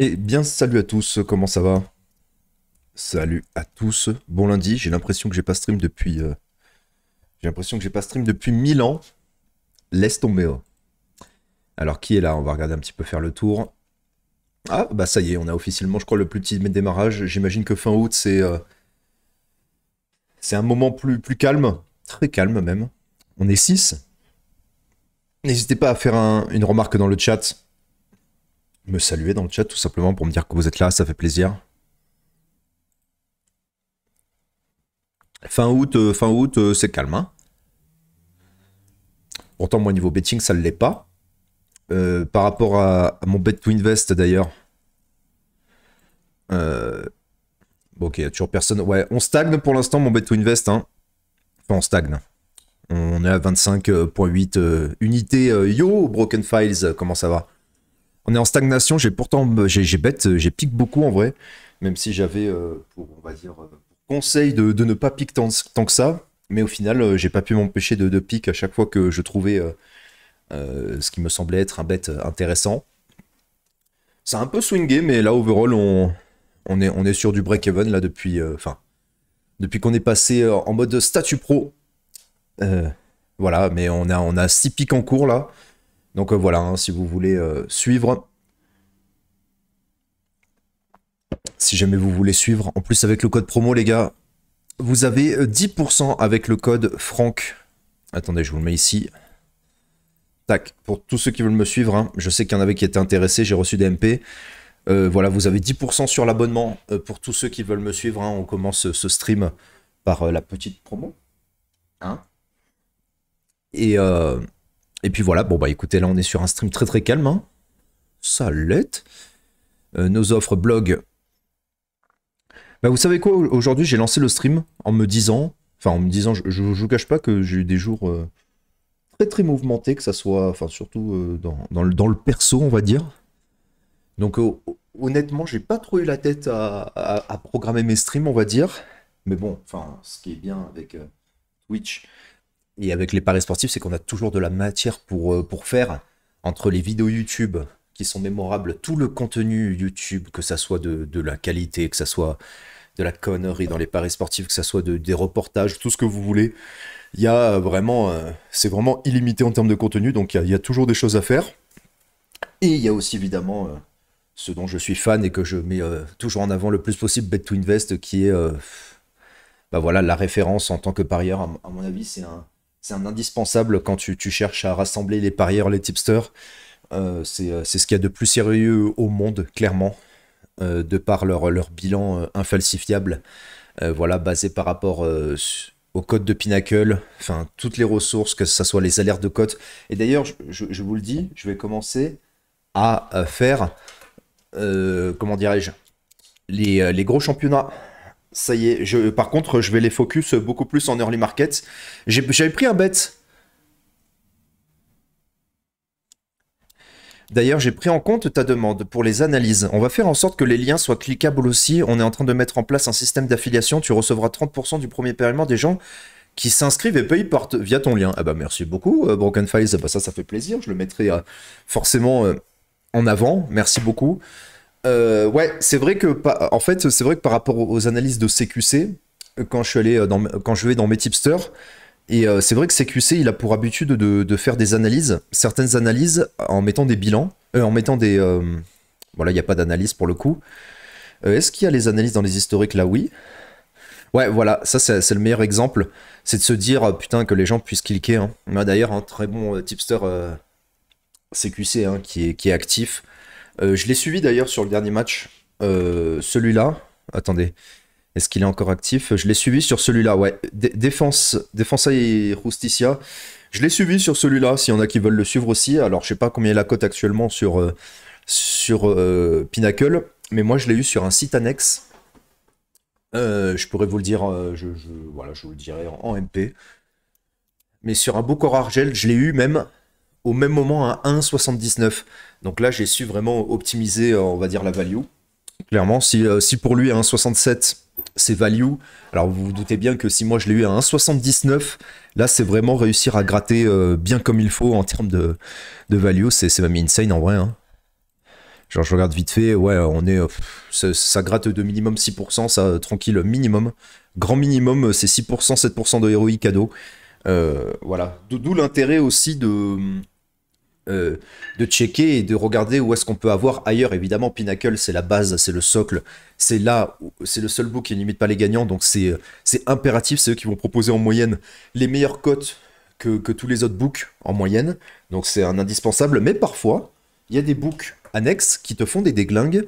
Eh bien, salut à tous, comment ça va Salut à tous, bon lundi, j'ai l'impression que j'ai pas stream depuis... Euh, j'ai l'impression que j'ai pas stream depuis 1000 ans. Laisse tomber. Oh. Alors, qui est là On va regarder un petit peu faire le tour. Ah, bah ça y est, on a officiellement, je crois, le plus petit démarrage. J'imagine que fin août, c'est... Euh, c'est un moment plus, plus calme, très calme même. On est 6. N'hésitez pas à faire une remarque dans le chat me saluer dans le chat, tout simplement pour me dire que vous êtes là, ça fait plaisir. Fin août, euh, fin août, euh, c'est calme. Hein. Pourtant, moi, niveau betting, ça ne l'est pas. Euh, par rapport à, mon bet to invest, d'ailleurs. ok, il a toujours personne. Ouais, on stagne pour l'instant, mon bet to invest. Hein. Enfin, on stagne. On est à 25.8 unités. yo, Broken Files, comment ça va on est en stagnation. J'ai pourtant, j'ai bête, euh, j'ai pique beaucoup en vrai, même si j'avais, euh, pour on va dire, euh, conseil de, ne pas pique tant, que ça. Mais au final, j'ai pas pu m'empêcher de, de pique à chaque fois que je trouvais ce qui me semblait être un bête intéressant. C'est un peu swingé, mais là, overall, on, est, on est sur du break-even là depuis, enfin, depuis qu'on est passé en mode statut pro. voilà, mais on a, on a six pics en cours là. Donc euh, voilà, hein, si vous voulez euh, suivre. Si jamais vous voulez suivre, en plus avec le code promo les gars, vous avez 10% euh, avec le code Franck. Attendez, je vous le mets ici. Tac, pour tous ceux qui veulent me suivre, hein, je sais qu'il y en avait qui étaient intéressés, j'ai reçu des MP. voilà, vous avez 10% sur l'abonnement pour tous ceux qui veulent me suivre. Hein, on commence ce stream par la petite promo. Hein et, et puis voilà, bon bah écoutez, là on est sur un stream très très calme. Hein. Ça l'est. Euh, nos offres blog. Bah vous savez quoi, aujourd'hui j'ai lancé le stream en me disant, enfin en me disant, je vous cache pas que j'ai eu des jours euh, très très mouvementés, que ça soit, enfin surtout euh, dans, le, dans, le, perso on va dire. Donc oh, honnêtement j'ai pas trop eu la tête à, programmer mes streams on va dire. Mais bon, enfin ce qui est bien avec Twitch et avec les paris sportifs, c'est qu'on a toujours de la matière pour, euh, pour faire entre les vidéos YouTube qui sont mémorables, tout le contenu YouTube, que ça soit de, de la qualité, que ça soit de la connerie dans les paris sportifs, que ça soit des reportages, tout ce que vous voulez. Il y a euh, vraiment, euh, c'est vraiment illimité en termes de contenu, donc il y, a, toujours des choses à faire. Et il y a aussi évidemment ce dont je suis fan et que je mets toujours en avant le plus possible, Bet to Invest, qui est, bah voilà, la référence en tant que parieur. à mon avis, c'est un, c'est un indispensable quand tu, cherches à rassembler les parieurs, les tipsters. Euh, euh, c'est ce qu'il y a de plus sérieux au monde, clairement, euh, de par leur, leur bilan infalsifiable, voilà, basé par rapport au code de Pinnacle, enfin, toutes les ressources, que ce soit les alertes de code. Et d'ailleurs, je, vous le dis, je vais commencer à faire, comment dirais-je, les, les gros championnats ça y est, je, par contre, je vais les focus beaucoup plus en early market. J'avais pris un bet. D'ailleurs, j'ai pris en compte ta demande pour les analyses. On va faire en sorte que les liens soient cliquables aussi. On est en train de mettre en place un système d'affiliation. Tu recevras 30% du premier paiement des gens qui s'inscrivent et payent via ton lien. Ah bah merci beaucoup, euh, Broken Files. Ah bah, ça, ça fait plaisir. Je le mettrai euh, forcément euh, en avant. Merci beaucoup. Euh, ouais, c'est vrai que en fait, c'est vrai que par rapport aux analyses de CQC, euh, quand je suis euh, dans, quand je vais dans mes tipsters, et c'est vrai que CQC, il a pour habitude de, faire des analyses, certaines analyses en mettant des bilans, en mettant des voilà, il n'y a pas d'analyse pour le coup. Est-ce qu'il y a les analyses dans les historiques là Oui. Ouais, voilà, ça c'est le meilleur exemple, c'est de se dire putain que les gens puissent cliquer. Hein. D'ailleurs, un très bon tipster CQC hein, qui est actif. Euh, je l'ai suivi d'ailleurs sur le dernier match. Euh, celui-là, attendez, est-ce qu'il est encore actif Je l'ai suivi sur celui-là, ouais. Défense, et Rusticia. Je l'ai suivi sur celui-là, s'il y en a qui veulent le suivre aussi. Alors, je sais pas combien est la cote actuellement sur, euh, sur Pinnacle, mais moi, je l'ai eu sur un site annexe. je pourrais vous le dire, je, voilà, je vous le dirai en, MP. Mais sur un beau argel, je l'ai eu même au même moment à 1,79. Donc là, j'ai su vraiment optimiser, euh, on va dire, la value. Clairement, si, euh, pour lui à 1,67, c'est value, alors vous vous doutez bien que si moi je l'ai eu à 1,79, là, c'est vraiment réussir à gratter euh, bien comme il faut en termes de, de value. C'est même insane en vrai. Hein. Genre, je regarde vite fait, ouais, on est. ça, gratte de minimum 6%, ça, tranquille, minimum. Grand minimum, c'est 6%, 7% de héroïque cadeau. voilà. D'où l'intérêt aussi de, hum, euh, de checker et de regarder où est-ce qu'on peut avoir ailleurs. Évidemment, Pinnacle, c'est la base, c'est le socle, c'est là, c'est le seul book qui ne limite pas les gagnants, donc euh, c'est impératif, c'est eux qui vont proposer en moyenne les meilleures cotes que, tous les autres books en moyenne, donc c'est un indispensable, mais parfois, il y a des books annexes qui te font des déglingues,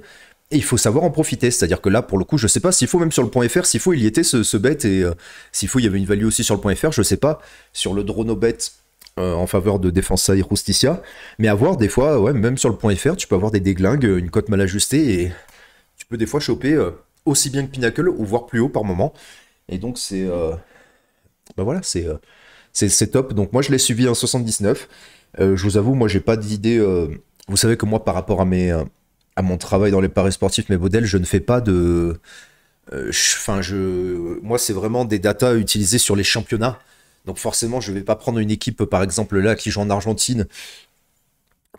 et il faut savoir en profiter, c'est-à-dire que là, pour le coup, je ne sais pas s'il faut, même sur le point .fr, s'il faut, il y était ce, bet, et euh, s'il faut, il y avait une value aussi sur le point .fr, je ne sais pas, sur le dronobet, euh, en faveur de Defensa et Justicia. Mais avoir des fois, ouais, même sur le point FR, tu peux avoir des déglingues, euh, une cote mal ajustée et tu peux des fois choper euh, aussi bien que Pinnacle ou voir plus haut par moment. Et donc c'est. Bah voilà, c'est. c'est top. Donc moi je l'ai suivi en 79. je vous avoue, moi j'ai pas d'idée. vous savez que moi par rapport à mes à mon travail dans les paris sportifs, mes modèles, je ne fais pas de. Enfin, je, moi, c'est vraiment des datas utilisées sur les championnats. Donc forcément, je ne vais pas prendre une équipe, par exemple, là, qui joue en Argentine,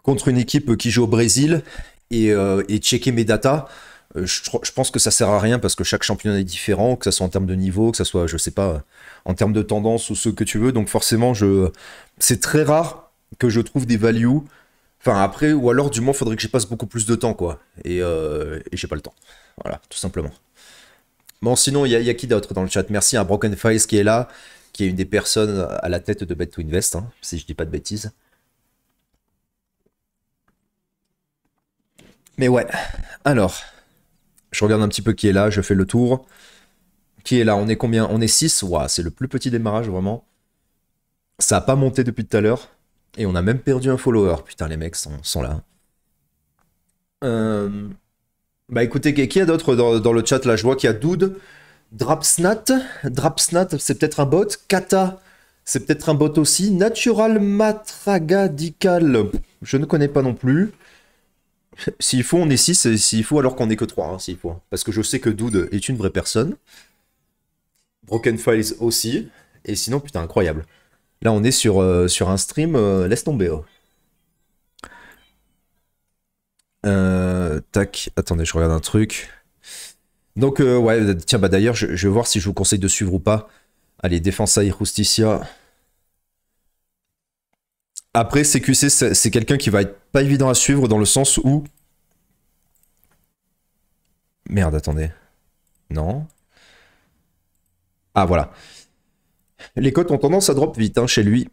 contre une équipe qui joue au Brésil, et, euh, checker mes datas. Euh, je, pense que ça sert à rien parce que chaque championnat est différent, que ce soit en termes de niveau, que ce soit, je sais pas, en termes de tendance ou ce que tu veux. Donc forcément, c'est très rare que je trouve des values. Enfin après, ou alors du moins, il faudrait que j'y passe beaucoup plus de temps, quoi. Et, euh, et j'ai pas le temps. Voilà, tout simplement. Bon, sinon, il y, a qui d'autre dans le chat Merci à hein. Broken Face qui est là qui est une des personnes à la tête de Bet Invest, hein, si je dis pas de bêtises. Mais ouais, alors, je regarde un petit peu qui est là, je fais le tour. Qui est là On est combien On est 6 Waouh, c'est le plus petit démarrage, vraiment. Ça n'a pas monté depuis tout à l'heure. Et on a même perdu un follower. Putain, les mecs sont, sont là. Euh, bah écoutez, qui y a d'autres dans, dans, le chat là Je vois qu'il y a Doud, Drapsnat, Drapsnat c'est peut-être un bot. Kata, c'est peut-être un bot aussi. Natural Matragadical, je ne connais pas non plus. S'il faut, on est 6, s'il faut, alors qu'on est que 3, hein, s'il faut. Parce que je sais que Dude est une vraie personne. Broken Files aussi. Et sinon, putain, incroyable. Là, on est sur, euh, sur un stream, euh, laisse tomber. Oh. Euh, tac, attendez, je regarde un truc. Donc, euh, ouais, tiens, bah d'ailleurs, je, vais voir si je vous conseille de suivre ou pas. Allez, défense à Justicia. Après, CQC, c'est quelqu'un qui va être pas évident à suivre dans le sens où. Merde, attendez. Non. Ah, voilà. Les cotes ont tendance à drop vite hein, chez lui.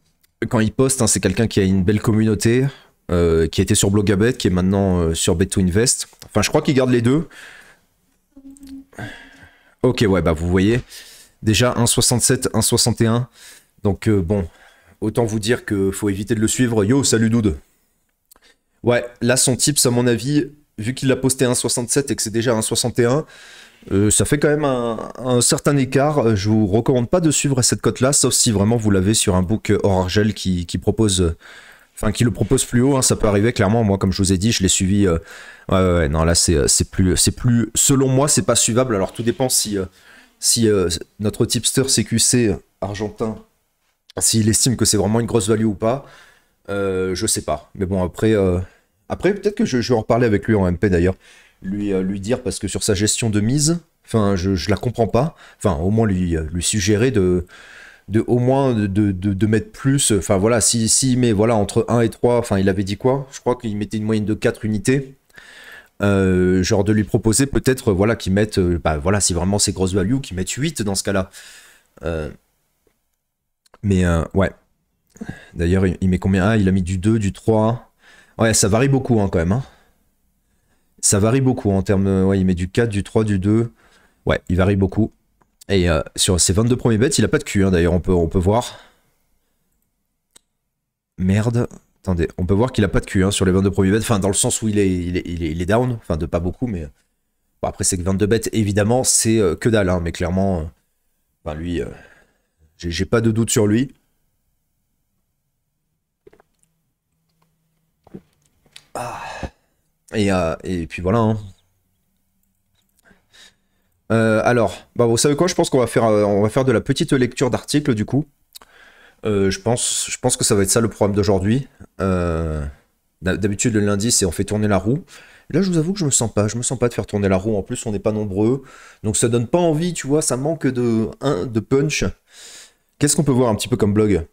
Quand il poste, hein, c'est quelqu'un qui a une belle communauté, euh, qui était sur Blogabet, qui est maintenant euh, sur bet invest Enfin, je crois qu'il garde les deux. Ok, ouais, bah vous voyez. Déjà 1,67, 1,61. Donc euh, bon, autant vous dire que faut éviter de le suivre. Yo, salut Doud. Ouais, là son tips, à mon avis, vu qu'il a posté 1,67 et que c'est déjà 1,61, euh, ça fait quand même un, certain écart. Euh, je vous recommande pas de suivre cette cote-là, sauf si vraiment vous l'avez sur un book hors qui propose enfin qui le propose plus haut, hein, ça peut arriver clairement. Moi, comme je vous ai dit, je l'ai suivi. Euh, ouais, non, là euh, c'est plus, c'est plus. Selon moi, c'est pas suivable. Alors tout dépend si euh, si notre tipster CQC argentin, s'il estime que c'est vraiment une grosse value ou pas. je sais pas. Mais bon, après, après peut-être que je, vais en reparler avec lui en MP d'ailleurs, lui lui dire parce que sur sa gestion de mise, enfin, je, je la comprends pas. Enfin, au moins lui lui suggérer de de au moins de, mettre plus. Enfin voilà, si, si mais voilà entre 1 et 3, enfin il avait dit quoi Je crois qu'il mettait une moyenne de 4 unités. Euh, genre de lui proposer peut-être voilà qu'il mette euh, bah voilà si vraiment c'est grosse value qu'il mette 8 dans ce cas-là. Euh, mais ouais. D'ailleurs, il met combien Ah, il a mis du 2, du 3. Ouais, ça varie beaucoup hein, quand même. Hein. Ça varie beaucoup en termes. Ouais, il met du 4, du 3, du 2. Ouais, il varie beaucoup. Et euh, sur ses 22 premiers bêtes il a pas de cul, hein, d'ailleurs, on peut, on peut voir. Merde. Attendez, on peut voir qu'il a pas de cul hein, sur les 22 premiers bêtes. Enfin, dans le sens où il est, il est, down. Enfin, de pas beaucoup, mais. Bon, après, c'est que 22 bêtes, évidemment, c'est euh, que dalle. Hein, mais clairement, euh, Enfin, lui, j'ai pas de doute sur lui. Ah. Et, et puis voilà. Euh, alors, bah, vous savez quoi Je pense qu'on va faire, euh, va faire de la petite lecture d'articles du coup. Euh, je pense, je pense que ça va être ça le programme d'aujourd'hui. D'habitude le lundi, c'est on fait tourner la roue. Là, je vous avoue que je me sens pas, je me sens pas de faire tourner la roue. En plus, on n'est pas nombreux, donc ça donne pas envie, tu vois. Ça manque de de punch. Qu'est-ce qu'on peut voir un petit peu comme blog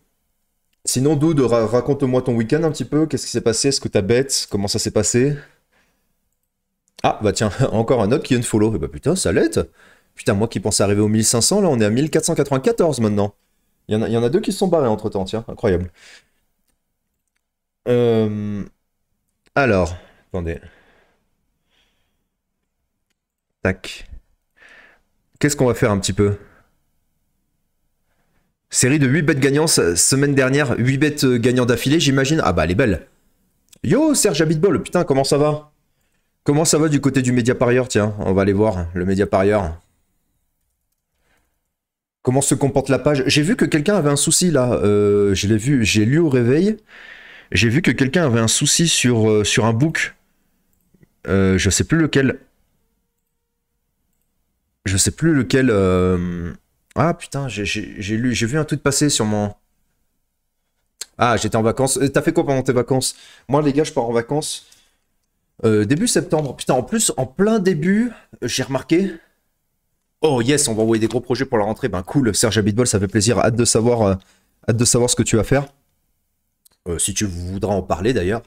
Sinon, Doud, raconte-moi ton week-end un petit peu. Qu'est-ce qui s'est passé Est-ce que t'as bête Comment ça s'est passé ah, bah tiens, encore un autre qui follow Et eh bah putain, ça l'aide. Putain, moi qui pensais arriver aux 1500, là on est à 1494 maintenant. Il y en a, il y en a deux qui se sont barrés entre temps, tiens, incroyable. Euh, alors, attendez. Tac. Qu'est-ce qu'on va faire un petit peu Série de 8 bêtes gagnantes, semaine dernière, 8 bêtes euh, gagnantes d'affilée, j'imagine. Ah bah, elle est belle. Yo, Serge Abitbol, putain, comment ça va Comment ça va du côté du média parieur Tiens, on va aller voir le média parieur. Comment se comporte la page J'ai vu que quelqu'un avait un souci là. Euh, je l'ai vu, j'ai lu au réveil. J'ai vu que quelqu'un avait un souci sur, euh, sur un book. Je euh, je sais plus lequel. Je sais plus lequel. Ah putain, j'ai lu, j'ai vu un tweet passer sur mon. Ah, j'étais en vacances. T'as fait quoi pendant tes vacances Moi, les gars, je pars en vacances. Euh, début septembre. Putain, en plus, en plein début, euh, j'ai remarqué. Oh yes, on va envoyer des gros projets pour la rentrée. Ben cool, Serge Abitbol, ça fait plaisir. Hâte de savoir, euh, hâte de savoir ce que tu vas faire. si tu voudras en parler d'ailleurs,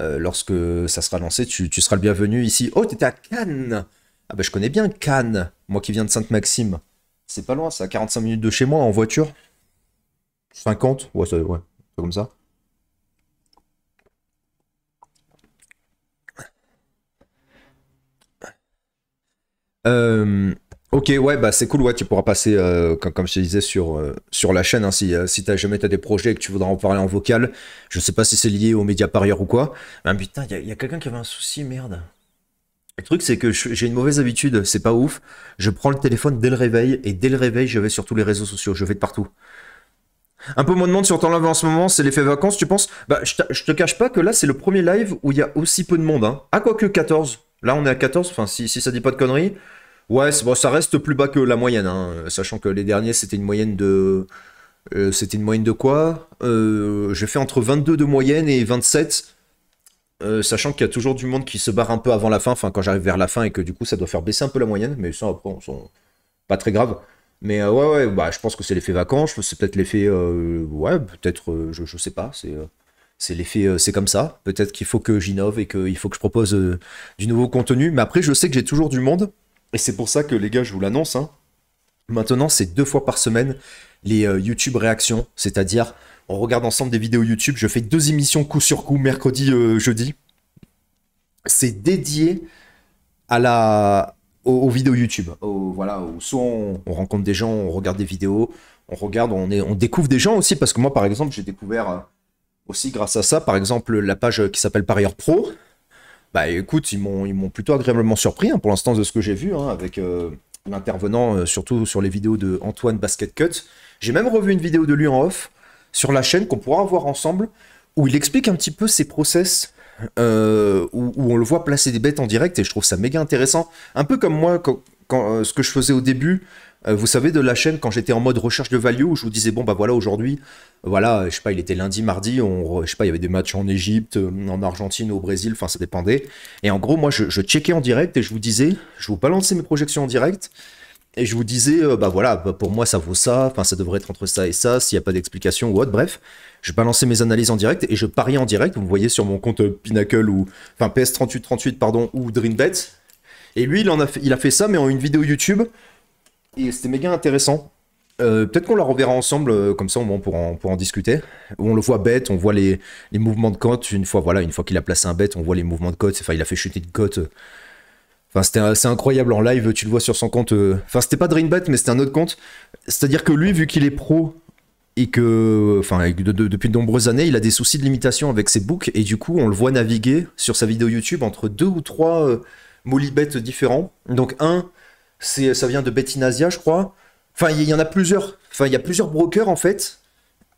lorsque ça sera lancé, tu, seras le bienvenu ici. Oh, t'étais à Cannes Ah ben je connais bien Cannes, moi qui viens de Sainte-Maxime. C'est pas loin, ça, 45 minutes de chez moi en voiture. 50 Ouais, c'est comme ça. Euh, ok, ouais, bah c'est cool, ouais, tu pourras passer, euh, comme, je te disais, sur, euh, sur la chaîne, hein, si, si as, jamais t'as des projets et que tu voudras en parler en vocal, je sais pas si c'est lié aux médias parieurs ou quoi. Ah, mais putain, il y a, quelqu'un qui avait un souci, merde. Le truc, c'est que j'ai une mauvaise habitude, c'est pas ouf. Je prends le téléphone dès le réveil, et dès le réveil, je vais sur tous les réseaux sociaux, je vais de partout. Un peu moins de monde sur ton live en ce moment, c'est l'effet vacances, tu penses Bah, je te cache pas que là, c'est le premier live où il y a aussi peu de monde. Hein. À ah, quoi que 14 Là, on est à 14, enfin, si, si ça dit pas de conneries. Ouais, bon, ça reste plus bas que la moyenne, hein, sachant que les derniers, c'était une moyenne de... Euh, c'était une moyenne de quoi euh, J'ai fait entre 22 de moyenne et 27, euh, sachant qu'il y a toujours du monde qui se barre un peu avant la fin, enfin quand j'arrive vers la fin et que du coup ça doit faire baisser un peu la moyenne, mais ça, après, on, sent pas très grave. Mais ouais, ouais, bah, je pense que c'est l'effet vacances, c'est peut-être l'effet... ouais, peut-être, je, je sais pas, c'est c'est l'effet, euh, c'est comme ça. Peut-être qu'il faut que j'innove et qu'il faut que je propose euh, du nouveau contenu. Mais après, je sais que j'ai toujours du monde. Et c'est pour ça que les gars, je vous l'annonce. Hein. Maintenant, c'est deux fois par semaine les euh, YouTube réactions. C'est-à-dire, on regarde ensemble des vidéos YouTube. Je fais deux émissions coup sur coup, mercredi, jeudi. C'est dédié à la, aux, vidéos YouTube. voilà, où soit on, rencontre des gens, on regarde des vidéos, on regarde, on découvre des gens aussi. Parce que moi, par exemple, j'ai découvert aussi grâce à ça, par exemple, la page qui s'appelle Parieur Pro, bah écoute, ils m'ont, ils m'ont plutôt agréablement surpris hein, pour l'instant de ce que j'ai vu, hein, avec euh, l'intervenant euh, surtout sur les vidéos de Antoine Basket Cut. J'ai même revu une vidéo de lui en off sur la chaîne qu'on pourra voir ensemble, où il explique un petit peu ses process, euh, où, on le voit placer des bêtes en direct, et je trouve ça méga intéressant. Un peu comme moi, quand, quand ce que je faisais au début, vous savez, de la chaîne quand j'étais en mode recherche de value, où je vous disais, bon, bah voilà, aujourd'hui, voilà, je sais pas, il était lundi, mardi, on, je sais pas, il y avait des matchs en Égypte, euh, en Argentine, au Brésil, enfin ça dépendait. Et en gros, moi je, je, checkais en direct et je vous disais, je vous balançais mes projections en direct et je vous disais, euh, bah voilà, bah, pour moi ça vaut ça, enfin ça devrait être entre ça et ça, s'il n'y a pas d'explication ou autre, bref. Je balançais mes analyses en direct et je pariais en direct, vous voyez sur mon compte euh, Pinnacle ou, enfin PS3838, pardon, ou DreamBet. Et lui, il, en a il a fait ça, mais en une vidéo YouTube. Et c'était méga intéressant. Euh, peut-être qu'on la reverra ensemble, euh, comme ça au pour en, pour en discuter. On le voit bête, on voit les, les mouvements de côte. Une fois, voilà, une fois qu'il a placé un bête, on voit les mouvements de cote, Enfin, il a fait chuter de côte. Enfin, c'était euh, c'est incroyable en live, tu le vois sur son compte. Enfin, c'était pas Dreambet mais c'était un autre compte. C'est-à-dire que lui, vu qu'il est pro et que, enfin, depuis de nombreuses années, il a des soucis de limitation avec ses books et du coup, on le voit naviguer sur sa vidéo YouTube entre deux ou trois molly bêtes différents. Donc un, c'est ça vient de Betinasia, je crois. Enfin, il y, en a plusieurs. Enfin, il y a plusieurs brokers en fait.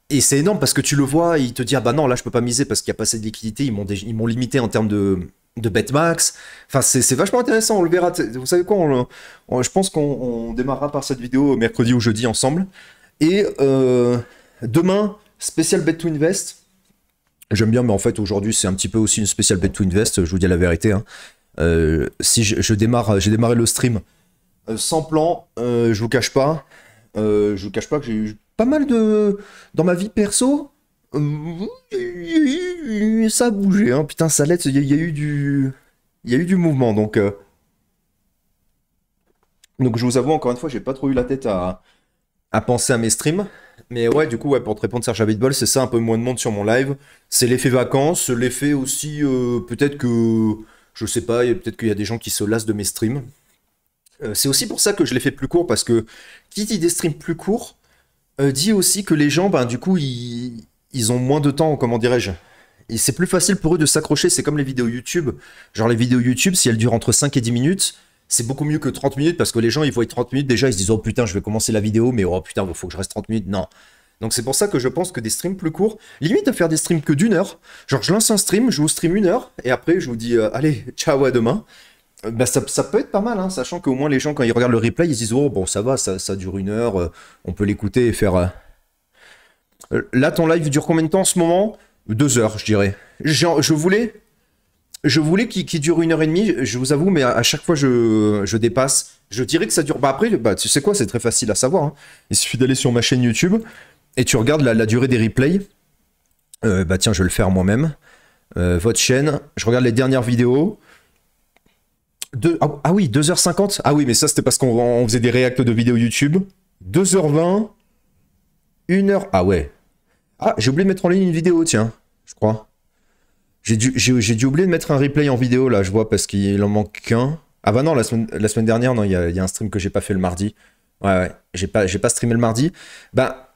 Et c'est énorme parce que tu le vois, ils il te disent, ah bah non, là je peux pas miser parce qu'il y a pas assez de liquidité, ils m'ont, ils m'ont limité en termes de, de bet max. Enfin, c'est, c'est vachement intéressant, on le verra. Vous savez quoi on, Je pense qu'on démarrera par cette vidéo mercredi ou jeudi ensemble. Et euh, demain, spécial bet to invest. J'aime bien, mais en fait aujourd'hui c'est un petit peu aussi une spécial bet to invest, je vous dis la vérité. Hein. Euh, si je, je, démarre, j'ai démarré le stream euh, sans plan, euh, je vous cache pas, euh, je vous cache pas que j'ai eu pas mal de dans ma vie perso. Ça a bougé, hein. putain, ça l'aide. Il y, a eu du, il y a eu du mouvement, donc donc je vous avoue encore une fois, j'ai pas trop eu la tête à, penser à mes streams. Mais ouais, du coup, pour te répondre, Serge Abitbol, c'est ça, un peu moins de monde sur mon live. C'est l'effet vacances, l'effet aussi, peut-être que, je sais pas, peut-être qu'il y a des gens qui se lassent de mes streams. Euh, c'est aussi pour ça que je l'ai fait plus court, parce que qui dit des streams plus courts euh, dit aussi que les gens, ben, du coup, ils, ont moins de temps, comment dirais-je. Et c'est plus facile pour eux de s'accrocher, c'est comme les vidéos YouTube. Genre les vidéos YouTube, si elles durent entre 5 et 10 minutes, c'est beaucoup mieux que 30 minutes, parce que les gens, ils voient 30 minutes, déjà, ils se disent, oh putain, je vais commencer la vidéo, mais oh putain, il faut que je reste 30 minutes. Non. Donc c'est pour ça que je pense que des streams plus courts, limite à faire des streams que d'une heure. Genre je lance un stream, je vous stream une heure, et après je vous dis euh, allez, ciao à demain. Bah, ça, peut être pas mal, hein, sachant qu'au moins les gens, quand ils regardent le replay, ils disent Oh, bon, ça va, ça, ça dure une heure, euh, on peut l'écouter et faire. Euh, euh, là, ton live dure combien de temps en ce moment Deux heures, je dirais. Je, voulais, je voulais qu'il dure une heure et demie, je vous avoue, mais à, chaque fois, je, je, dépasse. Je dirais que ça dure. Bah, après, bah, tu sais quoi, c'est très facile à savoir. Hein. Il suffit d'aller sur ma chaîne YouTube et tu regardes la, durée des replays. bah, tiens, je vais le faire moi-même. votre chaîne, je regarde les dernières vidéos. Ah, ah, oui, 2h50 Ah oui, mais ça c'était parce qu'on faisait des réacts de vidéos YouTube. 2h20, 1h. Ah ouais. Ah, j'ai oublié de mettre en ligne une vidéo, tiens, je crois. J'ai dû, dû oublier de mettre un replay en vidéo là, je vois, parce qu'il en manque qu'un. Ah bah non, la semaine, la dernière, non, il y a, un stream que j'ai pas fait le mardi. Ouais, ouais, j'ai pas, pas streamé le mardi. Bah.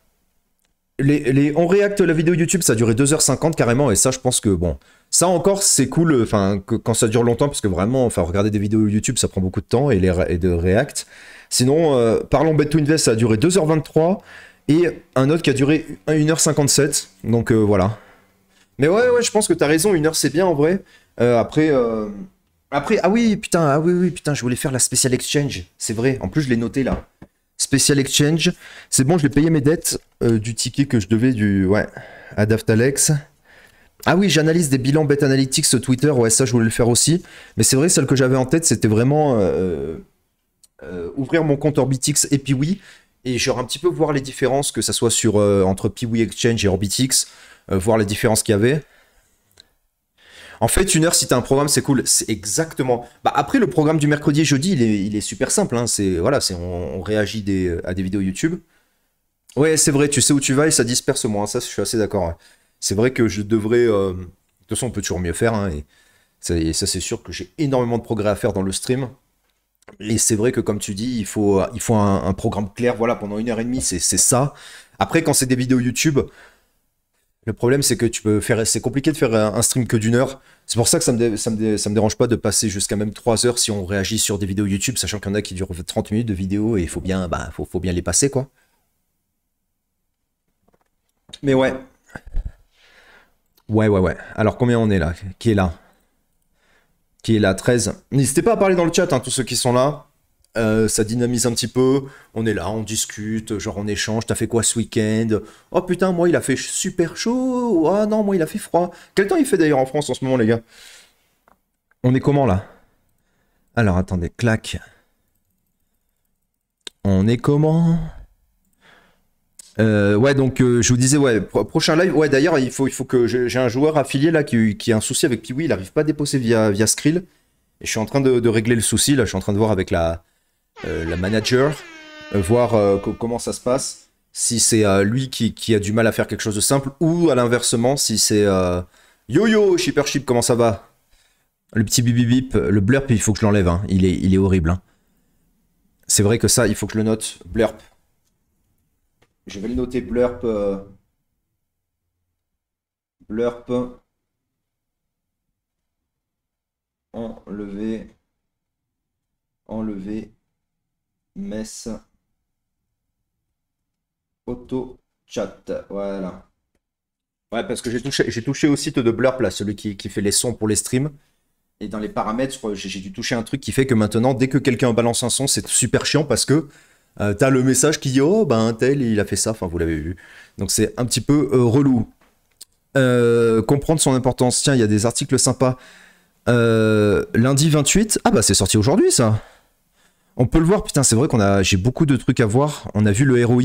Les, les, on réacte la vidéo YouTube, ça a duré 2h50 carrément, et ça, je pense que bon. Ça encore, c'est cool, euh, enfin, quand ça dure longtemps, parce que vraiment, enfin, regarder des vidéos YouTube, ça prend beaucoup de temps et, les, de React. Sinon, euh, parlons Bet to Invest, ça a duré 2h23 et un autre qui a duré 1h57. Donc euh, voilà. Mais ouais, ouais, je pense que t'as raison, une heure c'est bien en vrai. après, après, ah oui, putain, ah oui, oui, putain, je voulais faire la Special Exchange, c'est vrai. En plus, je l'ai noté là. Special Exchange, c'est bon, je vais payer mes dettes du ticket que je devais du, ouais, à Daftalex. Ah oui, j'analyse des bilans BetAnalytics analytics sur Twitter, ouais, ça je voulais le faire aussi. Mais c'est vrai, celle que j'avais en tête, c'était vraiment euh, euh, ouvrir mon compte Orbitix et Piwi et genre un petit peu voir les différences, que ça soit sur, euh, entre Piwi Exchange et Orbitix, voir les différences qu'il y avait. En fait, une heure, si t'as un programme, c'est cool. C'est exactement. Bah, après, le programme du mercredi et jeudi, il est, super simple. Hein. C'est voilà, c'est on, réagit à des vidéos YouTube. Ouais, c'est vrai. Tu sais où tu vas et ça disperse moins. Ça, je suis assez d'accord. C'est vrai que je devrais. Euh, de toute façon, on peut toujours mieux faire. Hein, et, ça, c'est sûr que j'ai énormément de progrès à faire dans le stream. Et c'est vrai que, comme tu dis, il faut, il faut un, programme clair. Voilà, pendant une heure et demie, c'est ça. Après, quand c'est des vidéos YouTube, le problème, c'est que tu peux faire, c'est compliqué de faire un stream que d'une heure. C'est pour ça que ça ne me dérange pas de passer jusqu'à même trois heures si on réagit sur des vidéos YouTube, sachant qu'il y en a qui durent 30 minutes de vidéo et il faut bien, bah, faut bien les passer, quoi. Mais ouais, Ouais, ouais, ouais. Alors combien on est là Qui est là Qui est là 13. N'hésitez pas à parler dans le chat, hein, tous ceux qui sont là. Euh, ça dynamise un petit peu. On est là, on discute, genre on échange. T'as fait quoi ce week-end Oh putain, moi il a fait super chaud. Ah oh, non, moi il a fait froid. Quel temps il fait d'ailleurs en France en ce moment, les gars On est comment là Alors attendez, clac. On est comment euh, ouais, donc euh, je vous disais, ouais, prochain live. Ouais, d'ailleurs, il faut, il faut que j'ai un joueur affilié là qui, a un souci avec Piwi, il arrive pas à déposer via, via Skrill. Et je suis en train de, régler le souci là, je suis en train de voir avec la, euh, la manager, voir comment ça se passe. Si c'est lui qui, a du mal à faire quelque chose de simple ou à l'inversement, si c'est Yo yo, Shipper comment ça va Le petit bip bip, le blurp, il faut que je l'enlève, hein. il, est, il est horrible. Hein. C'est vrai que ça, il faut que je le note. Blurp, je vais le noter blurp. Euh, blurp. Enlever. Enlever. Mess. Auto chat. Voilà. Ouais, parce que j'ai touché, j'ai touché au site de Blurp, là, celui qui, qui fait les sons pour les streams. Et dans les paramètres, j'ai dû toucher un truc qui fait que maintenant, dès que quelqu'un balance un son, c'est super chiant parce que euh, t'as le message qui dit oh ben, un tel il a fait ça, enfin vous l'avez vu. Donc c'est un petit peu euh, relou. Euh, comprendre son importance. Tiens, il y a des articles sympas. lundi 28. Ah bah c'est sorti aujourd'hui ça. On peut le voir. Putain, c'est vrai qu'on a j'ai beaucoup de trucs à voir. On a vu le ROI.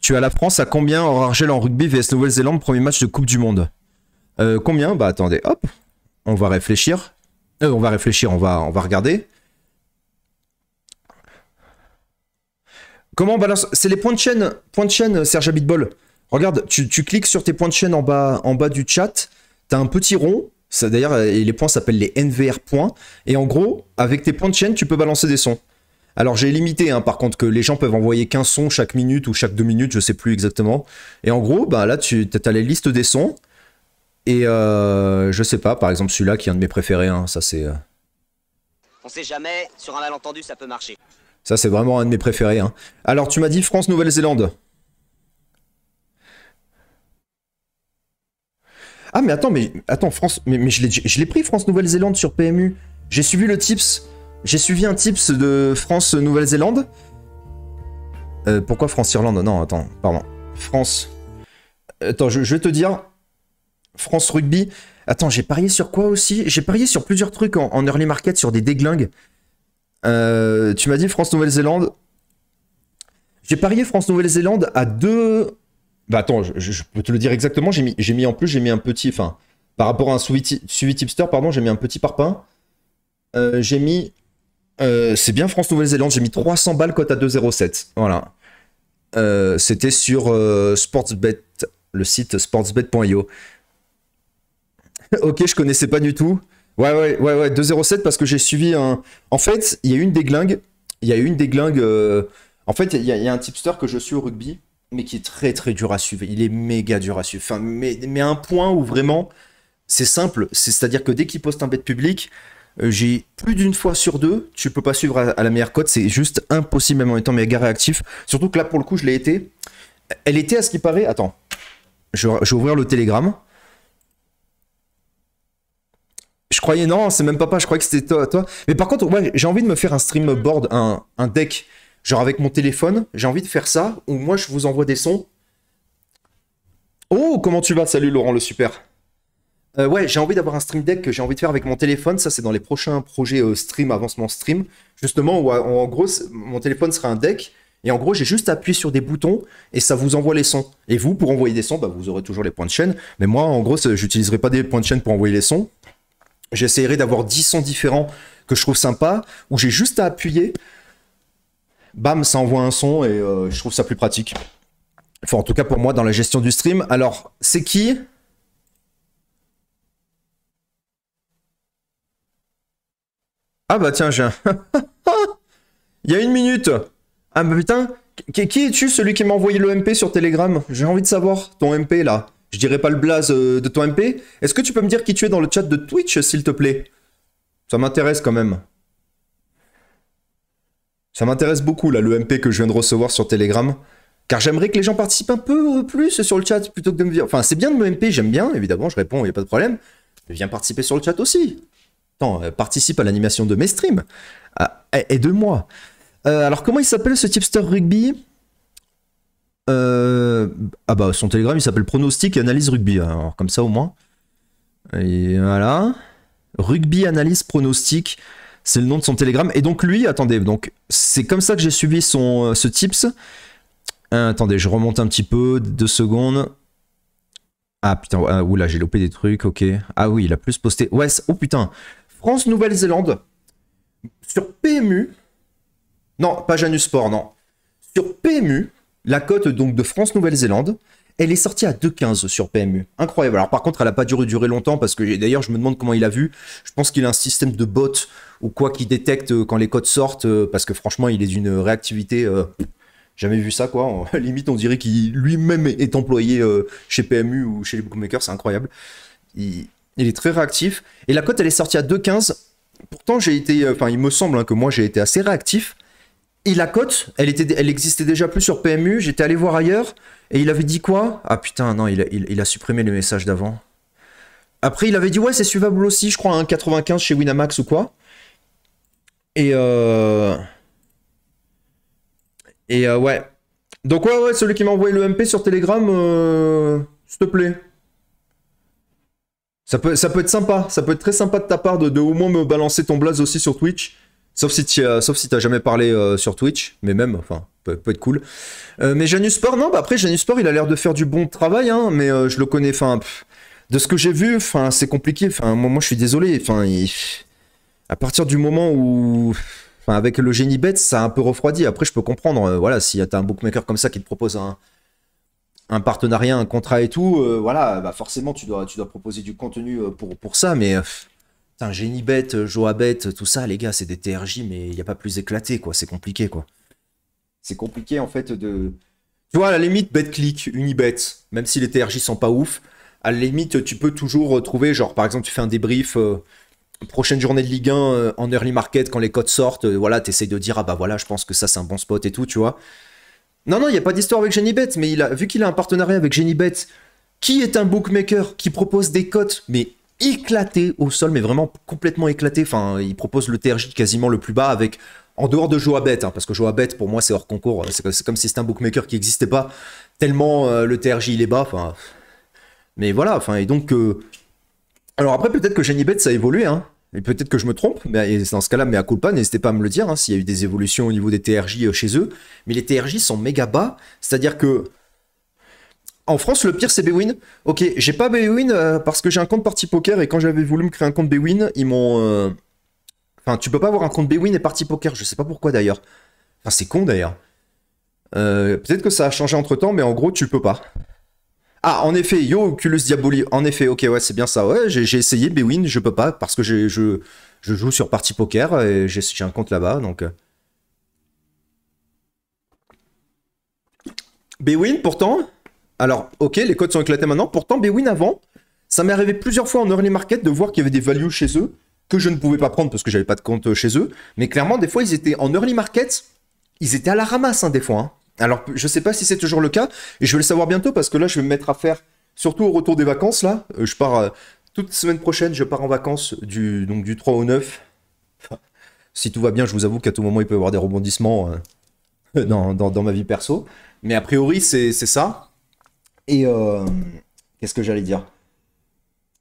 Tu as la France à combien en Argel en rugby vs Nouvelle-Zélande premier match de Coupe du Monde. combien Bah attendez, hop. On va réfléchir. on va réfléchir, on va on va regarder. Comment on balance C'est les points de chaîne, points de chaîne Serge Abitbol. Regarde, tu, cliques sur tes points de chaîne en bas, en bas du chat, t'as un petit rond. d'ailleurs, euh, les points s'appellent les NVR points. Et en gros, avec tes points de chaîne, tu peux balancer des sons. Alors j'ai limité, hein, par contre, que les gens peuvent envoyer qu'un son chaque minute ou chaque deux minutes, je sais plus exactement. Et en gros, bah, là, tu as les listes des sons. Et euh, je sais pas, par exemple celui-là qui est un de mes préférés, hein, ça c'est... Euh, on sait jamais, sur un malentendu ça peut marcher. Ça, c'est vraiment un de mes préférés. Hein. Alors, tu m'as dit France-Nouvelle-Zélande. Ah, mais attends, mais attends, France. Mais, mais je l'ai pris, France-Nouvelle-Zélande, sur PMU. J'ai suivi le tips. J'ai suivi un tips de France-Nouvelle-Zélande. Euh, pourquoi France-Irlande Non, attends, pardon. France. Attends, je, vais te dire. France-Rugby. Attends, j'ai parié sur quoi aussi J'ai parié sur plusieurs trucs en early market, sur des déglingues. Euh, tu m'as dit France-Nouvelle-Zélande. J'ai parié France-Nouvelle-Zélande à 2, Bah attends, je, peux te le dire exactement. J'ai mis, mis, en plus, j'ai mis un petit. Enfin, par rapport à un suivi, tipster, pardon, j'ai mis un petit parpaing. Euh, j'ai mis. Euh, c'est bien France-Nouvelle-Zélande, j'ai mis 300 balles cote à 2,07. Voilà. C'était sur Sportsbet, le site sportsbet.io. ok, je connaissais pas du tout. Ouais, ouais, ouais, ouais, 2 parce que j'ai suivi un. En fait, il y a une déglingue. Il y a une déglingue. Euh, en fait, il y, a un tipster que je suis au rugby, mais qui est très, très dur à suivre. Il est méga dur à suivre. mais, mais un point où vraiment, c'est simple. C'est-à-dire que dès qu'il poste un bet public, euh, j'ai plus d'une fois sur deux, tu peux pas suivre à, la meilleure cote. C'est juste impossible, même en étant méga réactif. Surtout que là, pour le coup, je l'ai été. Elle était à ce qui paraît. Attends, je, vais ouvrir le télégramme. croyais, non, c'est même pas je croyais que c'était toi, toi. Mais par contre, ouais, j'ai envie de me faire un stream board, un, deck, genre avec mon téléphone. J'ai envie de faire ça, où moi je vous envoie des sons. Oh, comment tu vas Salut Laurent le super. Euh, ouais, j'ai envie d'avoir un stream deck que j'ai envie de faire avec mon téléphone. Ça, c'est dans les prochains projets euh, stream, avancement stream. Justement, où, euh, en gros, mon téléphone sera un deck. Et en gros, j'ai juste appuyé sur des boutons et ça vous envoie les sons. Et vous, pour envoyer des sons, bah, vous aurez toujours les points de chaîne. Mais moi, en gros, j'utiliserai pas des points de chaîne pour envoyer les sons. J'essaierai d'avoir 10 sons différents que je trouve sympas où j'ai juste à appuyer, bam, ça envoie un son et euh, je trouve ça plus pratique. Enfin, en tout cas pour moi, dans la gestion du stream. Alors, c'est qui Ah bah tiens, j'ai un... Il y a une minute Ah bah putain, qui es-tu, celui qui m'a envoyé le MP sur Telegram J'ai envie de savoir ton MP là je dirais pas le blaze euh, de ton MP. Est-ce que tu peux me dire qui tu es dans le chat de Twitch, s'il te plaît Ça m'intéresse quand même. Ça m'intéresse beaucoup, là, le MP que je viens de recevoir sur Telegram. Car j'aimerais que les gens participent un peu euh, plus sur le chat plutôt que de me dire. Enfin, c'est bien de me MP, j'aime bien, évidemment, je réponds, il n'y a pas de problème. Mais viens participer sur le chat aussi. Attends, euh, participe à l'animation de mes streams. Ah, et de moi. alors, comment il s'appelle ce tipster rugby euh, ah bah son télégramme il s'appelle Pronostic Analyse Rugby. Hein. Alors comme ça au moins. Et voilà. Rugby Analyse Pronostic, c'est le nom de son télégramme Et donc lui, attendez, donc c'est comme ça que j'ai suivi son euh, ce tips. Euh, attendez, je remonte un petit peu, deux secondes. Ah putain, ah, oula, j'ai loupé des trucs, ok. Ah oui, il a plus posté. Ouais, oh putain. France-Nouvelle-Zélande. Sur PMU. Non, pas Janus Sport, non. Sur PMU, la cote donc de France-Nouvelle-Zélande, elle est sortie à 2,15 sur PMU. Incroyable. Alors par contre, elle n'a pas duré, longtemps parce que d'ailleurs, je me demande comment il a vu. Je pense qu'il a un système de bot ou quoi qui détecte euh, quand les cotes sortent euh, parce que franchement, il est d'une réactivité. Euh, jamais vu ça quoi. limite, on dirait qu'il lui-même est employé chez PMU ou chez les bookmakers. C'est incroyable. Il, est très réactif. Et la cote, elle est sortie à 2,15. Pourtant, j'ai été, enfin, il me semble hein, que moi, j'ai été assez réactif il la cote, elle, était, existait déjà plus sur PMU, j'étais allé voir ailleurs, et il avait dit quoi Ah putain, non, il a, supprimé le message d'avant. Après, il avait dit ouais, c'est suivable aussi, je crois, à 1,95 chez Winamax ou quoi. Et euh... Et euh, ouais. Donc ouais, ouais, celui qui m'a envoyé le MP sur Telegram, euh, s'il te plaît. Ça peut, ça peut être sympa, ça peut être très sympa de ta part de, de au moins me balancer ton blaze aussi sur Twitch. Sauf si tu jamais parlé euh, sur Twitch, mais même, enfin, peut, être cool. Euh, mais Janus non, bah après Janusport, il a l'air de faire du bon travail, hein, mais euh, je le connais, enfin, de ce que j'ai vu, enfin, c'est compliqué. Enfin, moi, je suis désolé. Enfin, à partir du moment où avec le génie bête, ça a un peu refroidi. Après, je peux comprendre, euh, voilà, si t'as un bookmaker comme ça qui te propose un, partenariat, un contrat et tout, voilà, bah forcément, tu dois, tu dois proposer du contenu pour, pour ça, mais un génie euh, bête, tout ça, les gars, c'est des TRJ, mais il n'y a pas plus éclaté, quoi. C'est compliqué, quoi. C'est compliqué, en fait, de. Tu vois, à la limite, bête unibet, même si les TRJ sont pas ouf, à la limite, tu peux toujours trouver, genre, par exemple, tu fais un débrief. Euh, prochaine journée de Ligue 1 euh, en early market quand les codes sortent, voilà voilà, essayes de dire ah bah voilà, je pense que ça c'est un bon spot et tout, tu vois. Non, non, il n'y a pas d'histoire avec Genibet, mais il a, vu qu'il a un partenariat avec Genibet, qui est un bookmaker qui propose des cotes, mais éclaté au sol, mais vraiment complètement éclaté. Enfin, il propose le TRJ quasiment le plus bas avec en dehors de Joabet, hein, parce que Joabet pour moi c'est hors concours, c'est comme si c'était un bookmaker qui n'existait pas, tellement euh, le TRJ il est bas, enfin. Mais voilà, enfin, et donc. Euh, alors après, peut-être que Janibet ça a évolué, hein, et peut-être que je me trompe, mais dans ce cas-là, mais à pas, n'hésitez pas à me le dire, hein, s'il y a eu des évolutions au niveau des TRJ euh, chez eux, mais les TRJ sont méga bas, c'est-à-dire que en France, le pire, c'est Bwin. Ok, j'ai pas Bwin euh, parce que j'ai un compte Party poker et quand j'avais voulu me créer un compte Bwin, ils m'ont. Euh, enfin, tu peux pas avoir un compte Bwin et Party poker, je sais pas pourquoi d'ailleurs. Enfin, c'est con d'ailleurs. Euh, peut-être que ça a changé entre temps, mais en gros, tu peux pas. Ah, en effet, yo, Oculus Diaboli. En effet, ok, ouais, c'est bien ça. Ouais, j'ai essayé Bwin, je peux pas parce que je, je joue sur Party poker et j'ai un compte là-bas donc. Bwin, pourtant. Alors, ok, les codes sont éclatés maintenant. Pourtant, Bwin avant, ça m'est arrivé plusieurs fois en early market de voir qu'il y avait des values chez eux que je ne pouvais pas prendre parce que j'avais pas de compte chez eux. Mais clairement, des fois, ils étaient en early market, ils étaient à la ramasse, hein, des fois. Hein. Alors, je ne sais pas si c'est toujours le cas, et je vais le savoir bientôt parce que là, je vais me mettre à faire, surtout au retour des vacances, là. Euh, je pars euh, toute semaine prochaine, je pars en vacances du, donc, du 3 au 9. si tout va bien, je vous avoue qu'à tout moment, il peut y avoir des rebondissements hein. dans, dans, ma vie perso. Mais a priori, c'est ça. Et euh, qu'est-ce que j'allais dire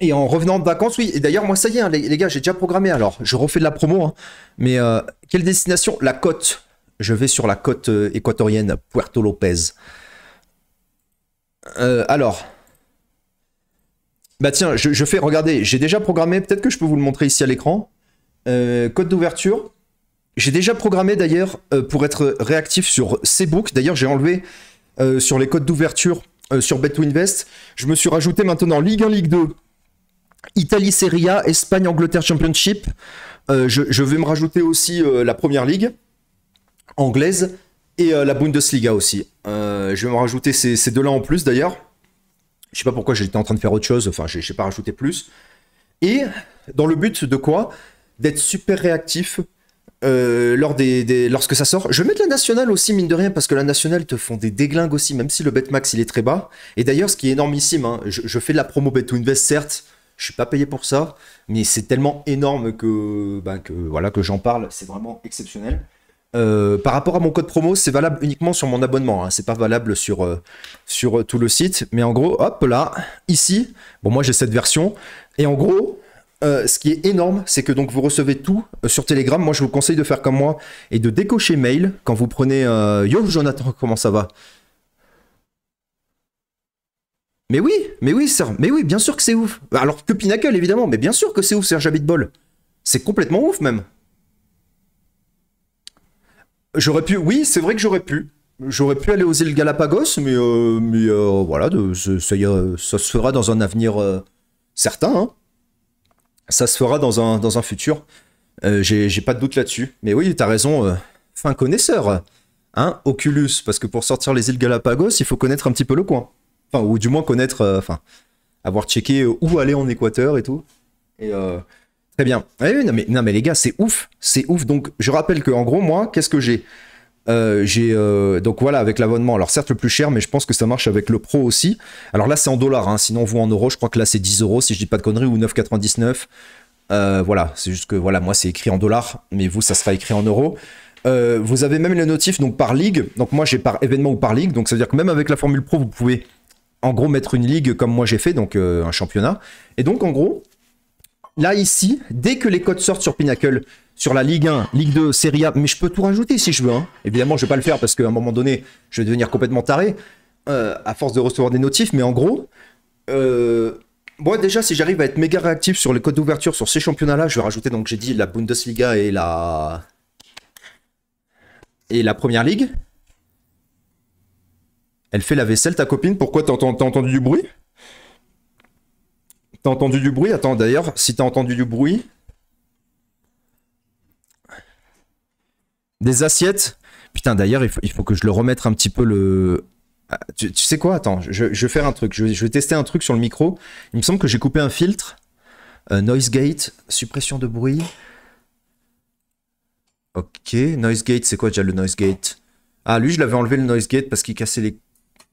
et en revenant de vacances, oui. Et d'ailleurs, moi, ça y est, hein, les, gars, j'ai déjà programmé. Alors, je refais de la promo. Hein. mais euh, quelle destination La côte. Je vais sur la côte euh, équatorienne, Puerto Lopez. alors. Bah tiens, je, fais, regardez, j'ai déjà programmé, peut-être que je peux vous le montrer ici à l'écran. code d'ouverture. J'ai déjà programmé d'ailleurs pour être réactif sur Cbook. D'ailleurs, j'ai enlevé sur les codes d'ouverture euh, sur bet Je me suis rajouté maintenant Ligue 1, Ligue 2, Italie Serie A, Espagne, Angleterre Championship. Euh, je, vais me rajouter aussi euh, la Première Ligue anglaise et la Bundesliga aussi. je vais me rajouter ces, deux-là en plus d'ailleurs. Je ne sais pas pourquoi j'étais en train de faire autre chose, enfin je n'ai pas rajouté plus. Et dans le but de quoi D'être super réactif euh, lorsque ça sort. Je vais mettre la nationale aussi, mine de rien, parce que la nationale te font des déglingues aussi, même si le Betmax il est très bas. Et d'ailleurs, ce qui est énormissime, hein, je, fais de la promo bet invest certes, je suis pas payé pour ça, mais c'est tellement énorme que, ben, que voilà que j'en parle, c'est vraiment exceptionnel. Euh, par rapport à mon code promo, c'est valable uniquement sur mon abonnement. Hein, c'est pas valable sur, euh, sur tout le site. Mais en gros, hop là, ici, bon, moi j'ai cette version. Et en gros, euh, ce qui est énorme, c'est que donc vous recevez tout euh, sur Telegram. Moi, je vous conseille de faire comme moi et de décocher mail quand vous prenez. Euh... Yo, Jonathan, comment ça va Mais oui, mais oui, mais oui, bien sûr que c'est ouf. Bah, alors que Pinnacle, évidemment, mais bien sûr que c'est ouf, Serge Abitbol. C'est complètement ouf, même. J'aurais pu, oui, c'est vrai que j'aurais pu. J'aurais pu aller aux îles Galapagos, mais, euh, mais voilà, ça, se fera dans un avenir certain, hein ça se fera dans un, futur. Euh, j'ai pas de doute là-dessus. Mais oui, t'as raison, euh, fin connaisseur. Hein, Oculus, parce que pour sortir les îles Galapagos, il faut connaître un petit peu le coin. Enfin, ou du moins connaître, euh, enfin, avoir checké où aller en Équateur et tout. Et très bien. Ouais, non, mais, non, mais les gars, c'est ouf, c'est ouf. Donc, je rappelle que en gros, moi, qu'est-ce que j'ai euh, j'ai euh, donc voilà avec l'abonnement. Alors certes le plus cher, mais je pense que ça marche avec le pro aussi. Alors là c'est en dollars, hein. sinon vous en euros, je crois que là c'est 10 euros si je dis pas de conneries ou 9,99. Euh, voilà, c'est juste que voilà moi c'est écrit en dollars, mais vous ça sera écrit en euros. vous avez même le notif donc par ligue. Donc moi j'ai par événement ou par ligue. Donc ça veut dire que même avec la Formule Pro vous pouvez en gros mettre une ligue comme moi j'ai fait donc un championnat. Et donc en gros là ici dès que les codes sortent sur Pinnacle sur la Ligue 1, Ligue 2, Serie A, mais je peux tout rajouter si je veux. Hein. Évidemment, je ne vais pas le faire parce qu'à un moment donné, je vais devenir complètement taré euh, à force de recevoir des notifs, mais en gros, euh, moi déjà, si j'arrive à être méga réactif sur les codes d'ouverture sur ces championnats-là, je vais rajouter, donc j'ai dit la Bundesliga et la. et la Première Ligue. Elle fait la vaisselle, ta copine, pourquoi t'as entendu du bruit T'as entendu du bruit Attends, d'ailleurs, si t'as entendu du bruit, Des assiettes. Putain, d'ailleurs, il faut, que je le remette un petit peu le, ah, tu, sais quoi Attends, je, vais faire un truc. Je, vais tester un truc sur le micro. Il me semble que j'ai coupé un filtre. Euh, noise gate, suppression de bruit. Ok, noise gate, c'est quoi déjà le noise gate Ah, lui, je l'avais enlevé le noise gate parce qu'il cassait les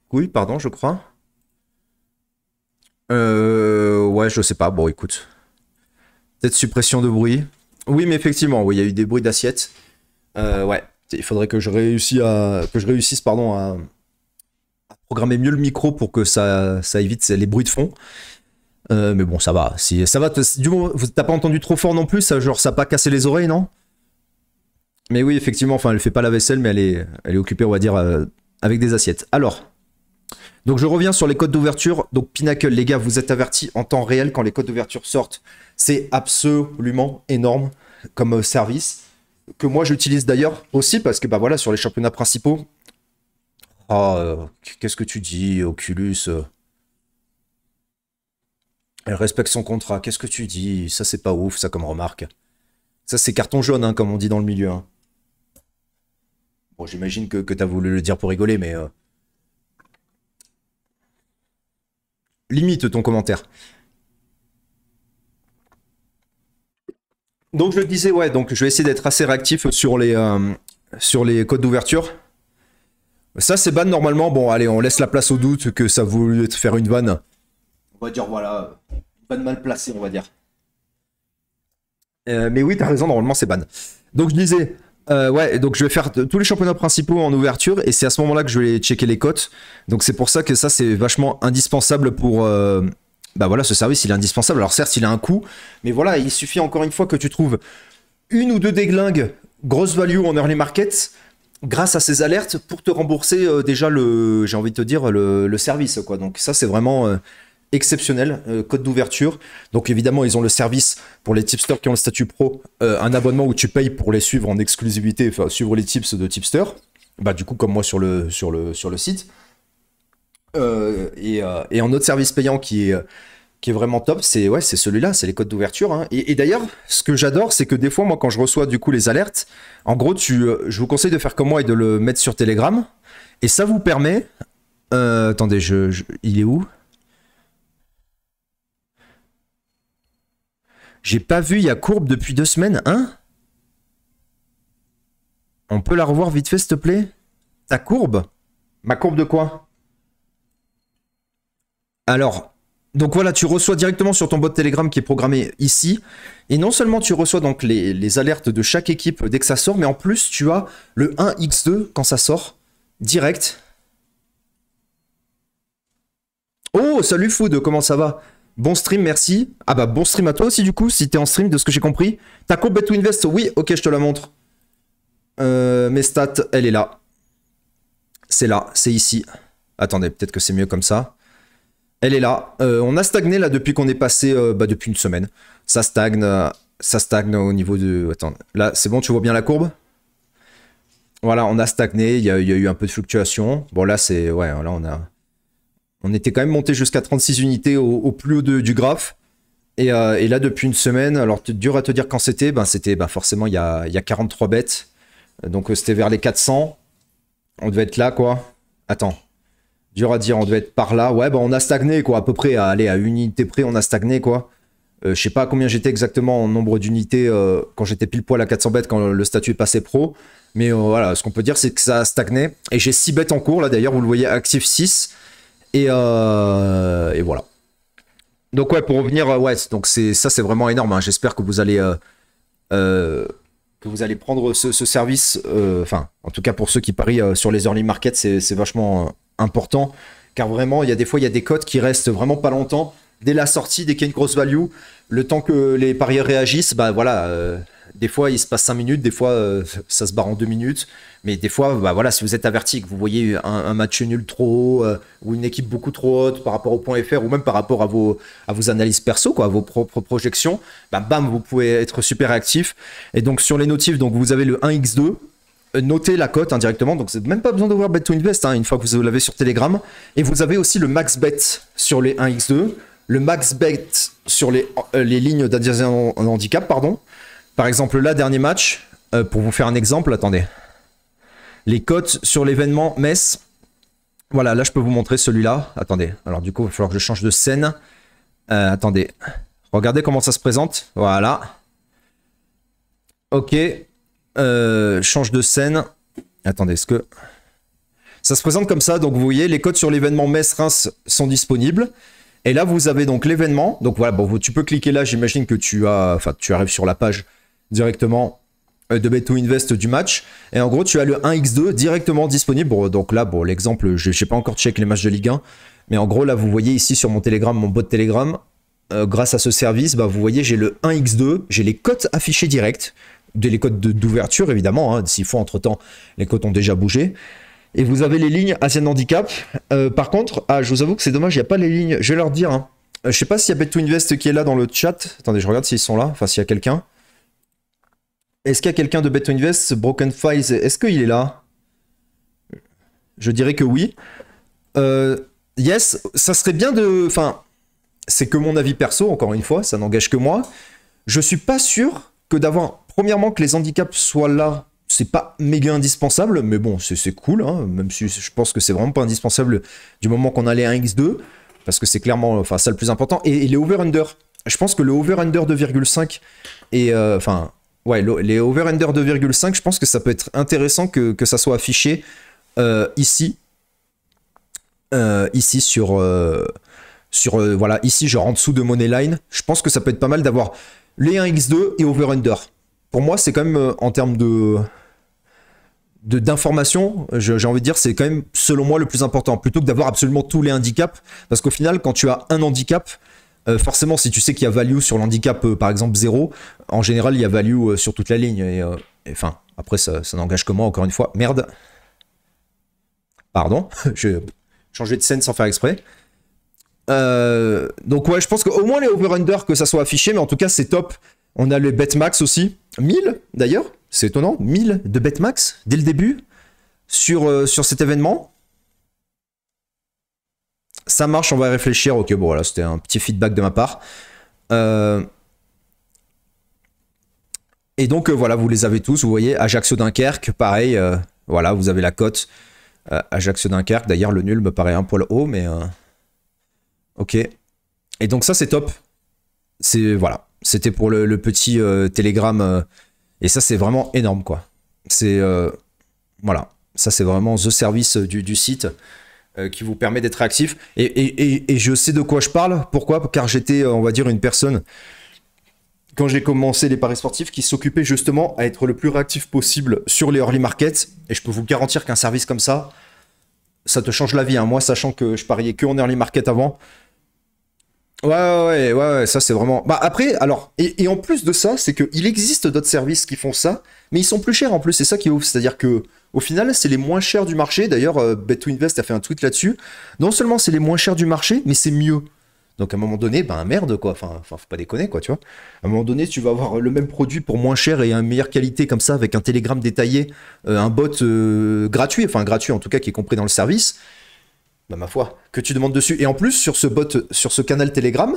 couilles, pardon, je crois. Euh, ouais, je sais pas. Bon, écoute. Peut-être suppression de bruit. Oui, mais effectivement, oui, il y a eu des bruits d'assiettes. Euh, ouais, il faudrait que je réussisse à pardon à, programmer mieux le micro pour que ça, évite les bruits de fond. Euh, mais bon, ça va. Si ça va, du coup, t'as pas entendu trop fort non plus, genre ça pas cassé les oreilles, non Mais oui, effectivement. Enfin, elle fait pas la vaisselle, mais elle est, elle est occupée, on va dire, euh, avec des assiettes. Alors, donc je reviens sur les codes d'ouverture. Donc Pinnacle, les gars, vous êtes avertis en temps réel quand les codes d'ouverture sortent. C'est absolument énorme comme service que moi j'utilise d'ailleurs aussi parce que bah voilà sur les championnats principaux. Oh, qu'est-ce que tu dis, Oculus euh. Elle respecte son contrat. Qu'est-ce que tu dis Ça c'est pas ouf, ça comme remarque. Ça c'est carton jaune, hein, comme on dit dans le milieu. Hein. Bon, j'imagine que, que t'as voulu le dire pour rigoler, mais euh. limite ton commentaire. Donc je disais, ouais, donc je vais essayer d'être assez réactif sur les, euh, sur les codes d'ouverture. Ça, c'est ban normalement. Bon, allez, on laisse la place au doute que ça voulait faire une vanne. On va dire, voilà, une mal placée, on va dire. Euh, mais oui, t'as raison, normalement, c'est ban. Donc je disais, euh, ouais, donc je vais faire tous les championnats principaux en ouverture et c'est à ce moment-là que je vais checker les cotes. Donc c'est pour ça que ça, c'est vachement indispensable pour bah voilà, ce service il est indispensable. Alors certes, il a un coût, mais voilà, il suffit encore une fois que tu trouves une ou deux déglingues grosse value en early market grâce à ces alertes pour te rembourser euh, déjà le, j'ai envie de te dire le, service quoi. Donc ça c'est vraiment euh, exceptionnel, euh, code d'ouverture. Donc évidemment, ils ont le service pour les tipsters qui ont le statut pro, un abonnement où tu payes pour les suivre en exclusivité, enfin suivre les tips de tipsters. Bah du coup comme moi sur sur le site. Euh, euh, et, un autre service payant euh, qui est, vraiment top, c'est ouais, c'est celui-là, c'est les codes d'ouverture. Hein. Et, d'ailleurs, ce que j'adore, c'est que des fois, moi, quand je reçois du coup les alertes, en gros, tu, je vous conseille de faire comme moi et de le mettre sur Telegram. Et ça vous permet. attendez, je, il est où J'ai pas vu, il y a courbe depuis deux semaines, hein On peut la revoir vite fait, s'il te plaît Ta courbe Ma courbe de quoi alors, donc voilà, tu reçois directement sur ton bot Telegram qui est programmé ici. Et non seulement tu reçois donc les, alertes de chaque équipe dès que ça sort, mais en plus tu as le 1x2 quand ça sort, direct. Oh, salut Food, comment ça va Bon stream, merci. Ah bah bon stream à toi aussi du coup, si t'es en stream de ce que j'ai compris. Ta compte Bet to Invest, oui, ok, je te la montre. Euh, mes stats, elle est là. C'est là, c'est ici. Attendez, peut-être que c'est mieux comme ça elle est là. Euh, on a stagné là depuis qu'on est passé, euh, bah, depuis une semaine. Ça stagne, euh, ça stagne au niveau de. Attends, là c'est bon, tu vois bien la courbe Voilà, on a stagné. Il y, a eu un peu de fluctuation. Bon là c'est, ouais, là on a, on était quand même monté jusqu'à 36 unités au, plus haut de, du graphe. Et, là depuis une semaine, alors dur à te dire quand c'était. Ben c'était, ben, forcément il y a 43 bêtes. Donc c'était vers les 400. On devait être là quoi. Attends à dire, on devait être par là. Ouais, bah on a stagné, quoi, à peu près, à aller à une unité près, on a stagné, quoi. Euh, je sais pas combien j'étais exactement en nombre d'unités euh, quand j'étais pile poil à 400 bêtes quand le statut est passé pro. Mais euh, voilà, ce qu'on peut dire, c'est que ça a stagné. Et j'ai 6 bêtes en cours, là d'ailleurs, vous le voyez, actif 6. Et, voilà. Donc ouais, pour revenir, ouais, donc c'est ça c'est vraiment énorme. Hein. J'espère que vous allez que vous allez prendre ce, ce service. Enfin, en tout cas pour ceux qui parient sur les early market, c'est vachement important. Car vraiment, il y a des fois, il y a des cotes qui restent vraiment pas longtemps. Dès la sortie, dès qu'il y a une grosse value, le temps que les parieurs réagissent, bah voilà, euh, des fois il se passe cinq minutes, des fois euh, ça se barre en deux minutes, mais des fois, bah voilà, si vous êtes averti, que vous voyez un, match nul trop haut euh, ou une équipe beaucoup trop haute par rapport au point FR ou même par rapport à vos, à vos analyses perso, quoi, vos propres projections, bah bam, vous pouvez être super actif. Et donc sur les notifs, donc vous avez le 1x2 noter la cote indirectement. Hein, donc, vous n'avez même pas besoin d'ouvrir Bet to Invest hein, une fois que vous l'avez sur Telegram. Et vous avez aussi le max bet sur les 1x2, le max bet sur les, euh, les lignes d'adhésion en handicap. pardon. Par exemple, là, dernier match, euh, pour vous faire un exemple, attendez. Les cotes sur l'événement Metz. Voilà, là, je peux vous montrer celui-là. Attendez. Alors, du coup, il va falloir que je change de scène. Euh, attendez. Regardez comment ça se présente. Voilà. Ok, euh, change de scène. Attendez, est-ce que... Ça se présente comme ça, donc vous voyez, les codes sur l'événement Metz-Reims sont disponibles. Et là, vous avez donc l'événement. Donc voilà, bon, tu peux cliquer là, j'imagine que tu as, enfin, tu arrives sur la page directement euh, de Beto Invest du match. Et en gros, tu as le 1x2 directement disponible. donc là, bon, l'exemple, je n'ai pas encore check les matchs de Ligue 1. Mais en gros, là, vous voyez ici sur mon Telegram, mon bot Telegram, euh, grâce à ce service, bah, vous voyez, j'ai le 1x2, j'ai les codes affichées direct les codes d'ouverture, évidemment, hein, s'il faut entre-temps, les codes ont déjà bougé. Et vous avez les lignes Asian handicap. Euh, par contre, ah, je vous avoue que c'est dommage, il n'y a pas les lignes. Je vais leur dire. Je hein. euh, Je sais pas s'il y a bet invest qui est là dans le chat. Attendez, je regarde s'ils sont là. Enfin, s'il y a quelqu'un. Est-ce qu'il y a quelqu'un de bet invest Broken Files, est-ce qu'il est là Je dirais que oui. Euh, yes, ça serait bien de. Enfin, c'est que mon avis perso, encore une fois, ça n'engage que moi. Je suis pas sûr que d'avoir Premièrement, que les handicaps soient là, c'est pas méga indispensable, mais bon, c'est cool, hein, même si je pense que c'est vraiment pas indispensable du moment qu'on a les 1x2, parce que c'est clairement enfin, ça le plus important. Et, les over-under, je pense que le over-under 2,5 et euh, enfin, ouais, les over-under 2,5, je pense que ça peut être intéressant que, ça soit affiché euh, ici. Euh, ici sur sur voilà ici genre en dessous de money line je pense que ça peut être pas mal d'avoir les 1x2 et over under pour moi, c'est quand même euh, en termes de d'information, j'ai envie de dire, c'est quand même, selon moi, le plus important, plutôt que d'avoir absolument tous les handicaps, parce qu'au final, quand tu as un handicap, euh, forcément, si tu sais qu'il y a value sur l'handicap, euh, par exemple, 0, en général, il y a value sur toute la ligne. Et, enfin, après, ça, n'engage que moi, encore une fois. Merde. Pardon, je changer de scène sans faire exprès. donc ouais, je pense qu'au moins les over-under que ça soit affiché, mais en tout cas c'est top. On a le bet max aussi, 1000 d'ailleurs, c'est étonnant, 1000 de Betmax dès le début sur, euh, sur cet événement. Ça marche, on va réfléchir. Ok, bon, voilà, c'était un petit feedback de ma part. Euh, et donc, euh, voilà, vous les avez tous. Vous voyez, Ajaccio-Dunkerque, pareil. voilà, vous avez la cote. Ajaccio-Dunkerque, d'ailleurs, le nul me paraît un poil haut, mais. Ok. Et donc, ça, c'est top. C'est. Voilà. C'était pour le, petit euh, télégramme. Euh, et ça, c'est vraiment énorme, quoi. C'est. Euh, voilà. Ça, c'est vraiment the service du, site qui vous permet d'être actif. Et, je sais de quoi je parle. Pourquoi Car j'étais, on va dire, une personne, quand j'ai commencé les paris sportifs, qui s'occupait justement à être le plus réactif possible sur les early markets. Et je peux vous garantir qu'un service comme ça, ça te change la vie. Hein. Moi, sachant que je pariais que en early market avant, Ouais, ouais, ouais, ça c'est vraiment. Bah après, alors, et, en plus de ça, c'est qu'il existe d'autres services qui font ça, mais ils sont plus chers en plus, c'est ça qui est ouf. C'est-à-dire que, au final, c'est les moins chers du marché. D'ailleurs, euh, bet invest a fait un tweet là-dessus. Non seulement c'est les moins chers du marché, mais c'est mieux. Donc à un moment donné, ben merde quoi, enfin, faut pas déconner quoi, tu vois. À un moment donné, tu vas avoir le même produit pour moins cher et une meilleure qualité comme ça, avec un télégramme détaillé, euh, un bot euh, gratuit, enfin gratuit en tout cas qui est compris dans le service, bah ma foi, que tu demandes dessus. Et en plus, sur ce bot, sur ce canal Telegram,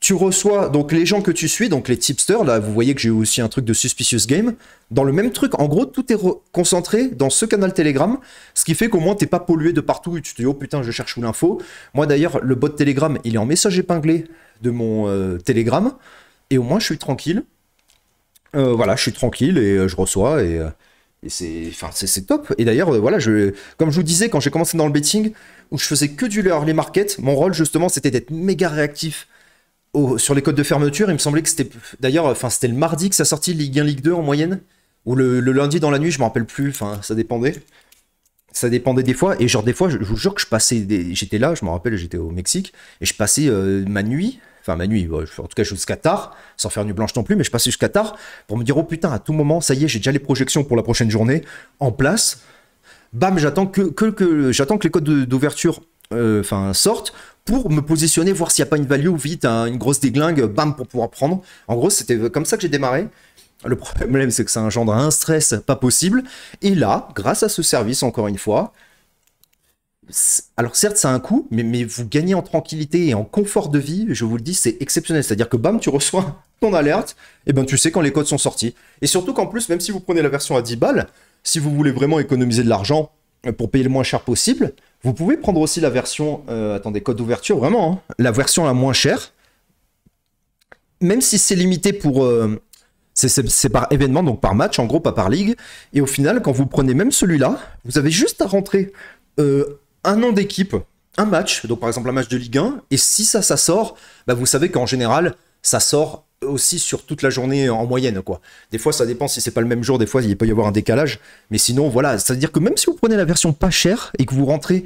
tu reçois donc les gens que tu suis, donc les tipsters, là vous voyez que j'ai aussi un truc de Suspicious Game, dans le même truc, en gros tout est concentré dans ce canal Telegram, ce qui fait qu'au moins t'es pas pollué de partout, et tu te dis oh putain je cherche où l'info. Moi d'ailleurs le bot Telegram il est en message épinglé de mon euh, Telegram, et au moins je suis tranquille. Euh, voilà, je suis tranquille et euh, je reçois et c'est, enfin, c'est, top. Et d'ailleurs, euh, voilà, je, comme je vous disais, quand j'ai commencé dans le betting, où je faisais que du les market, mon rôle justement, c'était d'être méga réactif sur les codes de fermeture. Il me semblait que c'était, d'ailleurs, enfin, c'était le mardi que ça sortit Ligue 1, Ligue 2 en moyenne, ou le, lundi dans la nuit, je me rappelle plus. Enfin, ça dépendait. Ça dépendait des fois. Et genre des fois, je, vous jure que je passais, j'étais là, je me rappelle, j'étais au Mexique, et je passais euh, ma nuit enfin ma nuit, en tout cas je suis jusqu'à tard, sans faire nuit blanche non plus, mais je passe jusqu'à tard pour me dire oh putain, à tout moment, ça y est, j'ai déjà les projections pour la prochaine journée en place. Bam, j'attends que, j'attends que les codes d'ouverture euh, enfin sortent pour me positionner, voir s'il n'y a pas une value ou vite hein, une grosse déglingue, bam, pour pouvoir prendre. En gros, c'était euh, comme ça que j'ai démarré. Le problème, c'est que ça engendre un stress pas possible. Et là, grâce à ce service, encore une fois, alors certes, c'est a un coût, mais, mais, vous gagnez en tranquillité et en confort de vie, je vous le dis, c'est exceptionnel. C'est-à-dire que bam, tu reçois ton alerte, et ben tu sais quand les codes sont sortis. Et surtout qu'en plus, même si vous prenez la version à 10 balles, si vous voulez vraiment économiser de l'argent euh, pour payer le moins cher possible, vous pouvez prendre aussi la version, euh, attendez, code d'ouverture, vraiment, hein, la version la moins chère. Même si c'est limité pour... Euh, c'est par événement, donc par match, en gros, pas par ligue. Et au final, quand vous prenez même celui-là, vous avez juste à rentrer euh, un nom d'équipe, un match, donc par exemple un match de Ligue 1, et si ça, ça sort, bah, vous savez qu'en général, ça sort aussi sur toute la journée en moyenne quoi. Des fois ça dépend si c'est pas le même jour, des fois il peut y avoir un décalage, mais sinon voilà, c'est à dire que même si vous prenez la version pas chère et que vous rentrez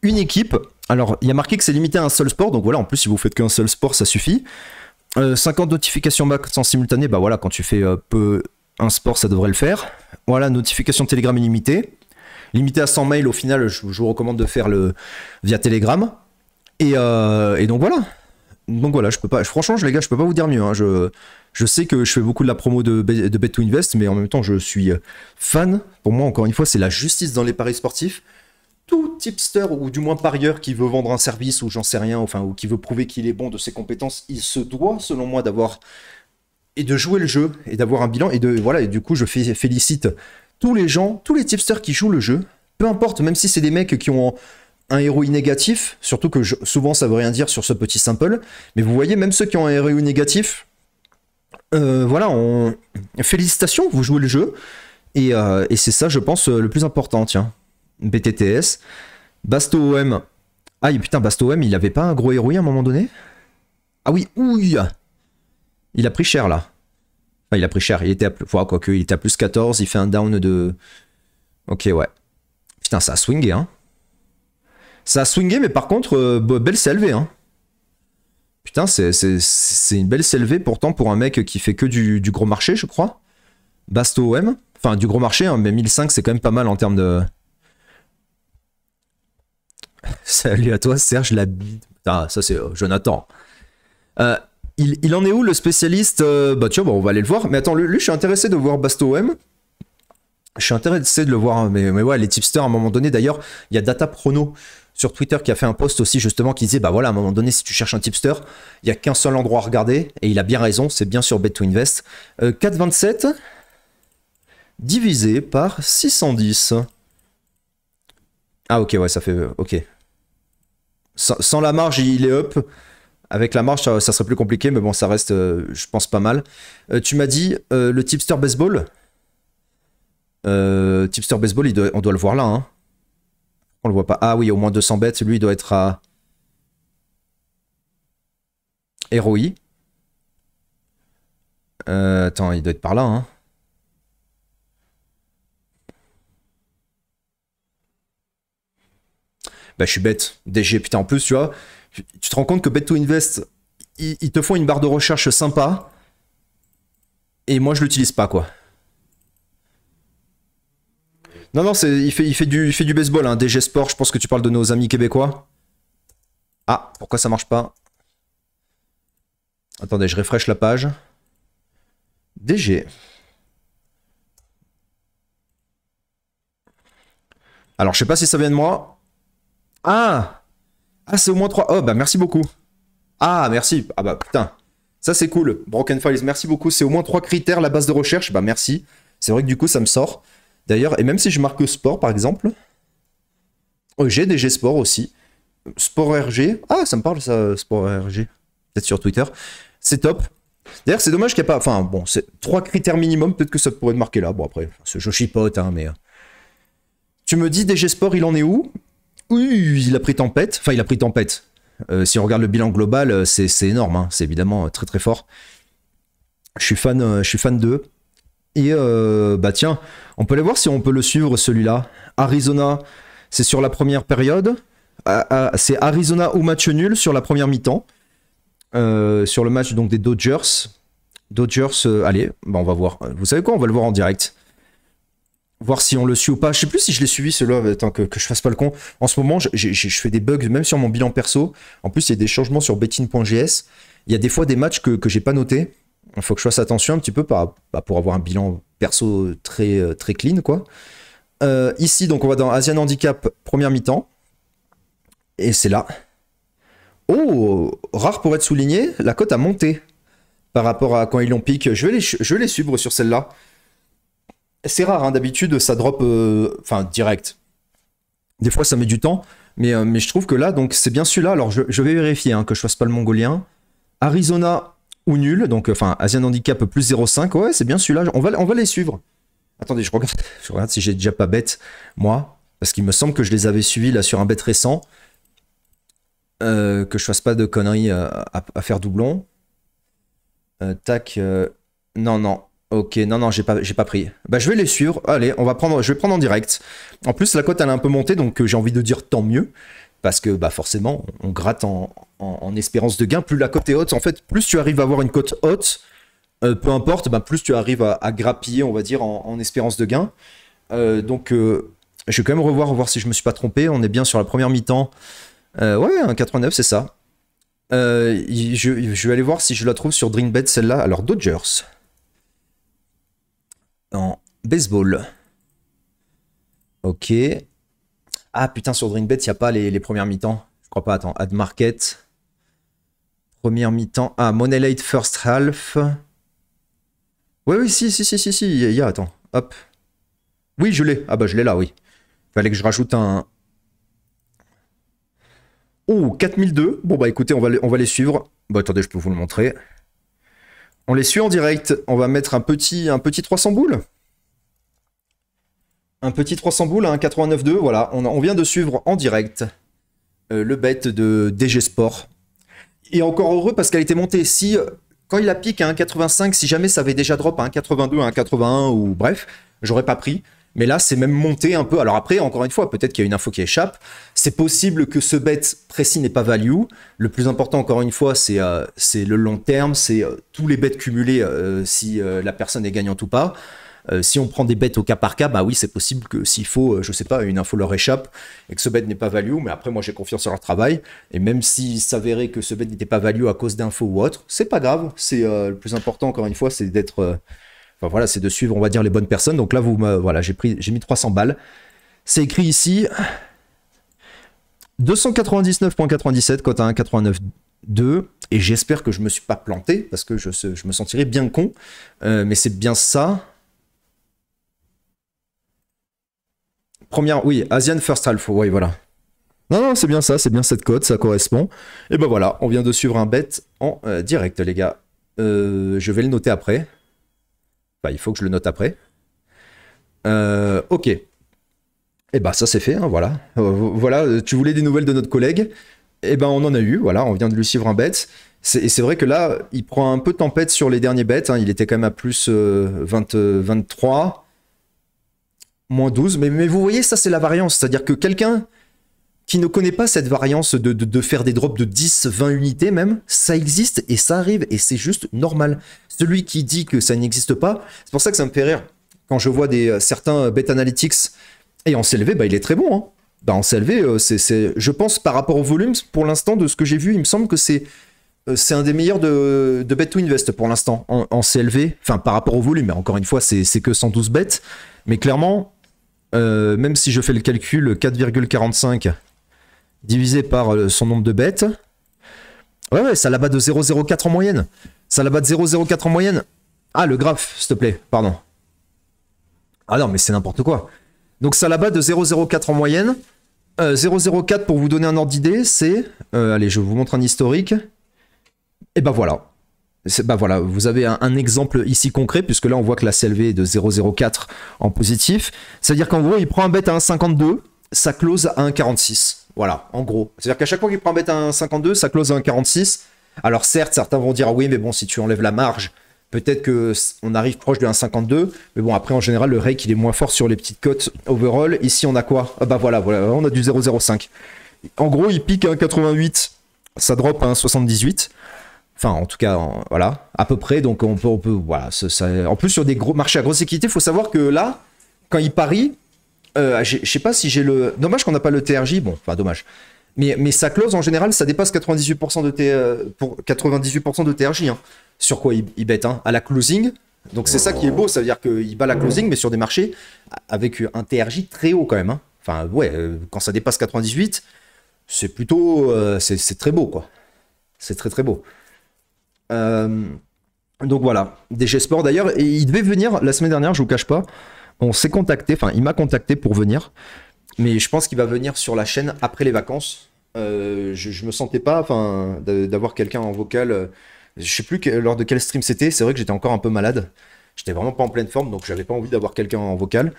une équipe, alors il y a marqué que c'est limité à un seul sport, donc voilà en plus si vous faites qu'un seul sport ça suffit. 50 euh, notifications max en simultané, bah voilà quand tu fais euh, peu un sport ça devrait le faire. Voilà notification Telegram illimitée limité à 100 mails au final je, vous recommande de faire le via Telegram euh, et, donc voilà donc voilà je peux pas franchement les gars je peux pas vous dire mieux hein. je, je sais que je fais beaucoup de la promo de, de bet invest mais en même temps je suis euh, fan pour moi encore une fois c'est la justice dans les paris sportifs tout tipster ou du moins parieur qui veut vendre un service ou j'en sais rien, enfin ou qui veut prouver qu'il est bon de ses compétences, il se doit selon moi d'avoir et de jouer le jeu et d'avoir un bilan et de voilà et du coup je félicite tous les gens, tous les tipsters qui jouent le jeu, peu importe, même si c'est des mecs qui ont un héros négatif, surtout que souvent ça veut rien dire sur ce petit simple, mais vous voyez, même ceux qui ont un héros négatif, euh, voilà, on... félicitations, vous jouez le jeu, et, euh, c'est ça, je pense, euh, le plus important, tiens. BTTS, Basto OM. Ah, putain, Basto OM, il avait pas un gros héros à un moment donné Ah oui, ouille Il a pris cher là il a pris cher. Il était à plus, il était à plus 14. Il fait un down de. Ok, ouais. Putain, ça a swingé, hein. Ça a swingé, mais par contre, euh, belle CLV, hein. Putain, c'est une belle CLV pourtant pour un mec qui fait que du, gros marché, je crois. Basto OM. Enfin, du gros marché, hein, mais 1005, c'est quand même pas mal en termes de. Salut à toi, Serge Labide. Ah, ça, c'est euh, Jonathan. Euh, il, en est où le spécialiste euh, Bah tiens, bah, on va aller le voir. Mais attends, lui, je suis intéressé de voir Basto OM. Je suis intéressé de le voir, hein, mais, mais ouais, les tipsters à un moment donné, d'ailleurs, il y a Data Prono sur Twitter qui a fait un post aussi justement qui disait bah voilà à un moment donné si tu cherches un tipster il y a qu'un seul endroit à regarder et il a bien raison c'est bien sur bet 2 invest 4,27 divisé par 610 ah ok ouais ça fait euh, ok sans, sans la marge il est up avec la marche, ça, serait plus compliqué, mais bon, ça reste, euh, je pense, pas mal. Euh, tu m'as dit euh, le tipster baseball. tipster baseball, on doit le voir là. Hein. On le voit pas. Ah oui, au moins 200 bêtes. Lui, il doit être à. Héroï. attends, il doit être par là. Hein. Bah, je suis bête. DG, putain, en plus, tu vois tu, te rends compte que Bet Invest, ils, te font une barre de recherche sympa. Et moi, je l'utilise pas, quoi. Non, non, il fait, il, fait du, fait du baseball, hein, DG Sport, je pense que tu parles de nos amis québécois. Ah, pourquoi ça marche pas Attendez, je réfraîche la page. DG. Alors, je sais pas si ça vient de moi. Ah ah, c'est au moins 3. Oh, bah merci beaucoup. Ah, merci. Ah, bah putain. Ça, c'est cool. Broken Files, merci beaucoup. C'est au moins 3 critères la base de recherche. Bah merci. C'est vrai que du coup, ça me sort. D'ailleurs, et même si je marque sport, par exemple, oh, j'ai des sport aussi. Sport RG. Ah, ça me parle, ça, Sport RG. Peut-être sur Twitter. C'est top. D'ailleurs, c'est dommage qu'il n'y a pas. Enfin, bon, c'est trois critères minimum. Peut-être que ça pourrait être marquer là. Bon, après, je chipote, hein, mais. Euh. Tu me dis DG Sport, il en est où oui, il a pris tempête. Enfin, il a pris tempête. Euh, si on regarde le bilan global, euh, c'est énorme. Hein. C'est évidemment euh, très très fort. Je suis fan, fan d'eux. Et bah tiens, on peut aller voir si on peut le suivre celui-là. Arizona, c'est sur la première période. Ah, ah, c'est Arizona ou match nul sur la première mi-temps. sur le match donc des Dodgers. Dodgers, allez, bah, on va voir. Vous savez quoi On va le voir en direct voir si on le suit ou pas. Je sais plus si je l'ai suivi celui-là, tant que, que, je fasse pas le con. En ce moment, je, fais des bugs même sur mon bilan perso. En plus, il y a des changements sur betting.gs. Il y a des fois des matchs que, que j'ai pas notés. Il faut que je fasse attention un petit peu par, bah, pour avoir un bilan perso très, euh, très clean. quoi. Euh, ici, donc on va dans Asian Handicap, première mi-temps. Et c'est là. Oh, rare pour être souligné, la cote a monté par rapport à quand ils l'ont pique. Je vais je vais les suivre sur celle-là. C'est rare, hein. d'habitude, ça drop euh, enfin direct. Des fois, ça met du temps, mais, euh, mais je trouve que là, donc c'est bien celui-là. Alors, je, vais vérifier hein, que je fasse pas le mongolien. Arizona ou nul, donc euh, enfin Asian Handicap plus 0,5. Ouais, c'est bien celui-là. On va, on va les suivre. Attendez, je regarde, je regarde si j'ai déjà pas bête, moi, parce qu'il me semble que je les avais suivis là sur un bête récent. que je fasse pas de conneries à, faire doublon. tac. non, non. Ok, non, non, j'ai pas, j'ai pas pris. Bah, je vais les suivre. Allez, on va prendre, je vais prendre en direct. En plus, la cote, elle a un peu monté, donc euh, j'ai envie de dire tant mieux. Parce que, bah, forcément, on gratte en, espérance de gain. Plus la cote est haute, en fait, plus tu arrives à avoir une cote haute, euh, peu importe, bah, plus tu arrives à, grappiller, on va dire, en, espérance de gain. Euh, donc, je vais quand même revoir, voir si je me suis pas trompé. On est bien sur la première mi-temps. ouais, un 89, c'est ça. Je, je, vais aller voir si je la trouve sur Dreambed, celle-là. Alors, Dodgers en baseball. Ok. Ah putain, sur DreamBet, il n'y a pas les, premières mi-temps. Je crois pas, attends. Ad Market. Première mi-temps. Ah, Money First Half. Oui, oui, si, si, si, si, si, il y a, attends. Hop. Oui, je l'ai. Ah bah, je l'ai là, oui. Fallait que je rajoute un... Oh, 4002. Bon bah, écoutez, on va, on va les suivre. Bah, attendez, je peux vous le montrer. On les suit en direct. On va mettre un petit, un petit 300 boules. Un petit 300 boules à hein, 1,89,2. Voilà, on, vient de suivre en direct euh, le bet de DG Sport. Et encore heureux parce qu'elle était montée. Si, euh, quand il a piqué à hein, 1,85, si jamais ça avait déjà drop à 1,82, à 1,81 ou bref, j'aurais pas pris. Mais là, c'est même monté un peu. Alors après, encore une fois, peut-être qu'il y a une info qui échappe. C'est possible que ce bet précis n'est pas value. Le plus important, encore une fois, c'est euh, c'est le long terme, c'est euh, tous les bêtes cumulés, euh, si la personne est gagnante ou pas. si on prend des bêtes au cas par cas, bah oui, c'est possible que s'il faut, je sais pas, une info leur échappe et que ce bet n'est pas value, mais après, moi, j'ai confiance en leur travail. Et même s'il s'avérait que ce bet n'était pas value à cause d'infos ou autre, c'est pas grave. C'est le plus important, encore une fois, c'est d'être Enfin, voilà, c'est de suivre, on va dire, les bonnes personnes. Donc là, vous voilà, j'ai pris, j'ai mis 300 balles. C'est écrit ici 299.97 cote à 1,89,2. Et j'espère que je me suis pas planté parce que je, je me sentirais bien con. Euh, mais c'est bien ça. Première, oui, Asian First Half. Oui, voilà. Non, non, c'est bien ça, c'est bien cette cote, ça correspond. Et ben voilà, on vient de suivre un bet en euh, direct, les gars. Euh, je vais le noter après il faut que je le note après. Euh, ok. Et eh ben ça c'est fait, hein, voilà. Euh, voilà, euh, tu voulais des nouvelles de notre collègue. Et eh ben on en a eu, voilà, on vient de lui suivre un bet. Et c'est vrai que là, il prend un peu de tempête sur les derniers bêtes hein. Il était quand même à plus 23, moins 12. Mais, mais vous voyez, ça c'est la variance. C'est-à-dire que quelqu'un qui ne connaît pas cette variance de, faire des drops de 10, 20 unités même, ça existe et ça arrive et c'est juste normal. Celui qui dit que ça n'existe pas, c'est pour ça que ça me fait rire quand je vois des, euh, certains bet analytics et en CLV, bah, il est très bon. Hein. Bah, en CLV, euh, c'est, je pense par rapport au volume, pour l'instant, de ce que j'ai vu, il me semble que c'est, euh, c'est un des meilleurs de, de bet to invest pour l'instant en, CLV, enfin par rapport au volume, mais encore une fois, c'est, que 112 bêtes. Mais clairement, même si je fais le calcul 4,45 divisé par euh, son nombre de bêtes. Ouais, ouais, ça la bat de 0,04 en moyenne. Ça la bat de 0,04 en moyenne. Ah, le graphe, s'il te plaît, pardon. Ah non, mais c'est n'importe quoi. Donc ça la bat de 0,04 en moyenne. Euh, 0,04 pour vous donner un ordre d'idée, c'est... Euh, allez, je vous montre un historique. Et ben voilà. Bah voilà, vous avez un, exemple ici concret, puisque là on voit que la CLV est de 0,04 en positif. C'est-à-dire qu'en gros, il prend un bête à 1,52, ça close à 1,46. Voilà, en gros. C'est-à-dire qu'à chaque fois qu'il prend bête un 52, ça close à un 46. Alors certes, certains vont dire, ah oui, mais bon, si tu enlèves la marge, peut-être que on arrive proche de 1,52. Mais bon, après, en général, le rake, il est moins fort sur les petites cotes overall. Ici, on a quoi ah Bah voilà, voilà, on a du 0,05. En gros, il pique à 88, Ça drop à 78. Enfin, en tout cas, voilà, à peu près. Donc, on peut, on peut voilà. Ça, en plus, sur des gros marchés à grosse équité, il faut savoir que là, quand il parie, euh, ah, je sais pas si j'ai le. Dommage qu'on n'a pas le TRJ. Bon, enfin, dommage. Mais, mais sa clause, en général, ça dépasse 98% de, euh, pour 98 de TRJ. Hein. Sur quoi il, bête hein, À la closing. Donc, c'est ça qui est beau. Ça veut dire qu'il bat la closing, mais sur des marchés avec un TRJ très haut quand même. Hein. Enfin, ouais, euh, quand ça dépasse 98, c'est plutôt. c'est très beau, quoi. C'est très, très beau. donc, voilà. DG Sport, d'ailleurs, il devait venir la semaine dernière, je vous cache pas. On s'est contacté, enfin, il m'a contacté pour venir, mais je pense qu'il va venir sur la chaîne après les vacances. Euh, je, me sentais pas, enfin, d'avoir quelqu'un en vocal. Euh, je sais plus que, lors de quel stream c'était. C'est vrai que j'étais encore un peu malade. J'étais vraiment pas en pleine forme, donc j'avais pas envie d'avoir quelqu'un en vocal.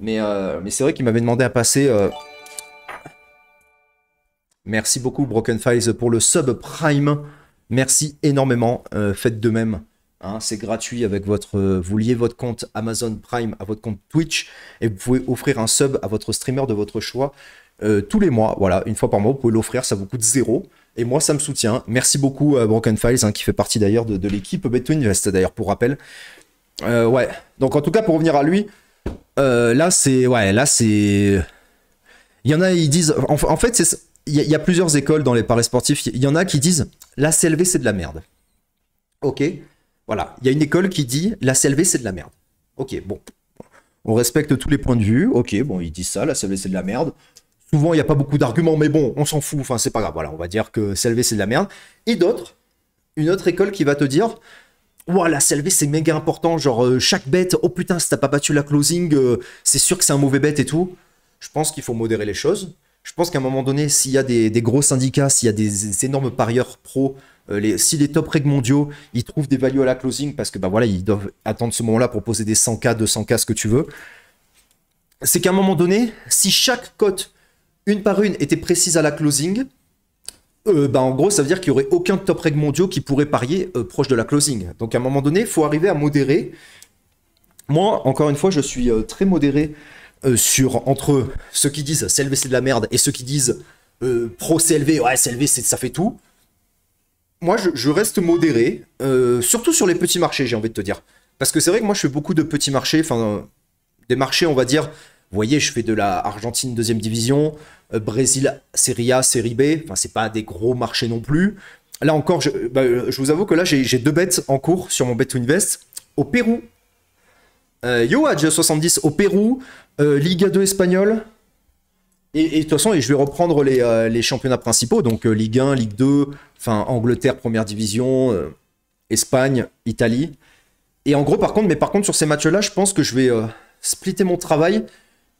Mais, euh, c'est vrai qu'il m'avait demandé à passer. Merci beaucoup Broken Files pour le sub prime. Merci énormément. faites de même. Hein, c'est gratuit avec votre. Euh, vous liez votre compte Amazon Prime à votre compte Twitch et vous pouvez offrir un sub à votre streamer de votre choix euh, tous les mois. Voilà, une fois par mois, vous pouvez l'offrir, ça vous coûte zéro. Et moi, ça me soutient. Merci beaucoup à Broken Files, hein, qui fait partie d'ailleurs de, l'équipe between d'ailleurs, pour rappel. Euh, ouais, donc en tout cas, pour revenir à lui, là, c'est. Ouais, là, c'est. Il y en a, ils disent. En, fait, Il y, a plusieurs écoles dans les paris sportifs. Il y, y en a qui disent la CLV, c'est de la merde. Ok, voilà, il y a une école qui dit la CLV c'est de la merde. Ok, bon, on respecte tous les points de vue. Ok, bon, ils disent ça, la CLV c'est de la merde. Souvent, il n'y a pas beaucoup d'arguments, mais bon, on s'en fout. Enfin, c'est pas grave. Voilà, on va dire que CLV c'est de la merde. Et d'autres, une autre école qui va te dire Ouah, la CLV c'est méga important. Genre, euh, chaque bête, oh putain, si t'as pas battu la closing, euh, c'est sûr que c'est un mauvais bête et tout. Je pense qu'il faut modérer les choses. Je pense qu'à un moment donné, s'il y a des, gros syndicats, s'il y a des, des énormes parieurs pro euh, si les top règles mondiaux, ils trouvent des values à la closing parce que bah voilà, ils doivent attendre ce moment-là pour poser des 100K, 200K, ce que tu veux. C'est qu'à un moment donné, si chaque cote, une par une, était précise à la closing, euh, bah, en gros, ça veut dire qu'il n'y aurait aucun top reg mondiaux qui pourrait parier euh, proche de la closing. Donc à un moment donné, il faut arriver à modérer. Moi, encore une fois, je suis euh, très modéré sur entre ceux qui disent CLV c'est de la merde et ceux qui disent pro CLV, ouais, CLV ça fait tout moi, je, reste modéré, euh, surtout sur les petits marchés, j'ai envie de te dire. Parce que c'est vrai que moi, je fais beaucoup de petits marchés, enfin, des marchés, on va dire, vous voyez, je fais de la Argentine deuxième division, euh, Brésil Série A, Série B, enfin, c'est pas des gros marchés non plus. Là encore, je, bah, euh, vous avoue que là, j'ai deux bêtes en cours sur mon bet to invest au Pérou. Euh, yo, 70 au Pérou, Liga 2 espagnole, et, de toute façon, et je vais reprendre les, euh, championnats principaux, donc euh, Ligue 1, Ligue 2, enfin Angleterre, Première Division, euh, Espagne, Italie. Et en gros, par contre, mais par contre, sur ces matchs-là, je pense que je vais splitter mon travail.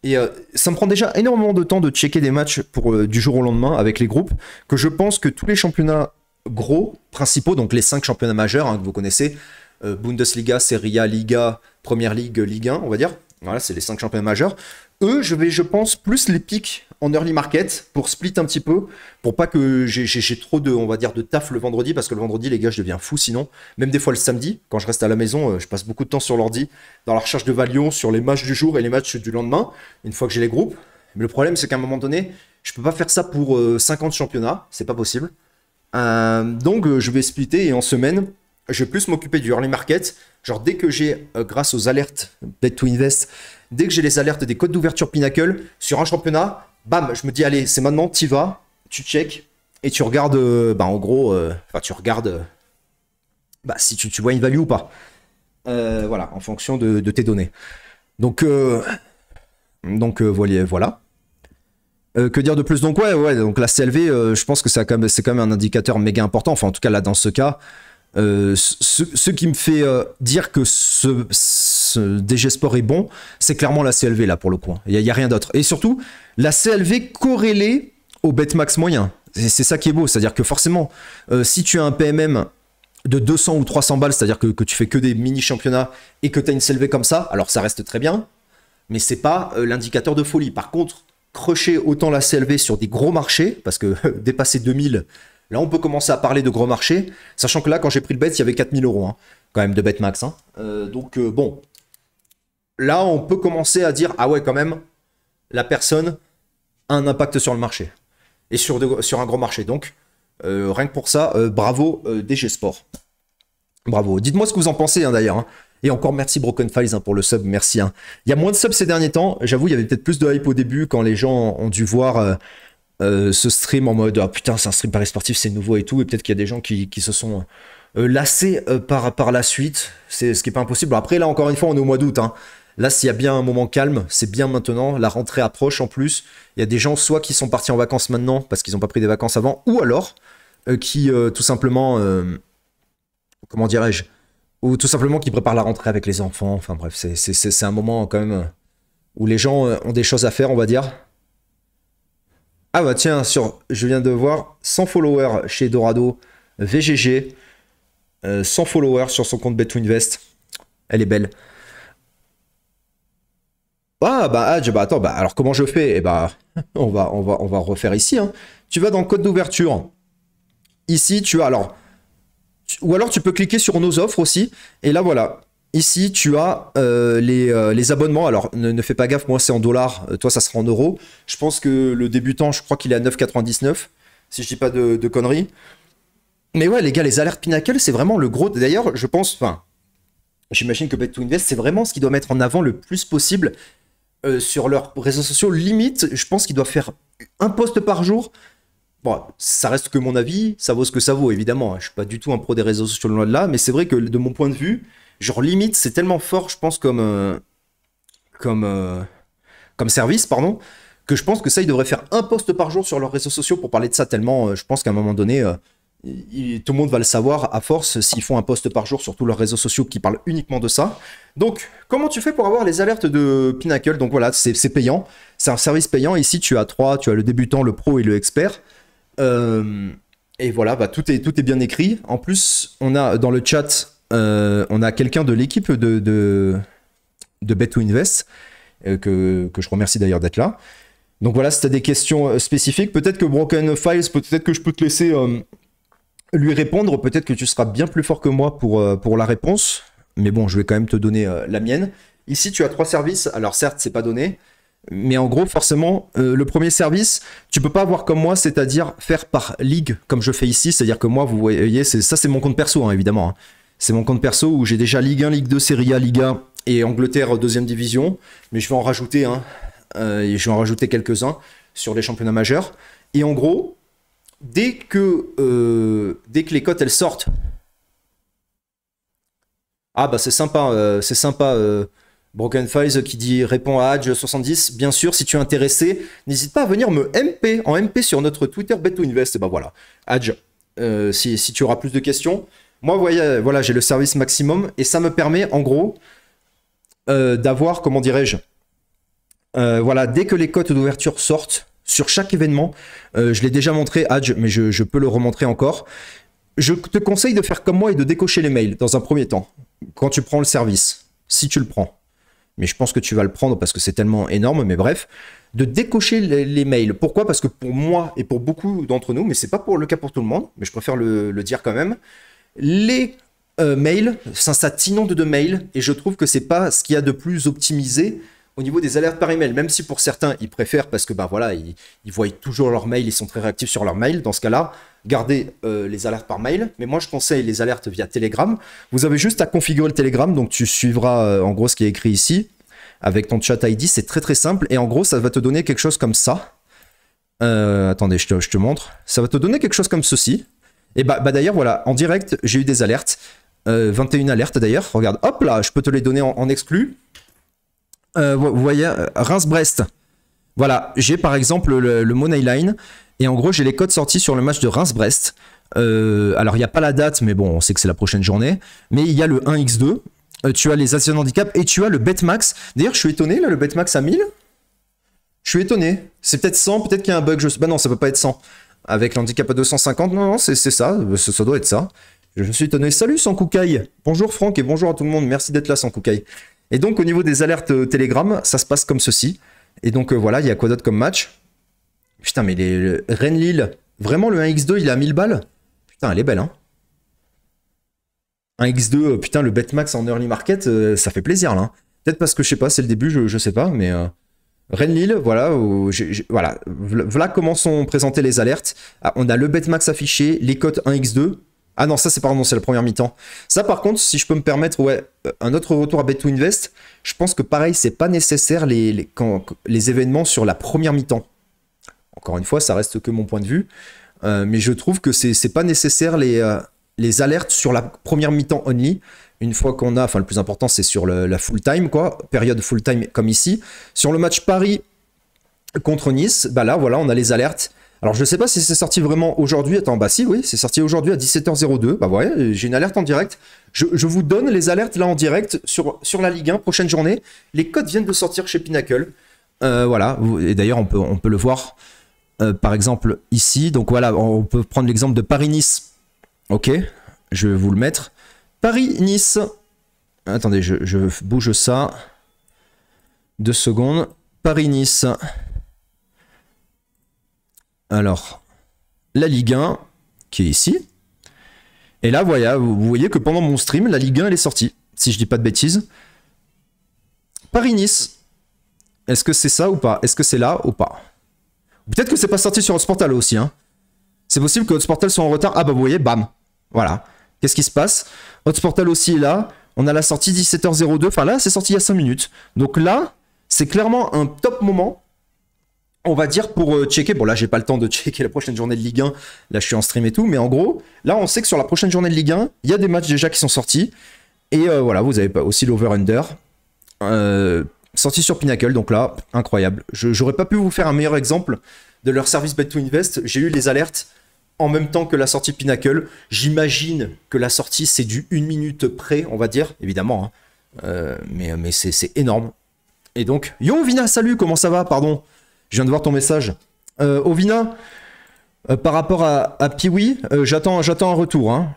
Et ça me prend déjà énormément de temps de checker des matchs pour, du jour au lendemain avec les groupes, que je pense que tous les championnats gros, principaux, donc les 5 championnats majeurs hein, que vous connaissez, Bundesliga, Serie A, Liga, Première Ligue, Ligue 1, on va dire, voilà, c'est les 5 championnats majeurs eux, je vais, je pense, plus les pics en early market pour split un petit peu, pour pas que j'ai trop de, on va dire, de taf le vendredi, parce que le vendredi, les gars, je deviens fou sinon. Même des fois le samedi, quand je reste à la maison, euh, je passe beaucoup de temps sur l'ordi, dans la recherche de valions, sur les matchs du jour et les matchs du lendemain, une fois que j'ai les groupes. Mais le problème, c'est qu'à un moment donné, je peux pas faire ça pour 50 euh, championnats, c'est pas possible. Euh, donc, je vais splitter et en semaine, je vais plus m'occuper du early market. Genre, dès que j'ai, grâce aux alertes Bet to Invest, Dès que j'ai les alertes des codes d'ouverture Pinnacle, sur un championnat, bam, je me dis, allez, c'est maintenant, t'y vas, tu check, et tu regardes, euh, bah, en gros, euh, enfin, tu regardes euh, bah, si tu, vois une value ou pas. voilà, en fonction de, tes données. Donc, donc voilà. que dire de plus Donc ouais, ouais, donc la CLV, je pense que c'est quand, même un indicateur méga important. Enfin, en tout cas là, dans ce cas, ce, qui me fait dire que ce, DG Sport est bon, c'est clairement la CLV là pour le coup. Hein. Il n'y a, rien d'autre. Et surtout, la CLV corrélée au Betmax moyen. C'est ça qui est beau, c'est-à-dire que forcément, euh, si tu as un PMM de 200 ou 300 balles, c'est-à-dire que, tu fais que des mini-championnats et que tu as une CLV comme ça, alors ça reste très bien, mais c'est pas euh, l'indicateur de folie. Par contre, crocher autant la CLV sur des gros marchés, parce que dépasser 2000, là on peut commencer à parler de gros marchés, sachant que là quand j'ai pris le bet, il y avait 4000 euros hein, quand même de Betmax max. Hein. Euh, donc bon, là, on peut commencer à dire, ah ouais, quand même, la personne a un impact sur le marché et sur, sur un grand marché. Donc, euh, rien que pour ça, euh, bravo euh, DG Sport. Bravo. Dites-moi ce que vous en pensez hein, d'ailleurs. Hein. Et encore merci Broken Files hein, pour le sub, merci. Il y a moins de subs ces derniers temps. J'avoue, il y avait peut-être plus de hype au début quand les gens ont dû voir ce stream en mode Ah putain, c'est un stream Paris sportif, c'est nouveau et tout. Et peut-être qu'il y a des gens qui, se sont lassés par, par la suite. C'est ce qui n'est pas impossible. Après, là, encore une fois, on est au mois d'août. Là, s'il y a bien un moment calme, c'est bien maintenant. La rentrée approche en plus. Il y a des gens soit qui sont partis en vacances maintenant parce qu'ils n'ont pas pris des vacances avant, ou alors euh, qui euh, tout simplement, euh, comment dirais-je, ou tout simplement qui préparent la rentrée avec les enfants. Enfin bref, c'est un moment quand même où les gens ont des choses à faire, on va dire. Ah bah tiens, sur, je viens de voir 100 followers chez Dorado VGG, 100 followers sur son compte between Elle est belle. Ah bah bah attends, bah alors comment je fais Eh bah on va, on va, on va refaire ici. Hein. Tu vas dans code d'ouverture. Ici, tu as alors. ou alors tu peux cliquer sur nos offres aussi. Et là voilà. Ici, tu as euh, euh, les, abonnements. Alors, ne, fais pas gaffe, moi c'est en dollars, euh, toi ça sera en euros. Je pense que le débutant, je crois qu'il est à 9,99, si je dis pas de, conneries. Mais ouais, les gars, les alertes Pinnacle, c'est vraiment le gros. D'ailleurs, je pense, enfin, j'imagine que Bet2Invest, c'est vraiment ce qui doit mettre en avant le plus possible euh, sur leurs réseaux sociaux. Limite, je pense qu'ils doivent faire un post par jour. Bon, ça reste que mon avis, ça vaut ce que ça vaut, évidemment. Hein. Je suis pas du tout un pro des réseaux sociaux loin de là, mais c'est vrai que de mon point de vue, genre limite, c'est tellement fort, je pense, comme, euh, comme, euh, comme service, pardon, que je pense que ça, ils devraient faire un post par jour sur leurs réseaux sociaux pour parler de ça tellement, je pense qu'à un moment donné, tout le monde va le savoir à force s'ils font un poste par jour sur tous leurs réseaux sociaux qui parlent uniquement de ça. Donc, comment tu fais pour avoir les alertes de Pinnacle Donc voilà, c'est payant. C'est un service payant. Ici, tu as trois. Tu as le débutant, le pro et le expert. Euh, et voilà, bah, tout, est, tout est bien écrit. En plus, on a dans le chat, euh, on a quelqu'un de l'équipe de, de, bet invest euh, que, que je remercie d'ailleurs d'être là. Donc voilà, si tu as des questions spécifiques, peut-être que Broken Files, peut-être que je peux te laisser lui répondre. Peut-être que tu seras bien plus fort que moi pour, euh, pour la réponse, mais bon, je vais quand même te donner euh, la mienne. Ici, tu as trois services. Alors certes, c'est pas donné, mais en gros, forcément, euh, le premier service, tu peux pas avoir comme moi, c'est-à-dire faire par ligue, comme je fais ici. C'est-à-dire que moi, vous voyez, ça, c'est mon compte perso, hein, évidemment. Hein. C'est mon compte perso où j'ai déjà Ligue 1, Ligue 2, Serie A, Liga et Angleterre deuxième division. Mais je vais en rajouter, un et je vais en rajouter quelques-uns sur les championnats majeurs. Et en gros, dès que, euh, dès que les cotes elles sortent, ah bah c'est sympa, euh, c'est sympa. Euh, Broken Files qui dit répond à Adge70. Bien sûr, si tu es intéressé, n'hésite pas à venir me MP en MP sur notre Twitter Beto Invest. Et bah voilà, Adge, si, tu auras plus de questions. Moi, voilà, j'ai le service maximum et ça me permet en gros d'avoir, comment dirais-je, voilà, dès que les cotes d'ouverture sortent, sur chaque événement. Euh, je l'ai déjà montré, Adj, mais je, peux le remontrer encore. Je te conseille de faire comme moi et de décocher les mails dans un premier temps, quand tu prends le service, si tu le prends. Mais je pense que tu vas le prendre parce que c'est tellement énorme, mais bref, de décocher les, mails. Pourquoi Parce que pour moi et pour beaucoup d'entre nous, mais ce n'est pas pour le cas pour tout le monde, mais je préfère le, dire quand même, les euh, mails, ça, un de mails, et je trouve que c'est pas ce qu'il y a de plus optimisé au niveau des alertes par email, même si pour certains ils préfèrent parce que ben voilà, ils, voient toujours leur mail, ils sont très réactifs sur leur mail, dans ce cas-là, gardez euh, les alertes par mail. Mais moi je conseille les alertes via Telegram. Vous avez juste à configurer le Telegram, donc tu suivras euh, en gros ce qui est écrit ici avec ton chat ID, c'est très très simple et en gros ça va te donner quelque chose comme ça. Euh, attendez, je te, montre. Ça va te donner quelque chose comme ceci. Et bah, bah d'ailleurs voilà, en direct j'ai eu des alertes. 21 alertes d'ailleurs, regarde, hop là, je peux te les donner en, en exclu. Euh, voyez, euh, Reims-Brest. Voilà, j'ai par exemple le, Moneyline. Line. Et en gros, j'ai les codes sortis sur le match de Reims-Brest. Euh, alors, il n'y a pas la date, mais bon, on sait que c'est la prochaine journée. Mais il y a le 1x2. tu as les asiens handicap et tu as le Betmax. D'ailleurs, je suis étonné, là, le Betmax à 1000. Je suis étonné. C'est peut-être 100, peut-être qu'il y a un bug. Je... Bah non, ça ne peut pas être 100. Avec l'handicap à 250, non, non, c'est ça. ça. doit être ça. Je suis étonné. Salut, sans Bonjour Franck et bonjour à tout le monde. Merci d'être là, sans et donc au niveau des alertes euh, Telegram, ça se passe comme ceci. Et donc euh, voilà, il y a quoi d'autre comme match Putain, mais les, Rennes Lille, vraiment le 1x2, il a à 1000 balles Putain, elle est belle, hein 1x2, euh, putain, le Betmax en early market, ça fait plaisir là. Hein. Peut-être parce que je sais pas, c'est le début, je, sais pas, mais. Rennes Lille, voilà, voilà, voilà comment sont présentées les alertes. Ah, on a le Betmax affiché, les cotes 1x2. Ah non, ça c'est pardon, c'est la première mi-temps. Ça par contre, si je peux me permettre, ouais, un autre retour à bet 2 invest je pense que pareil, c'est pas nécessaire les, événements sur la première mi-temps. Encore une fois, ça reste que mon point de vue. Euh, mais je trouve que c'est pas nécessaire les, euh, les alertes sur la première mi-temps only. Une fois qu'on a, enfin le plus important c'est sur la full time, quoi, période full time comme ici. Sur le match Paris contre Nice, bah là voilà, on a les alertes alors je ne sais pas si c'est sorti vraiment aujourd'hui. Attends, bah si, oui, c'est sorti aujourd'hui à 17h02. Bah ouais, j'ai une alerte en direct. Je, vous donne les alertes là en direct sur, sur la Ligue 1, prochaine journée. Les codes viennent de sortir chez Pinnacle. Euh, voilà, et d'ailleurs on peut, on peut le voir euh, par exemple ici. Donc voilà, on peut prendre l'exemple de Paris-Nice. Ok, je vais vous le mettre. Paris-Nice. Attendez, je, je bouge ça. Deux secondes. Paris-Nice. Alors, la Ligue 1, qui est ici. Et là, voilà, vous voyez que pendant mon stream, la Ligue 1, elle est sortie, si je dis pas de bêtises. Paris-Nice. Est-ce que c'est ça ou pas Est-ce que c'est là ou pas Peut-être que c'est pas sorti sur Hotsportal aussi. Hein. C'est possible que Hotsportal soit en retard. Ah bah vous voyez, bam. Voilà. Qu'est-ce qui se passe Hotsportal aussi est là. On a la sortie 17h02. Enfin là, c'est sorti il y a 5 minutes. Donc là, c'est clairement un top moment on va dire pour euh, checker, bon là j'ai pas le temps de checker la prochaine journée de Ligue 1, là je suis en stream et tout, mais en gros, là on sait que sur la prochaine journée de Ligue 1, il y a des matchs déjà qui sont sortis. Et euh, voilà, vous avez aussi l'over-under. Euh, sorti sur Pinnacle, donc là, incroyable. Je J'aurais pas pu vous faire un meilleur exemple de leur service Bet to Invest. J'ai eu les alertes en même temps que la sortie Pinnacle. J'imagine que la sortie c'est du une minute près, on va dire, évidemment. Hein. mais mais c'est énorme. Et donc, Yo Vina, salut, comment ça va Pardon. Je viens de voir ton message. Euh, Ovina, euh, par rapport à, à Piwi, euh, j'attends, j'attends un retour. Hein.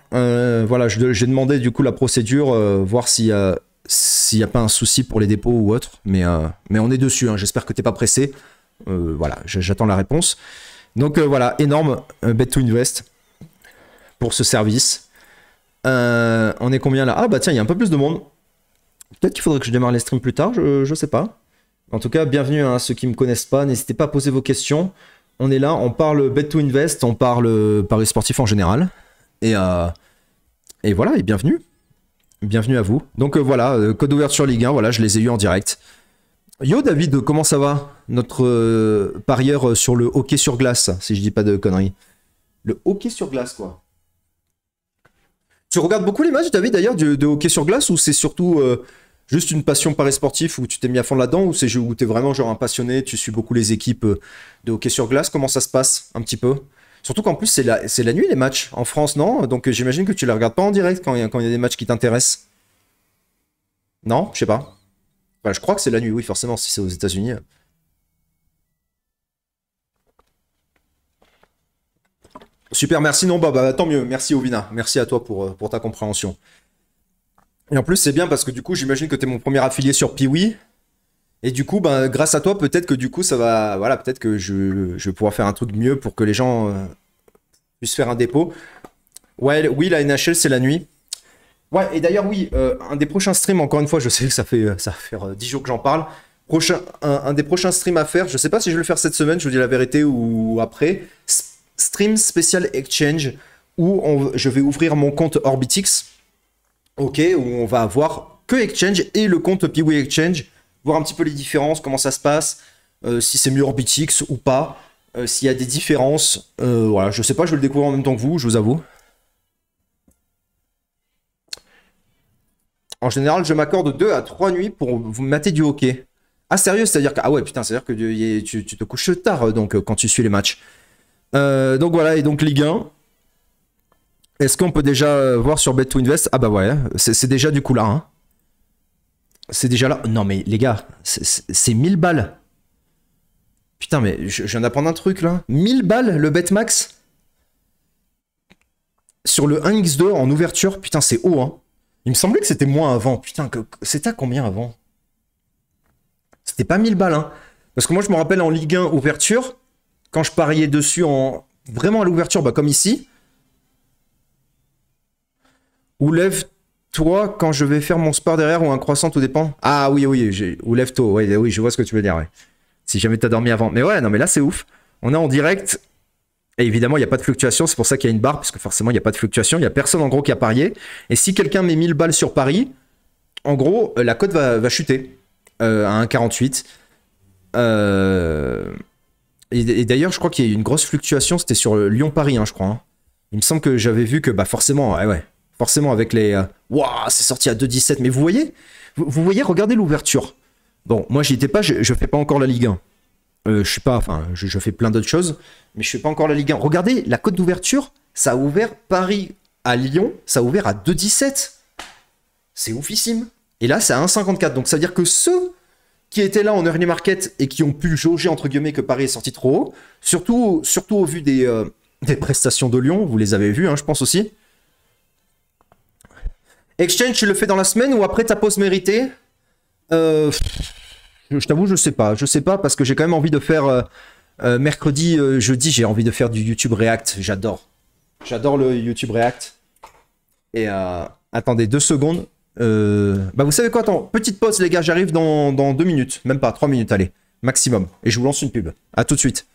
voilà, j'ai demandé du coup la procédure, voir s'il n'y a pas un souci pour les dépôts ou autre. Mais, mais on est dessus. Hein. J'espère que tu n'es pas pressé. voilà, j'attends la réponse. Donc voilà, énorme bet to invest pour ce service. on est combien là Ah bah tiens, il y a un peu plus de monde. Peut-être qu'il faudrait que je démarre les streams plus tard, je, ne sais pas. En tout cas, bienvenue à ceux qui ne me connaissent pas. N'hésitez pas à poser vos questions. On est là, on parle bet to invest, on parle euh, paris sportif en général. Euh, et, voilà, et bienvenue. Bienvenue à vous. Donc euh, voilà, code ouverture Ligue 1, voilà, je les ai eu en direct. Yo David, comment ça va Notre parieur sur le hockey sur glace, si je dis pas de conneries. Le hockey sur glace, quoi. Tu regardes beaucoup les matchs, David, d'ailleurs, de hockey sur glace ou c'est surtout juste une passion paris sportif où tu t'es mis à fond là-dedans ou c'est où es vraiment genre un passionné, tu suis beaucoup les équipes euh, de hockey sur glace Comment ça se passe un petit peu Surtout qu'en plus, c'est la, c'est la nuit les matchs en France, non Donc euh, j'imagine que tu les regardes pas en direct quand il y, y, a des matchs qui t'intéressent. Non Je sais pas. je crois que c'est la nuit, oui, forcément, si c'est aux États-Unis. Super, merci. Non, bah, bah tant mieux. Merci, Ovina. Merci à toi pour, euh, pour ta compréhension. Et en plus, c'est bien parce que du coup, j'imagine que tu es mon premier affilié sur Piwi. Et du coup, ben, grâce à toi, peut-être que du coup, ça va. Voilà, peut-être que je, vais pouvoir faire un truc mieux pour que les gens euh, puissent faire un dépôt. Ouais, oui, la NHL, c'est la nuit. Ouais, et d'ailleurs, oui, euh, un des prochains streams, encore une fois, je sais que ça fait, euh, ça fait 10 jours que j'en parle. Prochain, un, des prochains streams à faire, je sais pas si je vais le faire cette semaine, je vous dis la vérité, ou après. stream spécial exchange, où je vais ouvrir mon compte Orbitix ok, où on va avoir que Exchange et le compte Piwi Exchange, voir un petit peu les différences, comment ça se passe, euh, si c'est mieux en ou pas, euh, s'il y a des différences. Euh, voilà, je sais pas, je vais le découvrir en même temps que vous, je vous avoue. En général, je m'accorde 2 à 3 nuits pour vous mater du hockey. Ah sérieux, c'est-à-dire que... Ah ouais, putain, c'est-à-dire que tu, te couches tard donc quand tu suis les matchs. donc voilà, et donc Ligue 1, est-ce qu'on peut déjà euh, voir sur bet 2 invest Ah bah ouais, hein. c'est déjà du coup là. Hein. C'est déjà là. Non mais les gars, c'est 1000 balles. Putain mais je, viens d'apprendre un truc là. 1000 balles le BetMax sur le 1x2 en ouverture. Putain c'est haut hein. Il me semblait que c'était moins avant. Putain que, c'était à combien avant C'était pas 1000 balles hein. Parce que moi je me rappelle en Ligue 1 ouverture quand je pariais dessus en vraiment à l'ouverture bah comme ici ou lève-toi quand je vais faire mon sport derrière ou un croissant, tout dépend. Ah oui, oui, ou lève-toi, oui, oui, je vois ce que tu veux dire, Si jamais t'as dormi avant. Mais ouais, non, mais là, c'est ouf. On est en direct. Et évidemment, il n'y a pas de fluctuation, c'est pour ça qu'il y a une barre, parce que forcément, il n'y a pas de fluctuation, il n'y a personne en gros qui a parié. Et si quelqu'un met 1000 balles sur Paris, en gros, euh, la cote va, chuter euh, à 1,48. Euh, et, d'ailleurs, je crois qu'il y a eu une grosse fluctuation, c'était sur Lyon-Paris, hein, je crois. Hein. Il me semble que j'avais vu que, bah forcément, ouais, ouais, Forcément, avec les. Waouh, c'est sorti à 2,17. Mais vous voyez vous, voyez, regardez l'ouverture. Bon, moi, n'y étais pas, je, ne fais pas encore la Ligue 1. Euh, je suis pas, enfin, je, fais plein d'autres choses, mais je fais pas encore la Ligue 1. Regardez, la cote d'ouverture, ça a ouvert Paris à Lyon, ça a ouvert à 2,17. C'est oufissime. Et là, c'est à 1,54. Donc, ça veut dire que ceux qui étaient là en early market et qui ont pu jauger, entre guillemets, que Paris est sorti trop haut, surtout, surtout au vu des, euh, prestations de Lyon, vous les avez vues, hein, je pense aussi, Exchange, tu le fais dans la semaine ou après ta pause méritée euh, Je, t'avoue, je sais pas. Je sais pas parce que j'ai quand même envie de faire. Euh, euh, mercredi, jeudi, j'ai envie de faire du YouTube React. J'adore. J'adore le YouTube React. Et attendez deux secondes. bah, vous savez quoi Attends, petite pause, les gars. J'arrive dans, dans deux minutes. Même pas, trois minutes, allez. Maximum. Et je vous lance une pub. À tout de suite.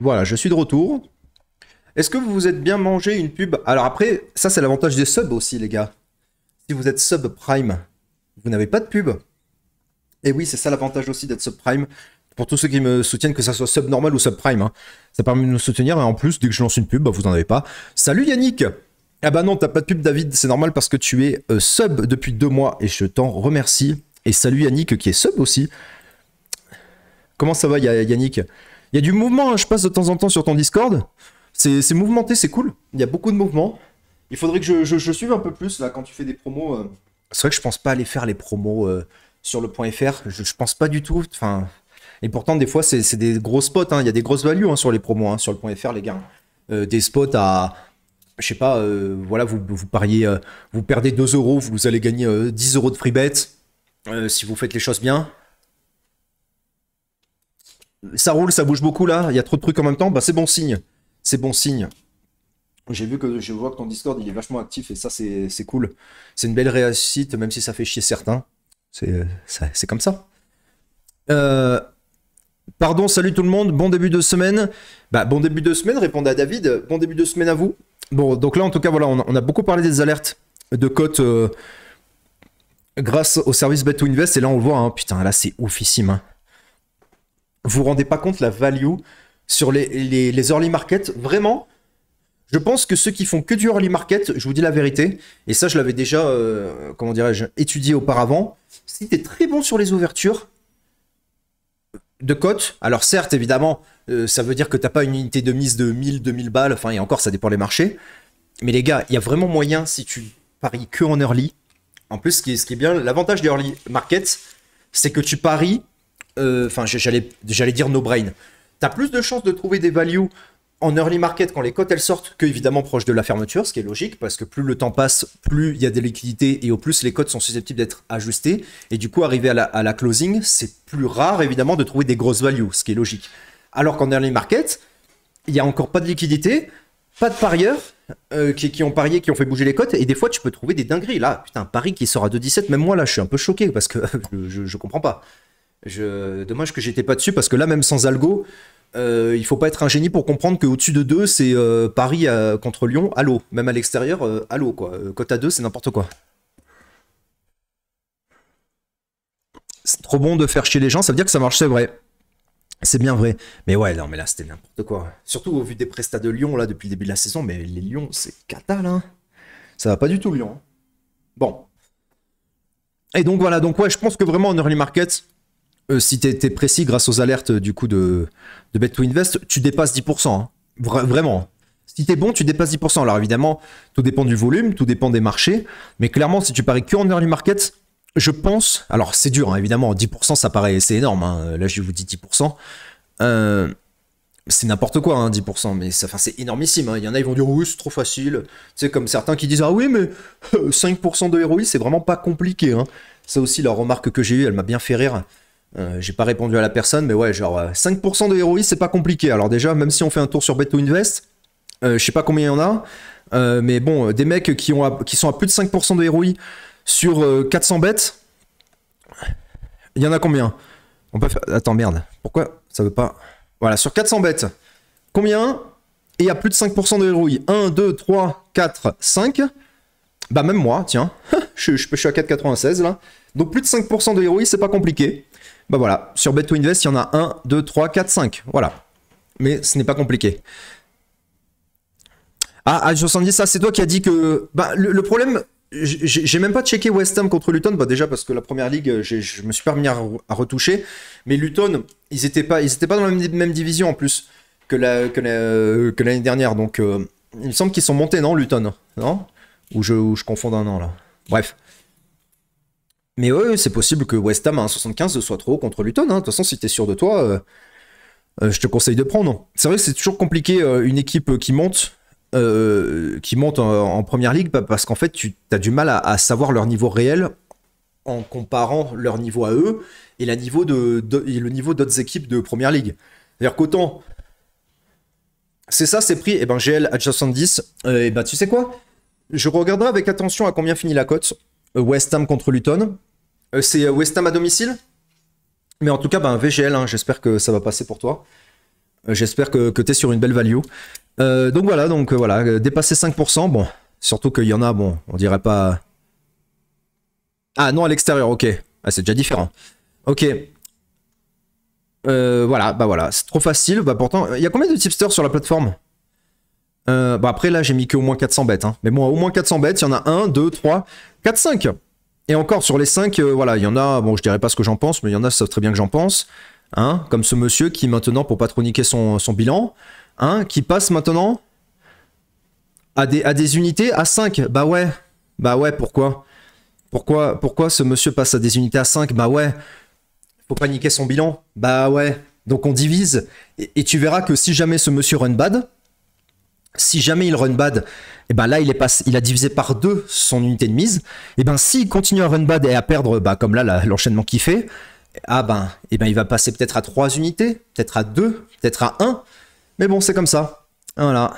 Voilà, je suis de retour. Est-ce que vous vous êtes bien mangé une pub Alors après, ça c'est l'avantage des subs aussi, les gars. Si vous êtes sub prime, vous n'avez pas de pub. Et oui, c'est ça l'avantage aussi d'être sub prime. Pour tous ceux qui me soutiennent, que ça soit sub normal ou sub prime, hein. ça permet de nous soutenir. Et en plus, dès que je lance une pub, bah, vous n'en avez pas. Salut Yannick Ah bah non, t'as pas de pub David, c'est normal parce que tu es euh, sub depuis deux mois et je t'en remercie. Et salut Yannick qui est sub aussi. Comment ça va Yannick il y a du mouvement, hein, je passe de temps en temps sur ton Discord. C'est mouvementé, c'est cool. Il y a beaucoup de mouvement. Il faudrait que je, suive un peu plus là quand tu fais des promos. Euh. C'est vrai que je pense pas aller faire les promos euh, sur le point .fr. Je, ne pense pas du tout. Enfin, et pourtant des fois c'est des gros spots. Hein. Il y a des grosses values hein, sur les promos sur le point .fr les gars. Euh, des spots à je sais pas. voilà, vous, vous pariez, vous perdez 2 euros, vous allez gagner 10 euros de free bet si vous faites les choses bien ça roule, ça bouge beaucoup là, il y a trop de trucs en même temps, bah c'est bon signe. C'est bon signe. J'ai vu que je vois que ton Discord il est vachement actif et ça c'est cool. C'est une belle réussite, même si ça fait chier certains. C'est comme ça. Euh, pardon, salut tout le monde, bon début de semaine. Bah, bon début de semaine, répondez à David. Bon début de semaine à vous. Bon, donc là en tout cas, voilà, on a, beaucoup parlé des alertes de cotes euh, grâce au service Bet2Invest. Et là on le voit, hein, putain, là c'est oufissime. Hein. Vous rendez pas compte la value sur les, les, early markets. Vraiment, je pense que ceux qui font que du early market, je vous dis la vérité, et ça je l'avais déjà, euh, comment dirais-je, étudié auparavant, c'était très bon sur les ouvertures de cote, alors certes évidemment, euh, ça veut dire que t'as pas une unité de mise de 1000, 2000 balles, enfin et encore ça dépend les marchés, mais les gars, il y a vraiment moyen si tu paries que en early, en plus ce qui est, bien, l'avantage des early market, c'est que tu paries euh, enfin, j'allais, j'allais dire no brain. T'as plus de chances de trouver des values en early market quand les cotes elles sortent que évidemment proche de la fermeture, ce qui est logique parce que plus le temps passe, plus il y a des liquidités et au plus les cotes sont susceptibles d'être ajustées et du coup arriver à la, closing, c'est plus rare évidemment de trouver des grosses values, ce qui est logique. Alors qu'en early market, il y a encore pas de liquidité, pas de parieurs euh, qui, ont parié, qui ont fait bouger les cotes et des fois tu peux trouver des dingueries. Là, putain, un pari qui sort à 2,17, même moi là je suis un peu choqué parce que je, je, je comprends pas. Dommage que j'étais pas dessus parce que là, même sans algo, euh, il faut pas être un génie pour comprendre qu'au-dessus de deux c'est euh, Paris euh, contre Lyon à l'eau. Même à l'extérieur, à l'eau, quoi. Cote à 2, c'est n'importe quoi. C'est trop bon de faire chier les gens, ça veut dire que ça marche, c'est vrai. C'est bien vrai. Mais ouais, non, mais là, c'était n'importe quoi. Surtout au vu des prestats de Lyon, là, depuis le début de la saison. Mais les Lyons, c'est cata, hein. Ça va pas du tout, Lyon. Bon. Et donc, voilà. Donc, ouais, je pense que vraiment, en early market, euh, si tu es, précis grâce aux alertes du coup de, de Bet Invest, tu dépasses 10%. Hein. vraiment. Si tu es bon, tu dépasses 10%. Alors évidemment, tout dépend du volume, tout dépend des marchés. Mais clairement, si tu paries que en early market, je pense. Alors c'est dur, hein, évidemment. 10%, ça paraît, c'est énorme. Hein. Là, je vous dis 10%. Euh, c'est n'importe quoi, 10%, mais c'est énormissime. Il y en a, ils vont dire oui, c'est trop facile. C'est comme certains qui disent ah oui, mais 5% euh, de ROI, c'est vraiment pas compliqué. Ça aussi la remarque que j'ai eue, elle m'a bien fait rire. Euh, j'ai pas répondu à la personne, mais ouais, genre 5% euh, de héroïs, c'est pas compliqué. Alors déjà, même si on fait un tour sur Beto Invest, euh, je sais pas combien il y en a, mais bon, des mecs qui, ont qui sont à plus de 5% de héroïs sur 400 bêtes, il y en a combien On peut faire... Attends, merde, pourquoi ça veut pas... Voilà, sur 400 bêtes, combien Et il y a plus de 5% de héroïs 1, 2, 3, 4, 5 bah même moi, tiens, je, suis à 4,96 là. Donc plus de 5% de héroïs, c'est pas compliqué. Bah voilà, sur bet invest il y en a 1, 2, 3, 4, 5. Voilà. Mais ce n'est pas compliqué. Ah, à 70 ça c'est toi qui as dit que... Bah, le, problème, j'ai même pas checké West Ham contre Luton, bah déjà parce que la première ligue, je me suis permis à, retoucher. Mais Luton, ils étaient pas, ils pas dans la même, division en plus que l'année la, que l'année dernière. Donc euh, il me semble qu'ils sont montés, non, Luton, non Ou je, ou je confonds un an là. Bref. Mais ouais, c'est possible que West Ham à 1,75 soit trop haut contre Luton. Hein. De toute façon, si t'es sûr de toi, euh, euh, je te conseille de prendre. C'est vrai que c'est toujours compliqué euh, une équipe qui monte, qui monte en, première ligue, bah, parce qu'en fait, tu as du mal à, savoir leur niveau réel en comparant leur niveau à eux et, niveau de, le niveau d'autres équipes de première ligue. C'est-à-dire qu'autant. C'est ça, c'est pris. Et eh ben GL à 70. et ben tu sais quoi Je regarderai avec attention à combien finit la cote. West Ham contre Luton. Euh, c'est euh, West Ham à domicile. Mais en tout cas, ben, VGL, hein, j'espère que ça va passer pour toi. Euh, j'espère que, tu es sur une belle value. donc voilà, donc voilà, dépasser 5%, bon, surtout qu'il y en a, bon, on dirait pas. Ah non, à l'extérieur, ok. Ah, c'est déjà différent. Ok. voilà, bah voilà, c'est trop facile. Bah pourtant, il y a combien de tipsters sur la plateforme Bah après, là, j'ai mis que au moins 400 bêtes. Hein. Mais bon, au moins 400 bêtes, il y en a 1, 2, 3, 4, 5. Et encore sur les 5, euh, voilà, il y en a, bon je dirais pas ce que j'en pense, mais il y en a, savent très bien que j'en pense. Hein, comme ce monsieur qui maintenant, pour pas trop niquer son, son bilan, hein, qui passe maintenant à des, à des unités à 5. Bah ouais, bah ouais, pourquoi pourquoi, pourquoi ce monsieur passe à des unités à 5 Bah ouais, faut pas niquer son bilan. Bah ouais, donc on divise. Et, et tu verras que si jamais ce monsieur run bad, si jamais il run bad, et eh ben là il, est il a divisé par deux son unité de mise. Et eh ben s'il continue à run bad et à perdre, bah, comme là l'enchaînement qu'il fait, ah ben, et eh ben il va passer peut-être à trois unités, peut-être à deux, peut-être à un. Mais bon, c'est comme ça. Voilà.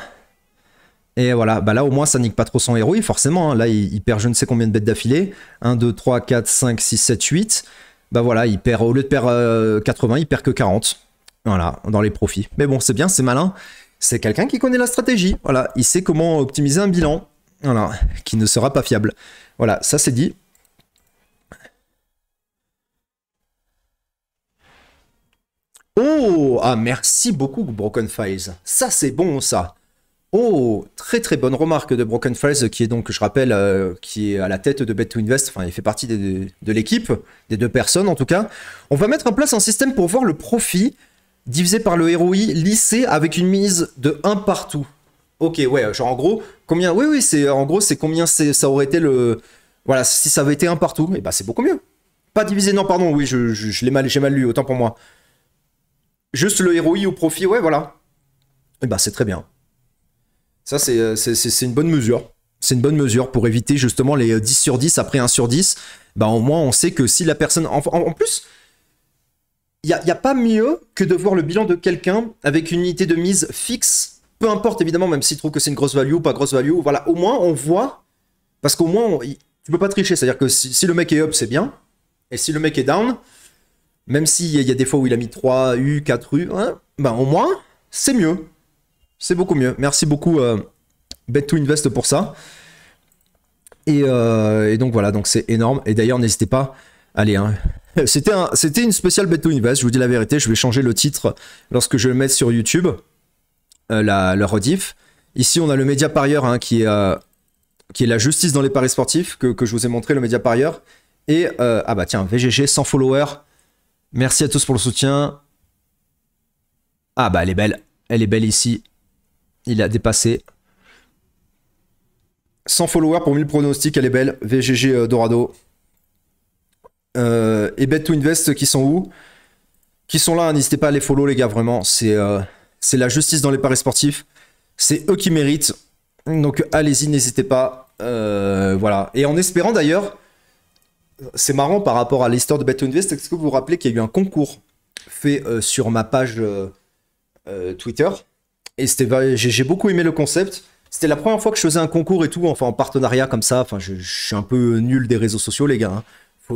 Et voilà, bah là au moins ça nique pas trop son héros, forcément. Hein. Là il, perd je ne sais combien de bêtes d'affilée. 1, 2, 3, 4, 5, 6, 7, 8. Bah voilà, il perd, au lieu de perdre 80, euh, il perd que 40. Voilà, dans les profits. Mais bon, c'est bien, c'est malin c'est quelqu'un qui connaît la stratégie. Voilà, il sait comment optimiser un bilan. Voilà, qui ne sera pas fiable. Voilà, ça c'est dit. Oh ah, merci beaucoup, Broken Files. Ça, c'est bon, ça. Oh, très très bonne remarque de Broken Files, qui est donc, je rappelle, euh, qui est à la tête de Bet 2 Invest. Enfin, il fait partie de l'équipe, des deux personnes en tout cas. On va mettre en place un système pour voir le profit divisé par le ROI lycée avec une mise de 1 partout. Ok, ouais, genre en gros, combien. Oui, oui, c'est en gros, c'est combien ça aurait été le. Voilà, si ça avait été 1 partout, et eh ben, c'est beaucoup mieux. Pas divisé, non, pardon, oui, je, mal, j'ai mal lu, autant pour moi. Juste le ROI au profit, ouais, voilà. Et eh bah ben, c'est très bien. Ça, euh, c'est une bonne mesure. C'est une bonne mesure pour éviter justement les 10 euh, sur 10 après 1 sur 10. Bah au moins, on sait que si la personne. en plus, il n'y a, a, pas mieux que de voir le bilan de quelqu'un avec une unité de mise fixe. Peu importe, évidemment, même s'il trouve que c'est une grosse value ou pas grosse value. Voilà, au moins, on voit. Parce qu'au moins, tu tu peux pas tricher. C'est-à-dire que si, le mec est up, c'est bien. Et si le mec est down, même s'il y, y a des fois où il a mis 3 U, 4 U, hein, ben, au moins, c'est mieux. C'est beaucoup mieux. Merci beaucoup, euh, Bet2Invest, pour ça. Euh, et, donc voilà, donc c'est énorme. Et d'ailleurs, n'hésitez pas. Allez, hein, C'était un, une spéciale Beto Invest, je vous dis la vérité, je vais changer le titre lorsque je le mettre sur YouTube, euh, le la, rediff. Ici, on a le média parieur hein, qui, est, euh, qui est la justice dans les paris sportifs que, je vous ai montré, le média parieur. Et, euh, ah bah tiens, VGG, 100 followers. Merci à tous pour le soutien. Ah bah elle est belle, elle est belle ici. Il a dépassé. 100 followers pour 1000 pronostics, elle est belle. VGG Dorado. Euh, et bet to invest qui sont où Qui sont là, hein, n'hésitez pas à les follow les gars, vraiment. Euh, c'est la justice dans les paris sportifs. C'est eux qui méritent. Donc allez-y, n'hésitez pas. Euh, voilà. Et en espérant d'ailleurs, c'est marrant par rapport à l'histoire de bet to invest est-ce que vous vous rappelez qu'il y a eu un concours fait sur ma page Twitter Et j'ai beaucoup aimé le concept. C'était la première fois que je faisais un concours et tout, enfin en partenariat comme ça. Enfin, je, suis un peu nul des réseaux sociaux, les gars. Hein.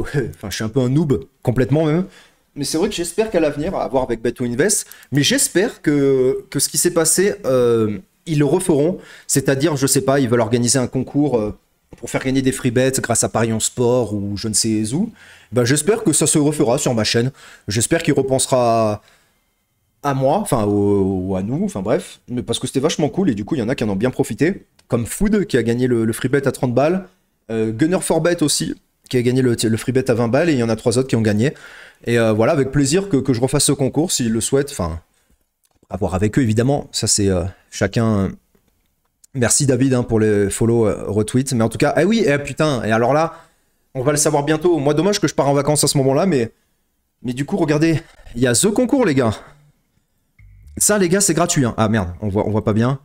enfin, je suis un peu un noob, complètement même. Mais c'est vrai que j'espère qu'à l'avenir, à voir avec Beto Invest, mais j'espère que, ce qui s'est passé, euh, ils le referont. C'est-à-dire, je sais pas, ils veulent organiser un concours euh, pour faire gagner des free bets grâce à Paris Sport ou je ne sais où. Ben, j'espère que ça se refera sur ma chaîne. J'espère qu'il repensera à, moi, enfin, ou à nous, enfin bref. Mais parce que c'était vachement cool et du coup, il y en a qui en ont bien profité. Comme Food qui a gagné le, free bet à 30 balles. Euh, gunner Gunner bet aussi, a gagné le, free bet à 20 balles et il y en a trois autres qui ont gagné. Et euh, voilà, avec plaisir que, je refasse ce concours s'ils le souhaitent. Enfin, à voir avec eux évidemment. Ça, c'est euh, chacun. Merci David hein, pour les follow, retweet euh, retweets. Mais en tout cas, eh oui, eh, putain, et alors là, on va le savoir bientôt. Moi, dommage que je pars en vacances à ce moment-là, mais. Mais du coup, regardez, il y a The Concours, les gars. Ça, les gars, c'est gratuit. Hein. Ah merde, on voit, on voit pas bien.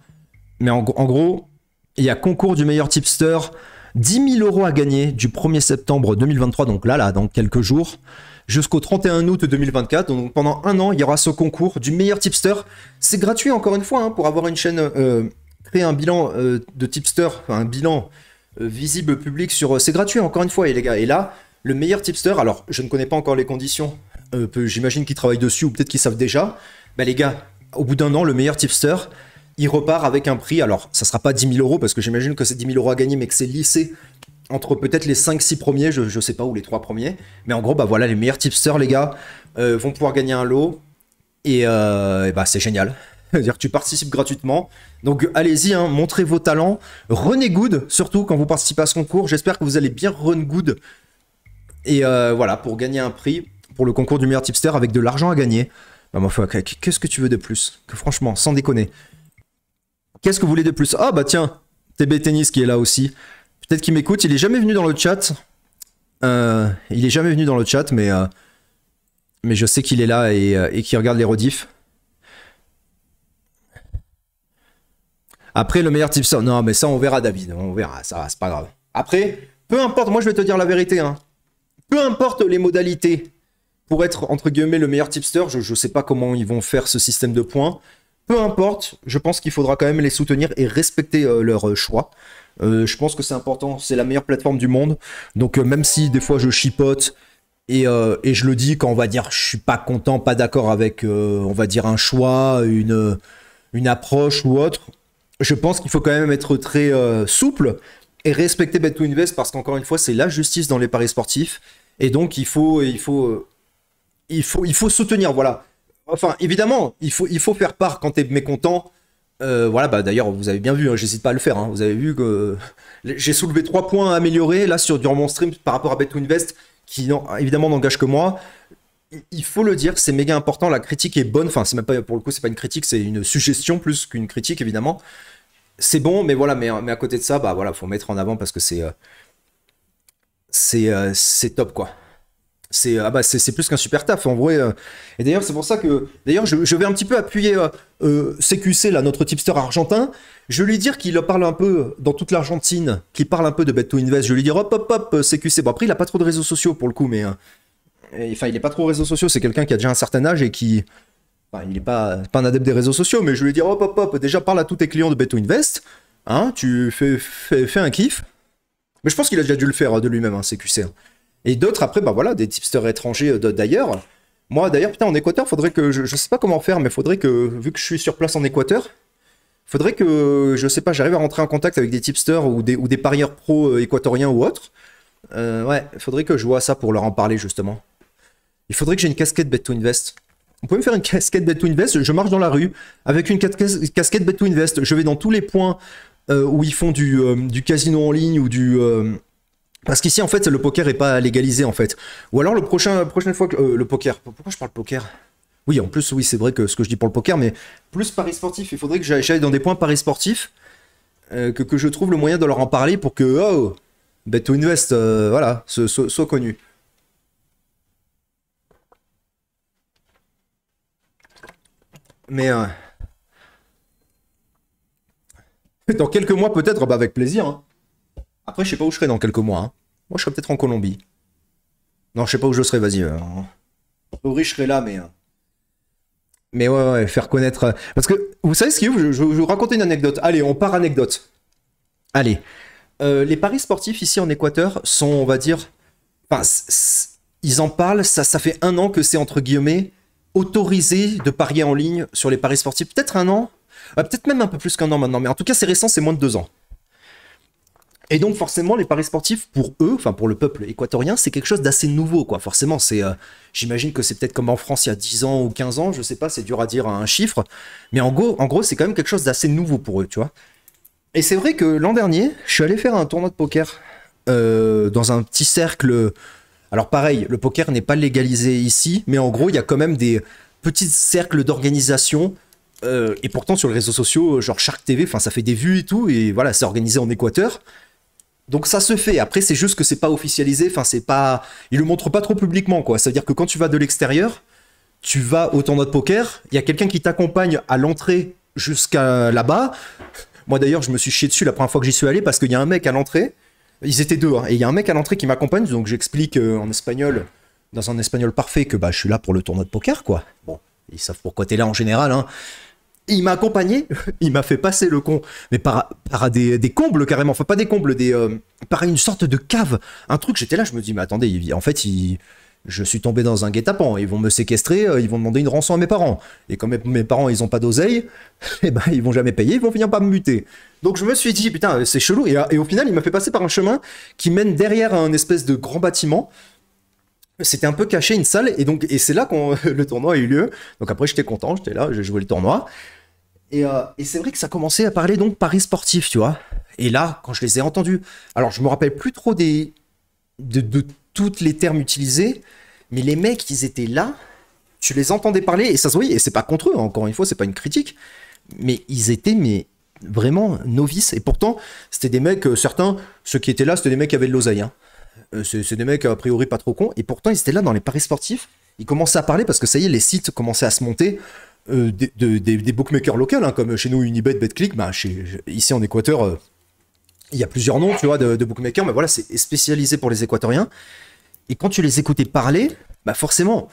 Mais en, en gros, il y a concours du meilleur tipster. 10 000 euros à gagner du 1er septembre 2023, donc là, là, dans quelques jours, jusqu'au 31 août 2024. Donc pendant un an, il y aura ce concours du meilleur tipster. C'est gratuit, encore une fois, hein, pour avoir une chaîne, euh, créer un bilan euh, de tipster, un bilan euh, visible public sur. C'est gratuit, encore une fois, les gars. Et là, le meilleur tipster, alors je ne connais pas encore les conditions, j'imagine qu'ils travaillent dessus ou peut-être qu'ils savent déjà. Bah les gars, au bout d'un an, le meilleur tipster, il repart avec un prix. Alors, ça sera pas 10 000 euros parce que j'imagine que c'est 10 000 euros à gagner, mais que c'est lissé entre peut-être les 5-6 premiers, je, ne sais pas, ou les 3 premiers. Mais en gros, bah voilà, les meilleurs tipsters, les gars, euh, vont pouvoir gagner un lot. Et, euh, bah, c'est génial. C'est-à-dire que tu participes gratuitement. Donc allez-y, hein, montrez vos talents. Renez good, surtout quand vous participez à ce concours. J'espère que vous allez bien run good. Et euh, voilà, pour gagner un prix pour le concours du meilleur tipster avec de l'argent à gagner. Bah, ma foi, qu'est-ce que tu veux de plus Que franchement, sans déconner. Qu'est-ce que vous voulez de plus Ah bah tiens, TB Tennis qui est là aussi. Peut-être qu'il m'écoute, il est jamais venu dans le chat. Euh, il est jamais venu dans le chat, mais, euh, mais je sais qu'il est là euh, et, qu'il regarde les rediffs. Après, le meilleur tipster. Non, mais ça, on verra, David. On verra, ça c'est pas grave. Après, peu importe, moi je vais te dire la vérité. Hein. Peu importe les modalités, pour être entre guillemets le meilleur tipster, je ne sais pas comment ils vont faire ce système de points, peu importe, je pense qu'il faudra quand même les soutenir et respecter euh, leur euh, choix. Euh, je pense que c'est important, c'est la meilleure plateforme du monde. Donc même si des fois je chipote et, et, je le dis quand on va dire je suis pas content, pas d'accord avec, on va dire un choix, une, une approche ou autre, je pense qu'il faut quand même être très souple et respecter bet parce qu'encore une fois c'est la justice dans les paris sportifs et donc il faut il faut il faut il faut soutenir voilà Enfin, évidemment, il faut, il faut faire part quand t'es mécontent. Euh, voilà, bah d'ailleurs, vous avez bien vu, hein, j'hésite pas à le faire. Hein. vous avez vu que euh, j'ai soulevé trois points à améliorer là sur durant mon stream par rapport à Betwinvest, qui évidemment n'engage que moi. Il faut le dire, c'est méga important. La critique est bonne. Enfin, c'est même pas pour le coup, c'est pas une critique, c'est une suggestion plus qu'une critique, évidemment. C'est bon, mais voilà, mais, mais, à côté de ça, bah voilà, faut mettre en avant parce que c'est euh, c'est top quoi c'est ah bah, c'est plus qu'un super taf en vrai euh. et d'ailleurs c'est pour ça que d'ailleurs je, vais un petit peu appuyer euh, CQC euh, là notre tipster argentin je vais lui dire qu'il parle un peu dans toute l'Argentine qu'il parle un peu de bet invest je vais lui dire hop hop hop CQC euh, bon après il a pas trop de réseaux sociaux pour le coup mais enfin il est pas trop réseaux sociaux c'est quelqu'un qui a déjà un certain âge et qui il est pas, un adepte des réseaux sociaux mais je vais lui dire hop hop hop déjà parle à tous tes clients de bet invest hein tu fais, un kiff mais je pense qu'il a déjà dû le faire hein, de lui-même hein, CQC et d'autres, après, bah voilà, des tipsters étrangers euh, d'ailleurs. Moi, d'ailleurs, putain, en Équateur, faudrait que. Je, je, sais pas comment faire, mais faudrait que, vu que je suis sur place en Équateur, faudrait que, je sais pas, j'arrive à rentrer en contact avec des tipsters ou des, ou des parieurs pro euh, équatoriens ou autres. Euh, ouais, faudrait que je vois ça pour leur en parler, justement. Il faudrait que j'ai une casquette Bet to Invest. Vous pouvez me faire une casquette Bet to Invest Je marche dans la rue avec une casquette Bet 2 Invest. Je vais dans tous les points où ils font du, du casino en ligne ou du parce qu'ici, en fait, le poker n'est pas légalisé, en fait. Ou alors, la prochain, prochaine fois que. Euh, le poker. Pourquoi je parle poker Oui, en plus, oui, c'est vrai que ce que je dis pour le poker, mais plus paris sportif. Il faudrait que j'aille dans des points paris sportifs, euh, que, je trouve le moyen de leur en parler pour que. Oh Bet to Invest, euh, voilà, soit, connu. Mais. Dans quelques mois, peut-être, bah, avec plaisir. Hein. Après, je sais pas où je serai dans quelques mois. Hein. Moi, je serai peut-être en Colombie. Non, je sais pas où je serai, vas-y. Euh... En je serai là, mais. Euh. Mais ouais, ouais, faire connaître. Euh, parce que, vous savez ce qui est je, vais vous raconter une anecdote. Allez, on part anecdote. Allez. Euh, les paris sportifs ici en Équateur sont, on va dire. ils en parlent, ça, ça fait un an que c'est entre guillemets autorisé de parier en ligne sur les paris sportifs. Peut-être un an, peut-être même un peu plus qu'un an maintenant, mais en tout cas, c'est récent, c'est moins de deux ans. Et donc forcément, les paris sportifs, pour eux, enfin pour le peuple équatorien, c'est quelque chose d'assez nouveau, quoi. Forcément, c'est, euh, j'imagine que c'est peut-être comme en France il y a 10 ans ou 15 ans, je sais pas, c'est dur à dire un chiffre, mais en gros, en gros c'est quand même quelque chose d'assez nouveau pour eux, tu vois. Et c'est vrai que l'an dernier, je suis allé faire un tournoi de poker euh, dans un petit cercle. Alors pareil, le poker n'est pas légalisé ici, mais en gros, il y a quand même des petits cercles d'organisation euh, et pourtant sur les réseaux sociaux, genre Shark TV, enfin ça fait des vues et tout, et voilà, c'est organisé en Équateur. Donc ça se fait. Après, c'est juste que c'est pas officialisé. Enfin, c'est pas. Ils le montrent pas trop publiquement, quoi. C'est-à-dire que quand tu vas de l'extérieur, tu vas au tournoi de poker, il y a quelqu'un qui t'accompagne à l'entrée jusqu'à là-bas. Moi d'ailleurs, je me suis chié dessus la première fois que j'y suis allé parce qu'il y a un mec à l'entrée. Ils étaient deux, hein, et il y a un mec à l'entrée qui m'accompagne. Donc j'explique euh, en espagnol, dans un espagnol parfait, que bah, je suis là pour le tournoi de poker, quoi. Bon, ils savent pourquoi t'es là en général. Hein il m'a accompagné, il m'a fait passer le con, mais par, par des, des, combles carrément, enfin pas des combles, des, euh, par une sorte de cave. Un truc, j'étais là, je me dis, mais attendez, en fait, il, je suis tombé dans un guet-apens, ils vont me séquestrer, euh, ils vont demander une rançon à mes parents. Et comme mes parents, ils ont pas d'oseille, eh ben, ils vont jamais payer, ils vont finir par me muter. Donc je me suis dit, putain, c'est chelou. Et, et au final, il m'a fait passer par un chemin qui mène derrière un espèce de grand bâtiment c'était un peu caché une salle et donc et c'est là qu'on le tournoi a eu lieu. Donc après j'étais content, j'étais là, j'ai joué le tournoi euh, et, c'est vrai que ça commençait à parler donc paris sportifs, tu vois. Et là, quand je les ai entendus, alors je me rappelle plus trop des, de, de tous les termes utilisés, mais les mecs, ils étaient là, tu les entendais parler, et ça se voyait, et c'est pas contre eux, hein, encore une fois, c'est pas une critique, mais ils étaient, mais vraiment novices, et pourtant, c'était des mecs, euh, certains, ceux qui étaient là, c'était des mecs qui avaient de l'oseille, hein. Euh, c'est des mecs a priori pas trop cons, et pourtant, ils étaient là dans les paris sportifs, ils commençaient à parler parce que ça y est, les sites commençaient à se monter, euh, des, bookmakers locaux, hein, comme chez nous Unibet, BetClick, bah, ici en Équateur, euh, il y a plusieurs noms, tu vois, de, bookmakers, mais voilà, c'est spécialisé pour les Équatoriens. Et quand tu les écoutais parler, bah forcément,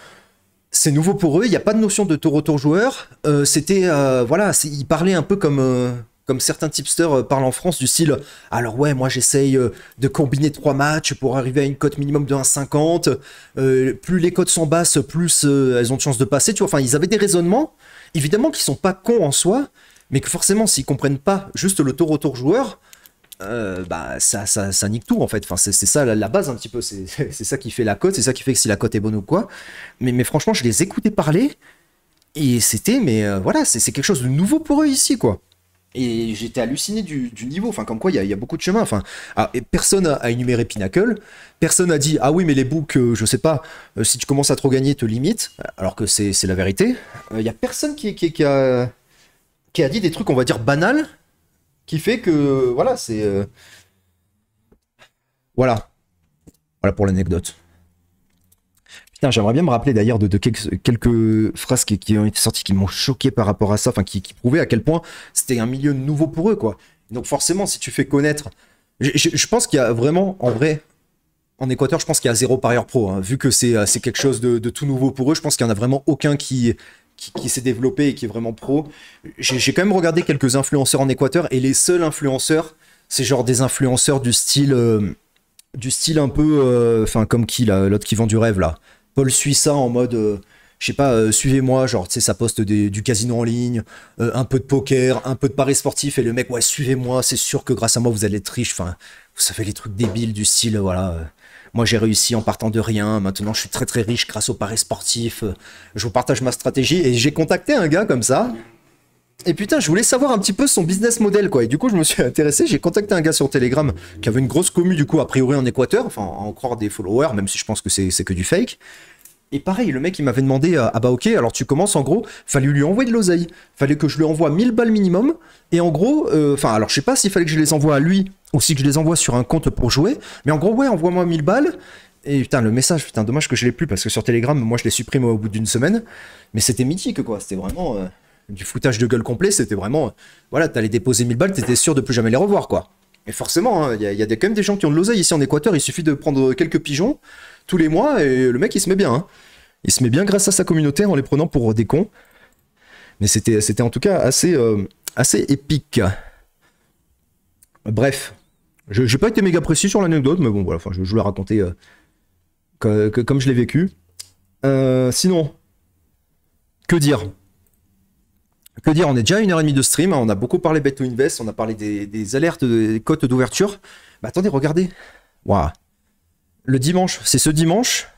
c'est nouveau pour eux. Il n'y a pas de notion de tour retour joueur. Euh, c'était voilà, ils parlaient un peu comme comme certains tipsters parlent en France du style. Alors ouais, moi j'essaye de combiner trois matchs pour arriver à une cote minimum de 1,50. plus les cotes sont basses, plus elles ont de chances de passer. Tu vois, enfin ils avaient des raisonnements évidemment qu'ils sont pas cons en soi, mais que forcément, s'ils comprennent pas juste le tour autour joueur, euh, bah ça, ça, nique tout en fait. Enfin, c'est ça la, base un petit peu. C'est ça qui fait la cote, c'est ça qui fait que si la cote est bonne ou quoi. Mais, franchement, je les écoutais parler et c'était, mais euh, voilà, c'est quelque chose de nouveau pour eux ici quoi. Et j'étais halluciné du, niveau. Enfin, comme quoi, il y, a beaucoup de chemins. Enfin, ah, personne a, énuméré Pinnacle. Personne a dit Ah oui, mais les books, je euh, je sais pas, euh, si tu commences à trop gagner, te limites. Alors que c'est la vérité. Il euh, n'y y a personne qui, qui, a, qui a dit des trucs, on va dire, banals, qui fait que. Voilà, c'est. Voilà. Voilà pour l'anecdote j'aimerais bien me rappeler d'ailleurs de, quelques, phrases qui, ont été sorties qui m'ont choqué par rapport à ça, enfin qui, prouvaient à quel point c'était un milieu nouveau pour eux, quoi. Donc forcément, si tu fais connaître, je, pense qu'il y a vraiment, en vrai, en Équateur, je pense qu'il y a zéro parieur pro, hein. vu que c'est quelque chose de, tout nouveau pour eux. Je pense qu'il n'y en a vraiment aucun qui, s'est développé et qui est vraiment pro. J'ai quand même regardé quelques influenceurs en Équateur et les seuls influenceurs, c'est genre des influenceurs du style, euh, du style un peu, euh, enfin comme qui l'autre qui vend du rêve là. Paul suit ça en mode, euh, je sais pas, euh, suivez-moi, genre, tu sais, ça poste du casino en ligne, euh, un peu de poker, un peu de paris sportif, et le mec, ouais, suivez-moi, c'est sûr que grâce à moi, vous allez être riche. Enfin, vous savez, les trucs débiles du style, voilà. moi, j'ai réussi en partant de rien. Maintenant, je suis très très riche grâce au paris sportif. Je vous partage ma stratégie. Et j'ai contacté un gars comme ça. Et putain, je voulais savoir un petit peu son business model, quoi. Et du coup, je me suis intéressé, j'ai contacté un gars sur Telegram qui avait une grosse commu, du coup, a priori en Équateur, enfin, en croire des followers, même si je pense que c'est que du fake. Et pareil, le mec, il m'avait demandé euh, Ah bah ok, alors tu commences en gros, fallait lui envoyer de l'oseille. Fallait que je lui envoie 1000 balles minimum. Et en gros, euh, enfin, alors je sais pas s'il fallait que je les envoie à lui ou si je les envoie sur un compte pour jouer. Mais en gros, ouais, envoie-moi 1000 balles. Et putain, le message, putain, dommage que je l'ai plus parce que sur Telegram, moi je les supprimé au bout d'une semaine. Mais c'était mythique quoi, c'était vraiment. Euh, du foutage de gueule complet, c'était vraiment, voilà, t'allais déposer 1000 balles, t'étais sûr de plus jamais les revoir, quoi. Et forcément, hein, il y, a quand même des gens qui ont de l'oseille ici en Équateur, il suffit de prendre quelques pigeons tous les mois et le mec il se met bien. Hein. Il se met bien grâce à sa communauté en les prenant pour des cons. Mais c'était, c'était en tout cas assez, euh, assez épique. Bref, je n'ai pas été méga précis sur l'anecdote, mais bon, voilà, je, vous la raconter euh, comme je l'ai vécu. Euh, sinon, que dire que dire, on est déjà à une heure et demie de stream, hein, on a beaucoup parlé Beto invest, on a parlé des, alertes, des cotes d'ouverture. Mais bah, attendez, regardez. Waouh. Le dimanche, c'est ce dimanche.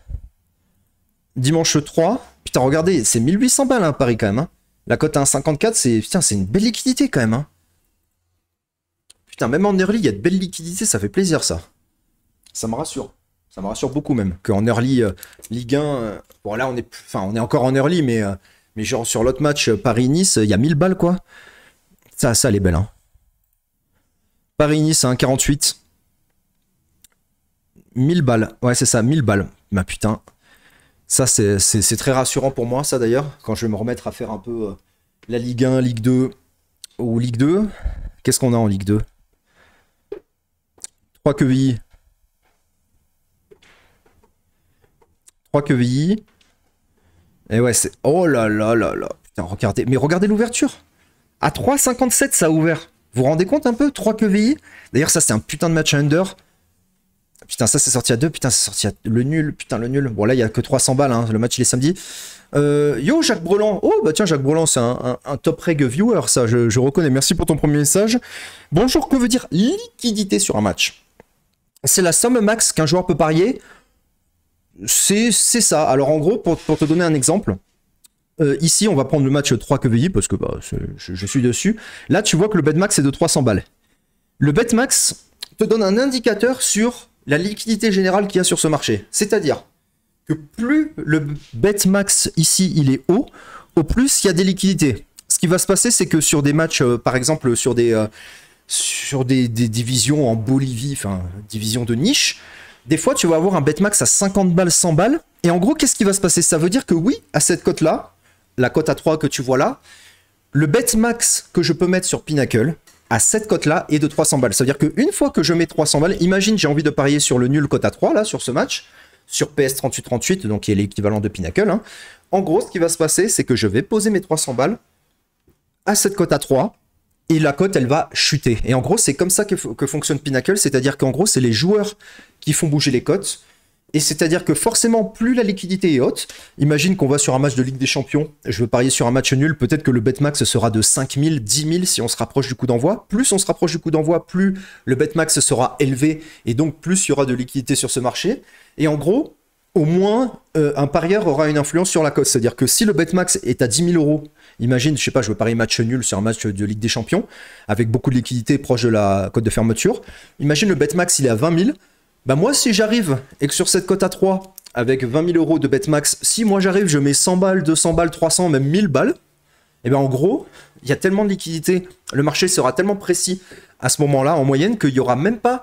Dimanche 3. Putain, regardez, c'est 1800 balles à hein, Paris quand même. Hein. La cote à 1,54, c'est putain, c'est une belle liquidité quand même. Putain, même en early, il y a de belles liquidités, ça fait plaisir ça. Ça me rassure. Ça me rassure beaucoup même. Qu'en early, euh, Ligue 1, euh, bon là on est, enfin, on est encore en early, mais... Euh, mais genre sur l'autre match euh, Paris-Nice, il y a 1000 balles quoi. Ça, ça, elle est belle. Hein. Paris-Nice à 1,48. 1000 balles. Ouais, c'est ça, 1000 balles. Bah putain. Ça, c'est très rassurant pour moi, ça d'ailleurs, quand je vais me remettre à faire un peu euh, la Ligue 1, Ligue 2 ou Ligue 2. Qu'est-ce qu'on a en Ligue 2 3 quevilles. 3 quevilles. Et eh ouais, c'est. Oh là là là là. Putain, regardez. Mais regardez l'ouverture. À 3,57, ça a ouvert. Vous vous rendez compte un peu 3 QVI. D'ailleurs, ça, c'est un putain de match under. Putain, ça, c'est sorti à 2. Putain, c'est sorti à le nul. Putain, le nul. Bon, là, il n'y a que 300 balles. Hein. Le match, il est samedi. Euh, yo, Jacques Brelan. Oh, bah tiens, Jacques Brelan, c'est un, top reg viewer, ça, je, je reconnais. Merci pour ton premier message. Bonjour, que veut dire liquidité sur un match C'est la somme max qu'un joueur peut parier c'est ça. Alors en gros, pour, te donner un exemple, euh, ici on va prendre le match 3 QVI parce que bah, je, suis dessus. Là tu vois que le betmax est de 300 balles. Le betmax te donne un indicateur sur la liquidité générale qu'il y a sur ce marché. C'est-à-dire que plus le betmax ici il est haut, au plus il y a des liquidités. Ce qui va se passer c'est que sur des matchs, euh, par exemple sur des... Euh, sur des, divisions en Bolivie, enfin divisions de niche, des fois, tu vas avoir un betmax à 50 balles, 100 balles. Et en gros, qu'est-ce qui va se passer Ça veut dire que oui, à cette cote-là, la cote à 3 que tu vois là, le betmax que je peux mettre sur Pinnacle à cette cote-là est de 300 balles. Ça veut dire qu'une fois que je mets 300 balles, imagine, j'ai envie de parier sur le nul cote à 3, là, sur ce match, sur ps 38 donc qui est l'équivalent de Pinnacle. Hein. En gros, ce qui va se passer, c'est que je vais poser mes 300 balles à cette cote à 3, et la cote, elle va chuter. Et en gros, c'est comme ça que, que fonctionne Pinnacle, c'est-à-dire qu'en gros, c'est les joueurs font bouger les cotes. Et c'est-à-dire que forcément, plus la liquidité est haute, imagine qu'on va sur un match de Ligue des Champions, je veux parier sur un match nul, peut-être que le betmax sera de 5000, 10000 si on se rapproche du coup d'envoi. Plus on se rapproche du coup d'envoi, plus le betmax sera élevé, et donc plus il y aura de liquidité sur ce marché. Et en gros, au moins, euh, un parieur aura une influence sur la cote. C'est-à-dire que si le betmax est à 10 000 euros, imagine, je sais pas, je veux parier match nul sur un match de Ligue des Champions, avec beaucoup de liquidité proche de la cote de fermeture, imagine le betmax il est à 20 000, bah moi si j'arrive et que sur cette cote à 3, avec 20 000 euros de betmax, max, si moi j'arrive, je mets 100 balles, 200 balles, 300, même 1000 balles, et eh bien en gros, il y a tellement de liquidités, le marché sera tellement précis à ce moment-là, en moyenne, qu'il n'y aura même pas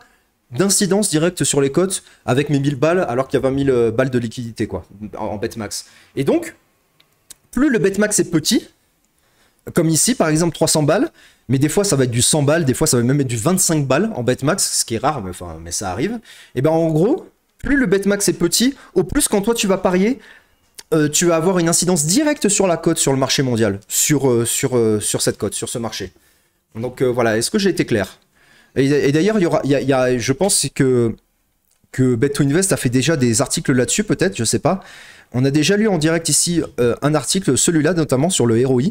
d'incidence directe sur les cotes avec mes 1000 balles, alors qu'il y a 20 000 balles de liquidité, quoi, en betmax. max. Et donc, plus le betmax max est petit, comme ici par exemple 300 balles, mais des fois ça va être du 100 balles, des fois ça va même être du 25 balles en betmax, ce qui est rare, mais, mais ça arrive. Et eh ben en gros, plus le betmax est petit, au plus quand toi tu vas parier, euh, tu vas avoir une incidence directe sur la cote sur le marché mondial, sur, euh, euh, cette cote, sur ce marché. Donc voilà, est-ce que j'ai été clair Et, d'ailleurs, il y aura, je pense que que bet invest a fait déjà des articles là-dessus, peut-être, je sais pas. On a déjà lu en direct ici euh, un article, celui-là notamment sur le ROI,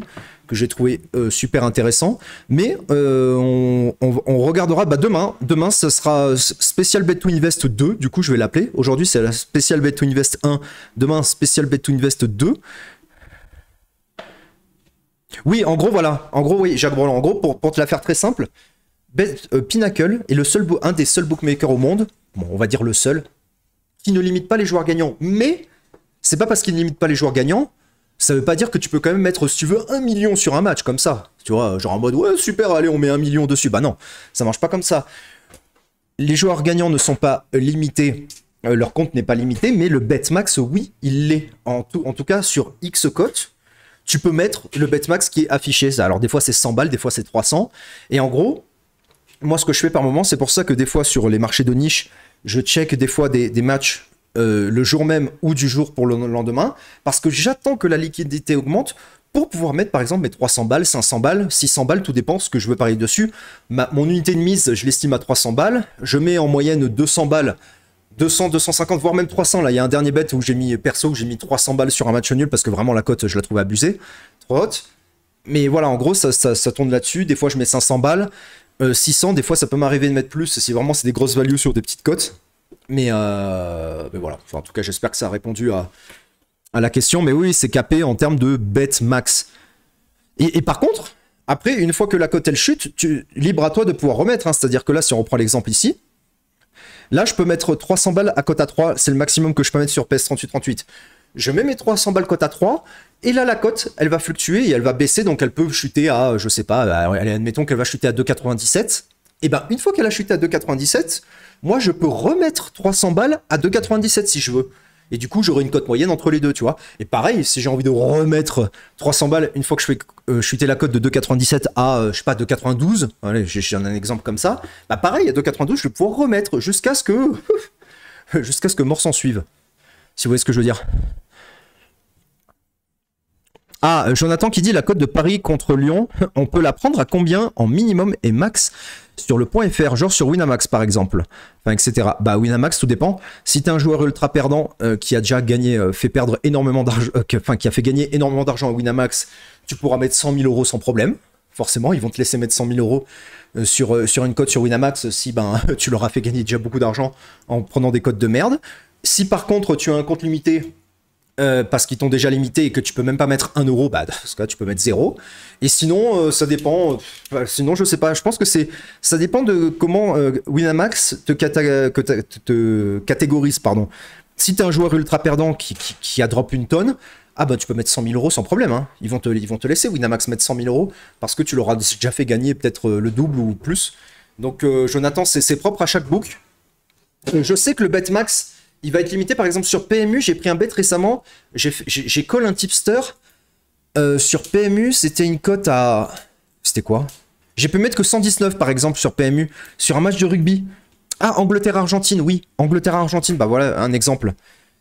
que j'ai trouvé euh, super intéressant. Mais euh, on, regardera bah, demain. Demain, ce sera spécial bet to invest 2, du coup je vais l'appeler. Aujourd'hui, c'est la Special bet invest 1. Demain, spécial bet to invest 2. Oui, en gros, voilà. En gros, oui, Jacques En gros, pour, te la faire très simple, Pinnacle est le seul, un des seuls bookmakers au monde bon, on va dire le seul, qui ne limite pas les joueurs gagnants. Mais c'est pas parce qu'il ne limite pas les joueurs gagnants, ça veut pas dire que tu peux quand même mettre, si tu veux, un million sur un match comme ça. Tu vois, genre en mode ouais super, allez, on met un million dessus. Bah non, ça marche pas comme ça. Les joueurs gagnants ne sont pas limités. Euh, leur compte n'est pas limité, mais le betmax, oui, il l'est. En tout, en tout cas, sur X tu peux mettre le betmax qui est affiché. Alors, des fois, c'est 100 balles, des fois, c'est 300. Et en gros, moi, ce que je fais par moment, c'est pour ça que des fois, sur les marchés de niche, je check des fois des, matchs euh, le jour même ou du jour pour le lendemain, parce que j'attends que la liquidité augmente pour pouvoir mettre par exemple mes 300 balles, 500 balles, 600 balles, tout dépend ce que je veux parier dessus. mon unité de mise, je l'estime à 300 balles, je mets en moyenne 200 balles 200, 250, voire même 300. Là, il y a un dernier bet où j'ai mis perso, où j'ai mis 300 balles sur un match nul parce que vraiment la cote, je la trouve abusée, trop haute. Mais voilà, en gros, ça, ça tourne là-dessus. Des fois, je mets 500 balles. 600, euh, des fois, ça peut m'arriver de mettre plus si vraiment c'est des grosses values sur des petites cotes. Mais, euh, voilà. en tout cas, j'espère que ça a répondu à, la question. Mais oui, c'est capé en termes de bet max. Et, par contre, après, une fois que la cote elle chute, tu, libre à toi de pouvoir remettre. Hein. C'est-à-dire que là, si on reprend l'exemple ici, là, je peux mettre 300 balles à cote à 3. C'est le maximum que je peux mettre sur ps 3838 38 je mets mes 300 balles cote à 3, et là, la cote, elle va fluctuer et elle va baisser, donc elle peut chuter à, je sais pas, allez, admettons qu'elle va chuter à 2,97. Et eh ben, une fois qu'elle a chuté à 2,97, moi, je peux remettre 300 balles à 2,97 si je veux. Et du coup, j'aurai une cote moyenne entre les deux, tu vois. Et pareil, si j'ai envie de remettre 300 balles une fois que je fais euh, chuter la cote de 2,97 à, euh, je sais pas, 2,92, j'ai un exemple comme ça, bah pareil, à 2,92, je vais pouvoir remettre jusqu'à ce que. jusqu'à ce que mort s'en suive. Si vous voyez ce que je veux dire. Ah, Jonathan qui dit la cote de Paris contre Lyon, on peut la prendre à combien en minimum et max sur le point FR, genre sur Winamax par exemple, enfin, etc. Bah Winamax, tout dépend. Si t'es un joueur ultra perdant euh, qui a déjà gagné, euh, fait perdre énormément d'argent, euh, enfin qui a fait gagner énormément d'argent à Winamax, tu pourras mettre 100 000 euros sans problème. Forcément, ils vont te laisser mettre 100 000 euros sur, sur une cote sur Winamax si ben, tu leur as fait gagner déjà beaucoup d'argent en prenant des cotes de merde. Si par contre tu as un compte limité, euh, parce qu'ils t'ont déjà limité et que tu peux même pas mettre 1 euro, bah, parce que là, tu peux mettre 0. Et sinon, euh, ça dépend. sinon, je sais pas. Je pense que c'est. Ça dépend de comment euh, Winamax te, catégorise. Pardon. Si t'es un joueur ultra perdant qui, a drop une tonne, ah bah tu peux mettre 100 000 euros sans problème. Hein. Ils, vont te, ils vont te laisser Winamax mettre 100 000 euros parce que tu l'auras déjà fait gagner peut-être le double ou plus. Donc, Jonathan, c'est propre à chaque book. Je sais que le Betmax il va être limité. Par exemple, sur PMU, j'ai pris un bet récemment. J'ai collé un tipster. Euh, sur PMU, c'était une cote à. C'était quoi J'ai pu mettre que 119 par exemple sur PMU, sur un match de rugby. Ah, Angleterre-Argentine, oui. Angleterre-Argentine, bah voilà un exemple.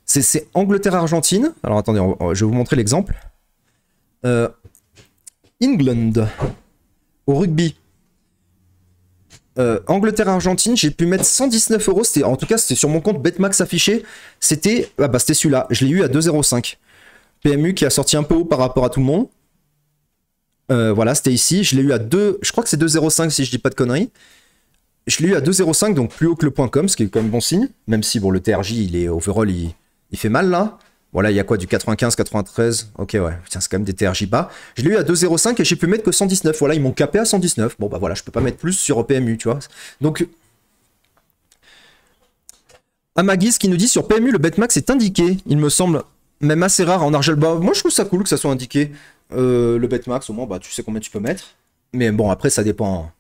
C'est Angleterre-Argentine. Alors attendez, je vais vous montrer l'exemple. Euh, England, au rugby. Euh, Angleterre-Argentine, j'ai pu mettre 119 euros. en tout cas, c'était sur mon compte Betmax affiché. C'était, ah bah, celui-là. Je l'ai eu à 2,05. PMU qui a sorti un peu haut par rapport à tout le monde. Euh, voilà, c'était ici. Je l'ai eu à 2, je crois que c'est 2,05 si je dis pas de conneries. Je l'ai eu à 2,05, donc plus haut que le point .com, ce qui est quand même bon signe. Même si, bon, le TRJ, il est overall, il fait mal là. Voilà, il y a quoi du 95, 93 Ok, ouais. tiens c'est quand même des TRJ bas. Je l'ai eu à 2,05 et j'ai pu mettre que 119. Voilà, ils m'ont capé à 119. Bon, bah voilà, je peux pas mettre plus sur PMU, tu vois. Donc. Amagis qui nous dit sur PMU, le Betmax est indiqué, il me semble. Même assez rare en Argelba bas. Moi, je trouve ça cool que ça soit indiqué. Euh, le Betmax, au moins, bah, tu sais combien tu peux mettre. Mais bon, après, ça dépend.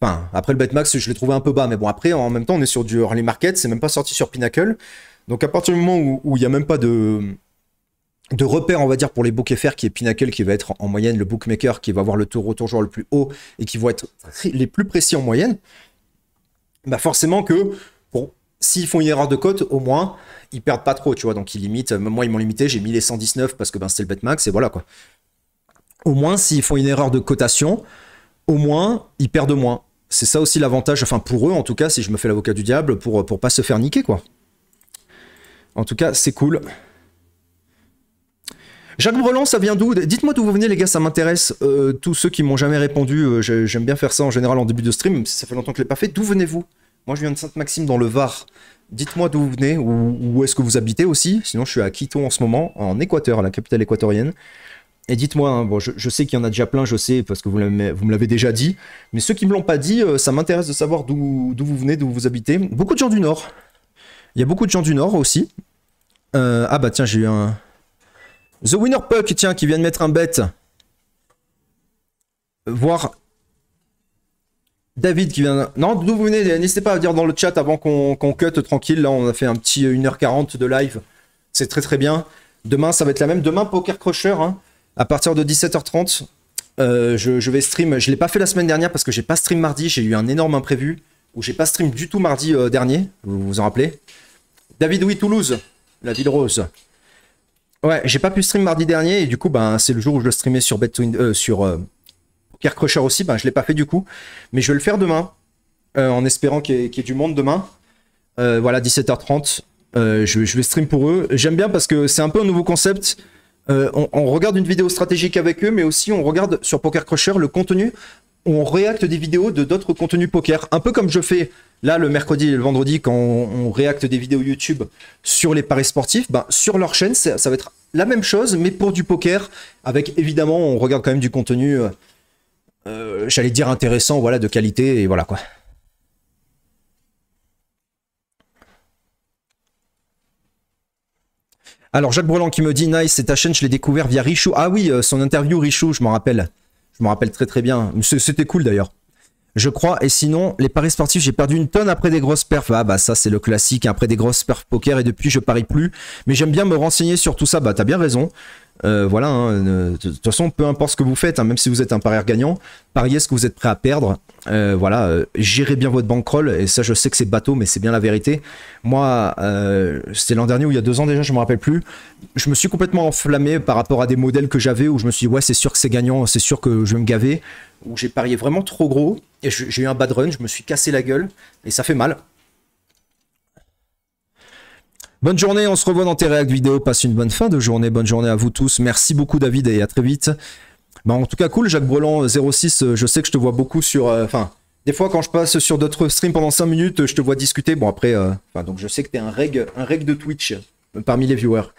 Enfin, après le Betmax, je l'ai trouvé un peu bas. Mais bon, après, en même temps, on est sur du early market. C'est même pas sorti sur Pinnacle. Donc à partir du moment où il n'y a même pas de, repère, on va dire, pour les bouquets FR, qui est Pinnacle, qui va être en moyenne le bookmaker, qui va avoir le taux retour joueur le plus haut et qui vont être les plus précis en moyenne, bah forcément que s'ils font une erreur de cote, au moins, ils perdent pas trop, tu vois. Donc ils limitent, moi ils m'ont limité, j'ai mis les 119 parce que ben, c'était le bet max et voilà quoi. Au moins, s'ils font une erreur de cotation, au moins, ils perdent moins. C'est ça aussi l'avantage, enfin pour eux en tout cas, si je me fais l'avocat du diable, pour, pour pas se faire niquer quoi. En tout cas, c'est cool. Jacques Brelan, ça vient d'où Dites-moi d'où vous venez, les gars, ça m'intéresse. Euh, tous ceux qui m'ont jamais répondu, euh, j'aime bien faire ça en général en début de stream, si ça fait longtemps que je l'ai pas fait. D'où venez-vous Moi, je viens de Sainte-Maxime, dans le Var. Dites-moi d'où vous venez, ou où, est-ce que vous habitez aussi. Sinon, je suis à Quito en ce moment, en Équateur, la capitale équatorienne. Et dites-moi, hein, bon, je, sais qu'il y en a déjà plein, je sais, parce que vous, me l'avez déjà dit. Mais ceux qui me l'ont pas dit, euh, ça m'intéresse de savoir d'où vous venez, d'où vous habitez. Beaucoup de gens du Nord. Il y a beaucoup de gens du Nord aussi. Euh, ah bah tiens, j'ai eu un... The Winner Puck, tiens, qui vient de mettre un bet. Voir... David qui vient... Non, d'où vous venez, n'hésitez pas à dire dans le chat avant qu'on cut tranquille. Là, on a fait un petit 1h40 de live. C'est très très bien. Demain, ça va être la même. Demain, Poker Crusher, hein, à partir de 17h30. Euh, je, vais stream. Je ne l'ai pas fait la semaine dernière parce que j'ai pas stream mardi. J'ai eu un énorme imprévu où j'ai pas stream du tout mardi euh, dernier, vous vous en rappelez. David Oui Toulouse, la ville rose. Ouais, j'ai pas pu stream mardi dernier et du coup ben c'est le jour où je le streamais sur Between, euh, sur euh, Poker Crusher aussi, ben je l'ai pas fait du coup, mais je vais le faire demain en espérant qu'il y, ait du monde demain. voilà 17h30, je, vais stream pour eux. J'aime bien parce que c'est un peu un nouveau concept. On, on regarde une vidéo stratégique avec eux, mais aussi on regarde sur Poker Crusher le contenu on réacte des vidéos de d'autres contenus poker, un peu comme je fais là le mercredi et le vendredi quand on, réacte des vidéos YouTube sur les paris sportifs, ben, sur leur chaîne ça, va être la même chose mais pour du poker avec évidemment on regarde quand même du contenu euh, euh, j'allais dire intéressant voilà de qualité et voilà quoi. Alors Jacques Brelan qui me dit nice c'est ta chaîne je l'ai découvert via Richou ah oui euh, son interview Richou je m'en rappelle je me rappelle très très bien. C'était cool d'ailleurs. Je crois. Et sinon, les paris sportifs, j'ai perdu une tonne après des grosses perfs. Ah bah ça c'est le classique, hein, après des grosses perfs poker et depuis je parie plus. Mais j'aime bien me renseigner sur tout ça. Bah t'as bien raison. Euh, voilà, hein, euh, de toute façon, peu importe ce que vous faites, hein, même si vous êtes un parieur gagnant, pariez ce que vous êtes prêt à perdre. Euh, voilà, gérez bien votre bankroll. Et ça, je sais que c'est bateau, mais c'est bien la vérité. Moi, c'était l'an dernier ou il y a deux ans déjà, je me rappelle plus. Je me suis complètement enflammé par rapport à des modèles que j'avais où je me suis dit, ouais, c'est sûr que c'est gagnant, c'est sûr que je vais me gaver. Où j'ai parié vraiment trop gros et j'ai eu un bad run, je me suis cassé la gueule et ça fait mal. Bonne journée, on se revoit dans tes réacts vidéo. Passe une bonne fin de journée, bonne journée à vous tous. Merci beaucoup David et à très vite. Bah, en tout cas, cool, Jacques Brelan 06, euh, euh, je sais que je te vois beaucoup sur... Euh, enfin, des fois quand je passe sur d'autres streams pendant 5 minutes, je te vois discuter. Bon après, donc je sais que t'es un reg, un reg de Twitch parmi les viewers.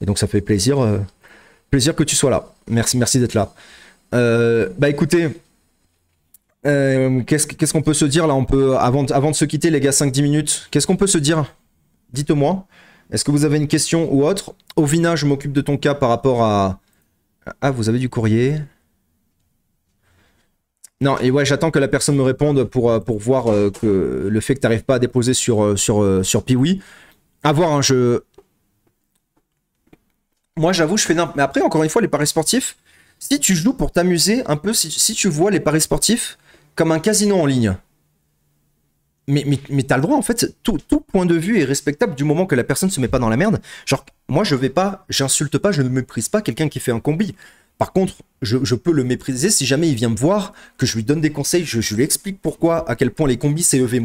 Et donc ça fait plaisir, plaisir que tu sois là. Merci, merci d'être là. bah écoutez, qu'est-ce qu'on peut se dire là On peut avant, avant de se quitter, les gars, 5-10 minutes. Qu'est-ce qu'on peut se dire Dites-moi. Est-ce que vous avez une question ou autre Ovina, je m'occupe de ton cas par rapport à... Ah, vous avez du courrier non, et ouais, j'attends que la personne me réponde pour, euh, pour voir euh, que le fait que tu n'arrives pas à déposer sur, euh, sur, sur Piwi. avoir voir, hein, je. Moi, j'avoue, je fais n'importe. Mais après, encore une fois, les paris sportifs, si tu joues pour t'amuser un peu, si tu vois les paris sportifs comme un casino en ligne, mais, t'as le droit, en fait, tout, point de vue est respectable du moment que la personne se met pas dans la merde. Genre, moi, je vais pas, j'insulte pas, je ne méprise pas quelqu'un qui fait un combi. Par contre, je, peux le mépriser si jamais il vient me voir, que je lui donne des conseils, je, lui explique pourquoi, à quel point les combis c'est EV-.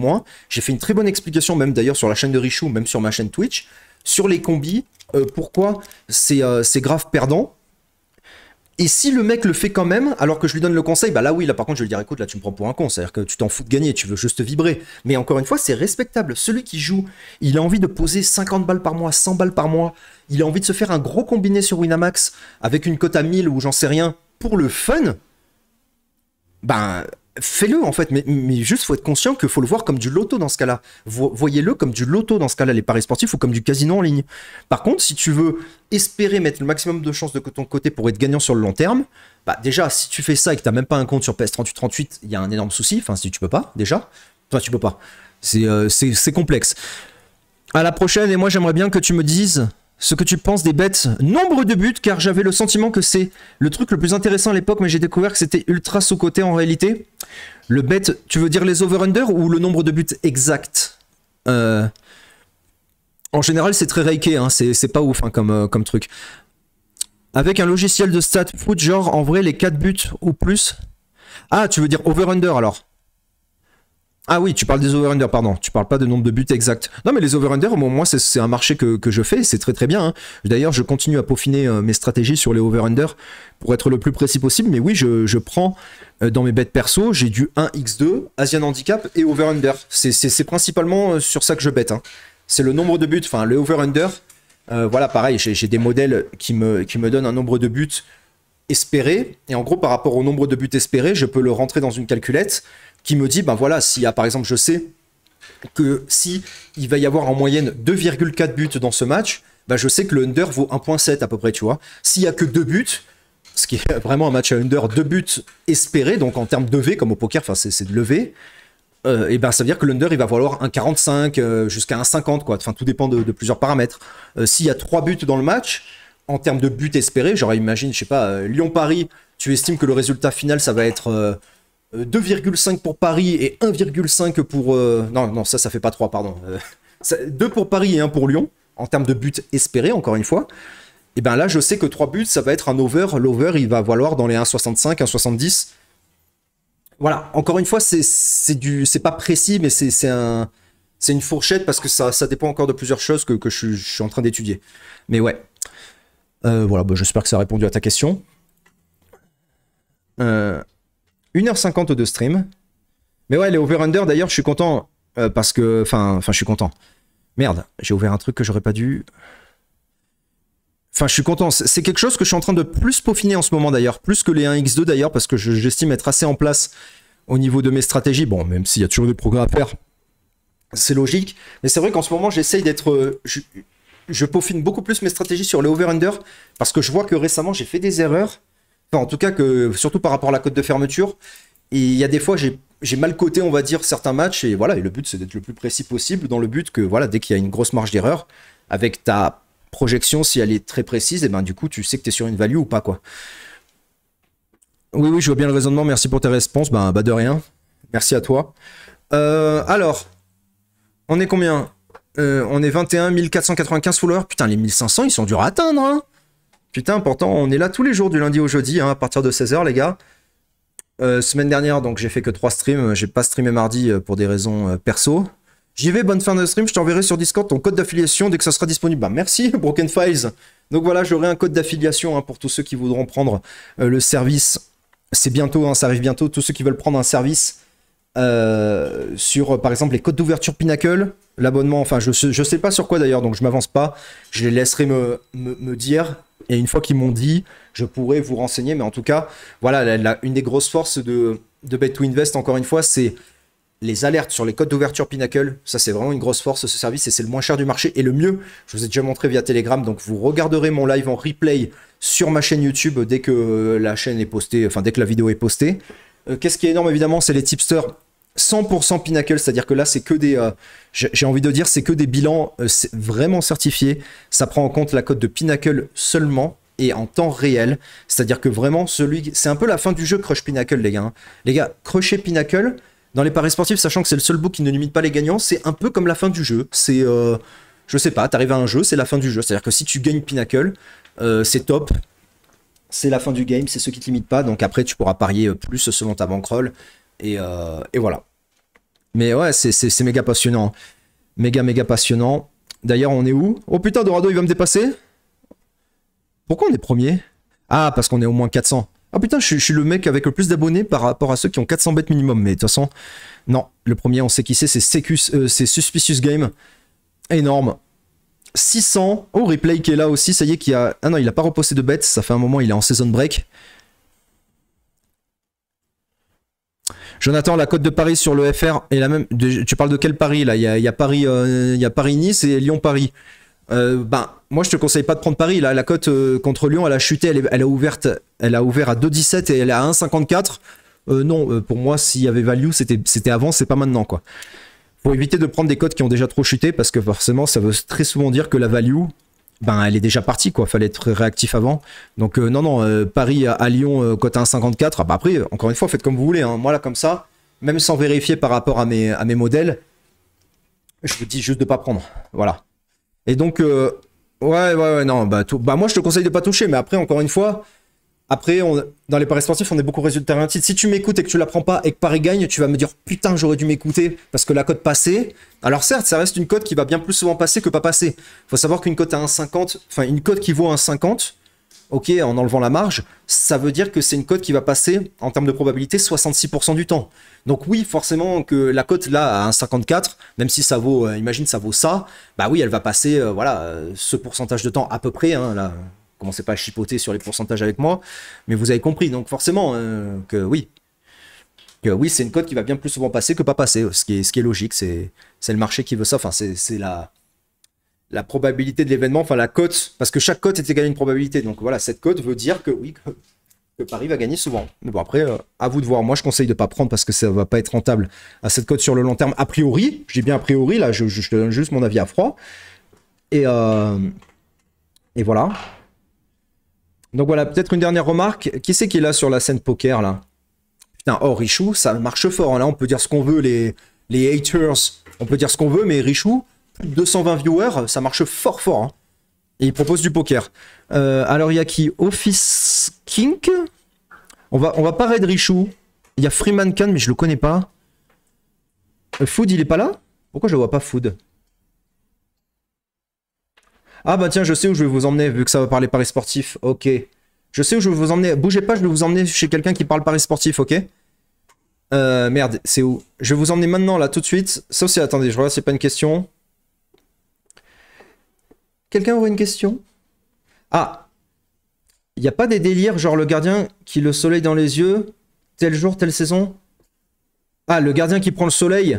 J'ai fait une très bonne explication, même d'ailleurs sur la chaîne de Richou, même sur ma chaîne Twitch, sur les combis, euh, pourquoi euh, c'est grave perdant, et si le mec le fait quand même, alors que je lui donne le conseil, bah là oui, là par contre je vais lui dire écoute, là tu me prends pour un con, c'est-à-dire que tu t'en fous de gagner, tu veux juste vibrer. Mais encore une fois, c'est respectable. Celui qui joue, il a envie de poser 50 balles par mois, 100 balles par mois, il a envie de se faire un gros combiné sur Winamax avec une cote à 1000 ou j'en sais rien, pour le fun, ben fais-le en fait, mais, mais, juste faut être conscient qu'il faut le voir comme du loto dans ce cas-là. Voyez-le comme du loto dans ce cas-là, les paris sportifs ou comme du casino en ligne. Par contre, si tu veux espérer mettre le maximum de chances de ton côté pour être gagnant sur le long terme, bah déjà, si tu fais ça et que tu n'as même pas un compte sur PS3838, il y a un énorme souci. Enfin, si tu peux pas, déjà. Toi, tu peux pas. Euh, c'est complexe. À la prochaine, et moi, j'aimerais bien que tu me dises ce que tu penses des bêtes. Nombre de buts, car j'avais le sentiment que c'est le truc le plus intéressant à l'époque, mais j'ai découvert que c'était ultra sous-côté en réalité. Le bet, tu veux dire les over-under ou le nombre de buts exact euh, En général, c'est très rakeé, hein. c'est pas ouf hein, comme, euh, comme truc. Avec un logiciel de stat foot, genre en vrai, les 4 buts ou plus. Ah, tu veux dire over-under alors ah oui, tu parles des over-under, pardon. Tu parles pas de nombre de buts exact. Non, mais les over-under, bon, moi, c'est un marché que, je fais. C'est très, très bien. Hein. D'ailleurs, je continue à peaufiner euh, mes stratégies sur les over-under pour être le plus précis possible. Mais oui, je, prends euh, dans mes bêtes perso, j'ai du 1x2, Asian Handicap et over-under. C'est principalement euh, sur ça que je bête. Hein. C'est le nombre de buts, enfin, le over-under. voilà, pareil, j'ai des modèles qui me, qui me donnent un nombre de buts espéré. Et en gros, par rapport au nombre de buts espérés, je peux le rentrer dans une calculette qui me dit, ben voilà, s'il y a par exemple, je sais que si il va y avoir en moyenne 2,4 buts dans ce match, ben je sais que le under vaut 1,7 à peu près, tu vois. S'il y a que 2 buts, ce qui est vraiment un match à under, 2 buts espérés, donc en termes de V, comme au poker, enfin c'est de lever, euh, et ben ça veut dire que l'under il va valoir 1,45 45 euh, jusqu'à 1,50 quoi. Enfin tout dépend de, plusieurs paramètres. Euh, s'il y a 3 buts dans le match, en termes de buts espérés, j'aurais imagine, je sais pas, Lyon-Paris, tu estimes que le résultat final ça va être 2,5 euh, pour Paris et 1,5 pour... Euh, non, non, ça, ça fait pas 3, pardon. 2 euh, pour Paris et 1 pour Lyon, en termes de buts espérés, encore une fois. Et bien là, je sais que 3 buts, ça va être un over. L'over, il va valoir dans les 1,65, 1,70. Voilà, encore une fois, c'est du... C'est pas précis, mais c'est un... C'est une fourchette parce que ça, ça dépend encore de plusieurs choses que, je, suis en train d'étudier. Mais ouais. voilà, bah, j'espère que ça a répondu à ta question. Euh, 1h50 de stream. Mais ouais, les over-under, d'ailleurs, je suis content. Euh, parce que. Enfin, je suis content. Merde, j'ai ouvert un truc que j'aurais pas dû. Enfin, je suis content. C'est quelque chose que je suis en train de plus peaufiner en ce moment, d'ailleurs. Plus que les 1x2, d'ailleurs, parce que j'estime être assez en place au niveau de mes stratégies. Bon, même s'il y a toujours des progrès à faire, c'est logique. Mais c'est vrai qu'en ce moment, j'essaye d'être. Euh, je, je peaufine beaucoup plus mes stratégies sur les over-under, parce que je vois que récemment, j'ai fait des erreurs en tout cas, que, surtout par rapport à la cote de fermeture, il y a des fois, j'ai mal coté, on va dire, certains matchs. Et voilà, et le but, c'est d'être le plus précis possible, dans le but que, voilà, dès qu'il y a une grosse marge d'erreur, avec ta projection, si elle est très précise, et ben du coup, tu sais que tu es sur une value ou pas, quoi. Oui, oui, je vois bien le raisonnement. Merci pour tes réponses. Ben, bah, de rien. Merci à toi. Euh, alors, on est combien euh, On est 21 495 followers. Putain, les 1500, ils sont durs à atteindre, hein Putain, pourtant, on est là tous les jours du lundi au jeudi, hein, à partir de 16h, les gars. Euh, semaine dernière, donc j'ai fait que 3 streams. J'ai pas streamé mardi euh, pour des raisons euh, perso. J'y vais, bonne fin de stream. Je t'enverrai sur Discord ton code d'affiliation dès que ça sera disponible. Bah, merci, Broken Files. Donc voilà, j'aurai un code d'affiliation hein, pour tous ceux qui voudront prendre le service. C'est bientôt, hein, ça arrive bientôt. Tous ceux qui veulent prendre un service sur, par exemple, les codes d'ouverture Pinnacle, l'abonnement. Enfin, je, je sais pas sur quoi d'ailleurs, donc je m'avance pas. Je les laisserai me dire. Et une fois qu'ils m'ont dit, je pourrais vous renseigner, mais en tout cas, voilà, une des grosses forces de, de Bet Invest, encore une fois, c'est les alertes sur les codes d'ouverture Pinnacle. Ça, c'est vraiment une grosse force, ce service, et c'est le moins cher du marché. Et le mieux, je vous ai déjà montré via Telegram, donc vous regarderez mon live en replay sur ma chaîne YouTube dès que la chaîne est postée, enfin, dès que la vidéo est postée. Euh, qu'est-ce qui est énorme, évidemment, c'est les tipsters 100% Pinnacle, c'est-à-dire que là, c'est que des. Euh, j'ai envie de dire, c'est que des bilans euh, vraiment certifiés. Ça prend en compte la cote de Pinnacle seulement et en temps réel. C'est-à-dire que vraiment, celui. C'est un peu la fin du jeu Crush Pinnacle, les gars. Hein. Les gars, crusher Pinnacle, dans les paris sportifs, sachant que c'est le seul book qui ne limite pas les gagnants, c'est un peu comme la fin du jeu. C'est. Euh, je sais pas, t'arrives à un jeu, c'est la fin du jeu. C'est-à-dire que si tu gagnes Pinnacle, c'est top c'est la fin du game, c'est ce qui te limite pas. Donc après, tu pourras parier plus selon ta bankroll. Euh, et, voilà. Mais ouais, c'est méga passionnant. Méga, méga passionnant. D'ailleurs, on est où Oh putain, Dorado, il va me dépasser Pourquoi on est premier Ah, parce qu'on est au moins 400. Ah putain, je, suis le mec avec le plus d'abonnés par rapport à ceux qui ont 400 bêtes minimum. Mais de toute façon, non. Le premier, on sait qui c'est, c'est euh, Suspicious Game. Énorme. 600. Oh, replay qui est là aussi. Ça y est, qui a. Ah non, il a pas reposé de bêtes. Ça fait un moment, il est en season break. Jonathan, la cote de Paris sur le FR est la même. tu parles de quel Paris là Il y a, Paris, y a Paris euh, Nice et Lyon Paris. Euh, ben, moi je te conseille pas de prendre Paris. Là, la cote euh, contre Lyon, elle a chuté, elle, a ouverte, elle a ouvert à 2,17 et elle est à 1,54. non, pour moi, s'il y avait value, c'était, c'était avant, c'est pas maintenant quoi. Pour éviter de prendre des cotes qui ont déjà trop chuté, parce que forcément, ça veut très souvent dire que la value ben elle est déjà partie quoi. Fallait être réactif avant. Donc euh, non non, euh, Paris à, Lyon euh, côté 1,54. Ah, bah, après encore une fois faites comme vous voulez. Hein. Moi là comme ça, même sans vérifier par rapport à mes à mes modèles, je vous dis juste de pas prendre. Voilà. Et donc ouais ouais ouais non bah, bah moi je te conseille de pas toucher. Mais après encore une fois après, dans les paris sportifs, on est beaucoup résultat Si tu m'écoutes et que tu la prends pas et que Paris gagne, tu vas me dire putain, j'aurais dû m'écouter parce que la cote passait ». Alors certes, ça reste une cote qui va bien plus souvent passer que pas passer. Il Faut savoir qu'une cote à 1,50, enfin une cote qui vaut 1,50, ok, en enlevant la marge, ça veut dire que c'est une cote qui va passer en termes de probabilité 66% du temps. Donc oui, forcément que la cote là à 1,54, même si ça vaut, euh, imagine ça vaut ça, bah oui, elle va passer euh, voilà euh, ce pourcentage de temps à peu près hein, là commencez pas à chipoter sur les pourcentages avec moi, mais vous avez compris, donc forcément euh, que oui. Que oui, c'est une cote qui va bien plus souvent passer que pas passer, ce qui est, ce qui est logique, c'est c'est le marché qui veut ça, enfin c'est la, probabilité de l'événement, enfin la cote, parce que chaque cote est égale à une probabilité, donc voilà, cette cote veut dire que oui, que, Paris va gagner souvent. Mais bon, après, euh, à vous de voir. Moi, je conseille de ne pas prendre parce que ça va pas être rentable à cette cote sur le long terme, a priori. Je dis bien a priori, là, je, te donne juste mon avis à froid. et euh, voilà. Donc voilà, peut-être une dernière remarque. Qui c'est qui est là sur la scène poker là Putain, oh Richou, ça marche fort. Hein. Là, on peut dire ce qu'on veut, les, les haters, on peut dire ce qu'on veut, mais Richou, 220 viewers, ça marche fort fort. Hein. Et il propose du poker. Euh, alors il y a qui Office Kink on va, on va pas de Richou. Il y a Freeman Khan, mais je le connais pas. Euh, Food, il est pas là Pourquoi je vois pas Food ah bah tiens, je sais où je vais vous emmener, vu que ça va parler paris sportif, ok. Je sais où je vais vous emmener, bougez pas, je vais vous emmener chez quelqu'un qui parle paris sportif, ok euh, merde, c'est où Je vais vous emmener maintenant, là, tout de suite. Sauf si, attendez, je vois, c'est pas une question. Quelqu'un aurait une question Ah Il a pas des délires, genre le gardien qui le soleil dans les yeux, tel jour, telle saison Ah, le gardien qui prend le soleil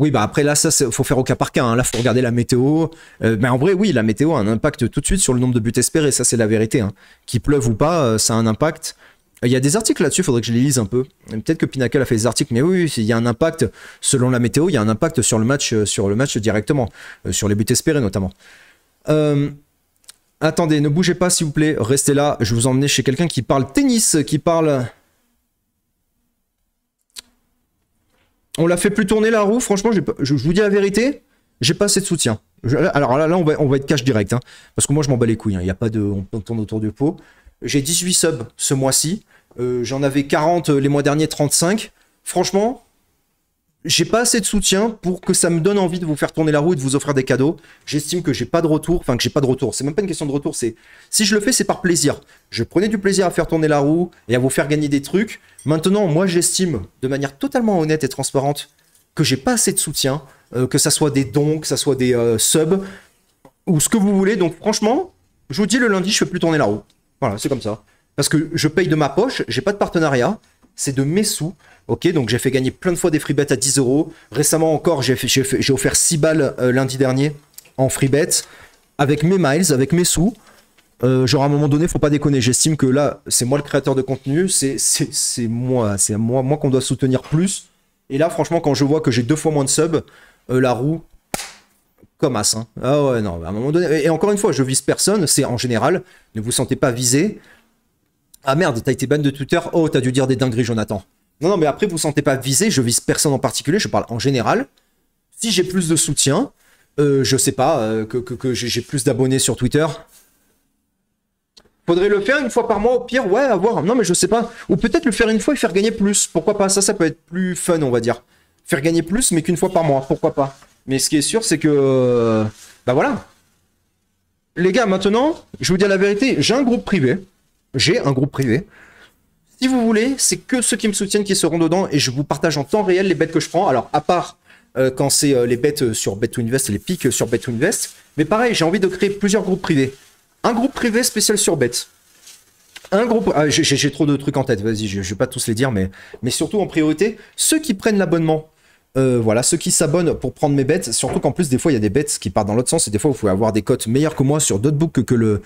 oui, bah après là, ça, faut faire au cas par cas. Là, hein. Là, faut regarder la météo. Euh, mais en vrai, oui, la météo a un impact tout de suite sur le nombre de buts espérés. Ça, c'est la vérité. Hein. Qu'il pleuve ou pas, euh, ça a un impact. Euh, il y a des articles là-dessus, Il faudrait que je les lise un peu. Peut-être que Pinnacle a fait des articles, mais oui, il y a un impact selon la météo. Il y a un impact sur le match, sur le match directement, sur les buts espérés notamment. attendez, ne bougez pas, s'il vous plaît. Restez là. Je vous emmène chez quelqu'un qui parle tennis, qui parle On l'a fait plus tourner la roue, franchement, je, vous dis la vérité, j'ai pas assez de soutien. alors là, on, va, être cash direct, hein, parce que moi, je m'en bats les couilles, hein. il a pas de. On, tourne autour du pot. J'ai 18 subs ce mois-ci, euh, j'en avais 40 euh, les mois derniers, 35. Franchement, j'ai pas assez de soutien pour que ça me donne envie de vous faire tourner la roue et de vous offrir des cadeaux. J'estime que j'ai pas de retour, enfin que j'ai pas de retour. C'est même pas une question de retour, c'est si je le fais, c'est par plaisir. Je prenais du plaisir à faire tourner la roue et à vous faire gagner des trucs. Maintenant, moi j'estime, de manière totalement honnête et transparente, que j'ai pas assez de soutien, euh, que ça soit des dons, que ça soit des euh, subs, ou ce que vous voulez. Donc franchement, je vous dis le lundi, je fais plus tourner la roue. Voilà, c'est comme ça. Parce que je paye de ma poche, j'ai pas de partenariat, c'est de mes sous. Ok, donc j'ai fait gagner plein de fois des free bets à 10 euros. Récemment encore, j'ai offert 6 balles euh, lundi dernier en free avec mes miles, avec mes sous. Euh, genre à un moment donné, faut pas déconner. J'estime que là, c'est moi le créateur de contenu, c'est moi, c'est moi, moi qu'on doit soutenir plus. Et là, franchement, quand je vois que j'ai deux fois moins de subs, euh, la roue, comme as. Hein. Ah ouais, non, à un moment donné. Et encore une fois, je vise personne, c'est en général, ne vous sentez pas visé. Ah merde, t'as été ban de Twitter, oh, t'as dû dire des dingueries, Jonathan. Non, non, mais après, vous sentez pas visé, je vise personne en particulier, je parle en général. Si j'ai plus de soutien, euh, je sais pas, que, que j'ai plus d'abonnés sur Twitter, Faudrait le faire une fois par mois au pire, ouais, à voir. Non, mais je sais pas. Ou peut-être le faire une fois et faire gagner plus. Pourquoi pas Ça, ça peut être plus fun, on va dire. Faire gagner plus, mais qu'une fois par mois. Pourquoi pas Mais ce qui est sûr, c'est que. Euh, bah voilà. Les gars, maintenant, je vous dis la vérité, j'ai un groupe privé. J'ai un groupe privé. Si vous voulez, c'est que ceux qui me soutiennent qui seront dedans et je vous partage en temps réel les bêtes que je prends. Alors, à part euh, quand c'est euh, les bêtes sur Bet2Invest, les pics sur Bet2Invest. Mais pareil, j'ai envie de créer plusieurs groupes privés. Un groupe privé spécial sur bête. Un groupe. Ah, j'ai trop de trucs en tête, vas-y, je, ne vais pas tous les dire, mais, mais surtout en priorité, ceux qui prennent l'abonnement. Euh, voilà, ceux qui s'abonnent pour prendre mes bêtes, surtout qu'en plus, des fois, il y a des bêtes qui partent dans l'autre sens, et des fois, vous pouvez avoir des cotes meilleures que moi sur d'autres books que, le,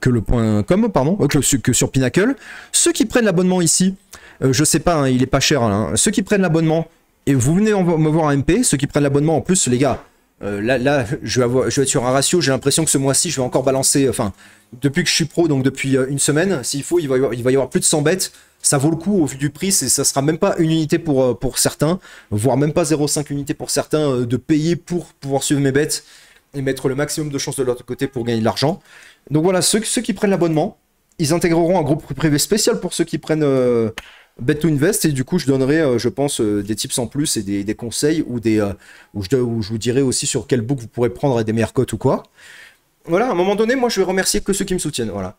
que le point comme pardon, euh, que, sur Pinnacle. Ceux qui prennent l'abonnement ici, euh, je sais pas, hein, il est pas cher, hein, hein. ceux qui prennent l'abonnement, et vous venez me voir à MP, ceux qui prennent l'abonnement, en plus, les gars, euh, là, je, vais être sur un ratio, j'ai l'impression que ce mois-ci, je vais encore balancer, enfin, depuis que je suis pro, donc depuis euh, une semaine, s'il faut, il va, y avoir, il y plus de 100 bêtes. Ça vaut le coup au vu du prix, ça sera même pas une unité pour, euh, pour certains, voire même pas 0,5 unité pour certains, de payer pour pouvoir suivre mes bêtes et mettre le maximum de chances de l'autre côté pour gagner de l'argent. Donc voilà, ceux, qui prennent l'abonnement, ils intégreront un groupe privé spécial pour ceux qui prennent bet to invest et du coup je donnerai euh, je pense euh, des tips en plus et des, conseils ou des euh, où je, je vous dirai aussi sur quel book vous pourrez prendre et des meilleures cotes ou quoi voilà à un moment donné moi je vais remercier que ceux qui me soutiennent voilà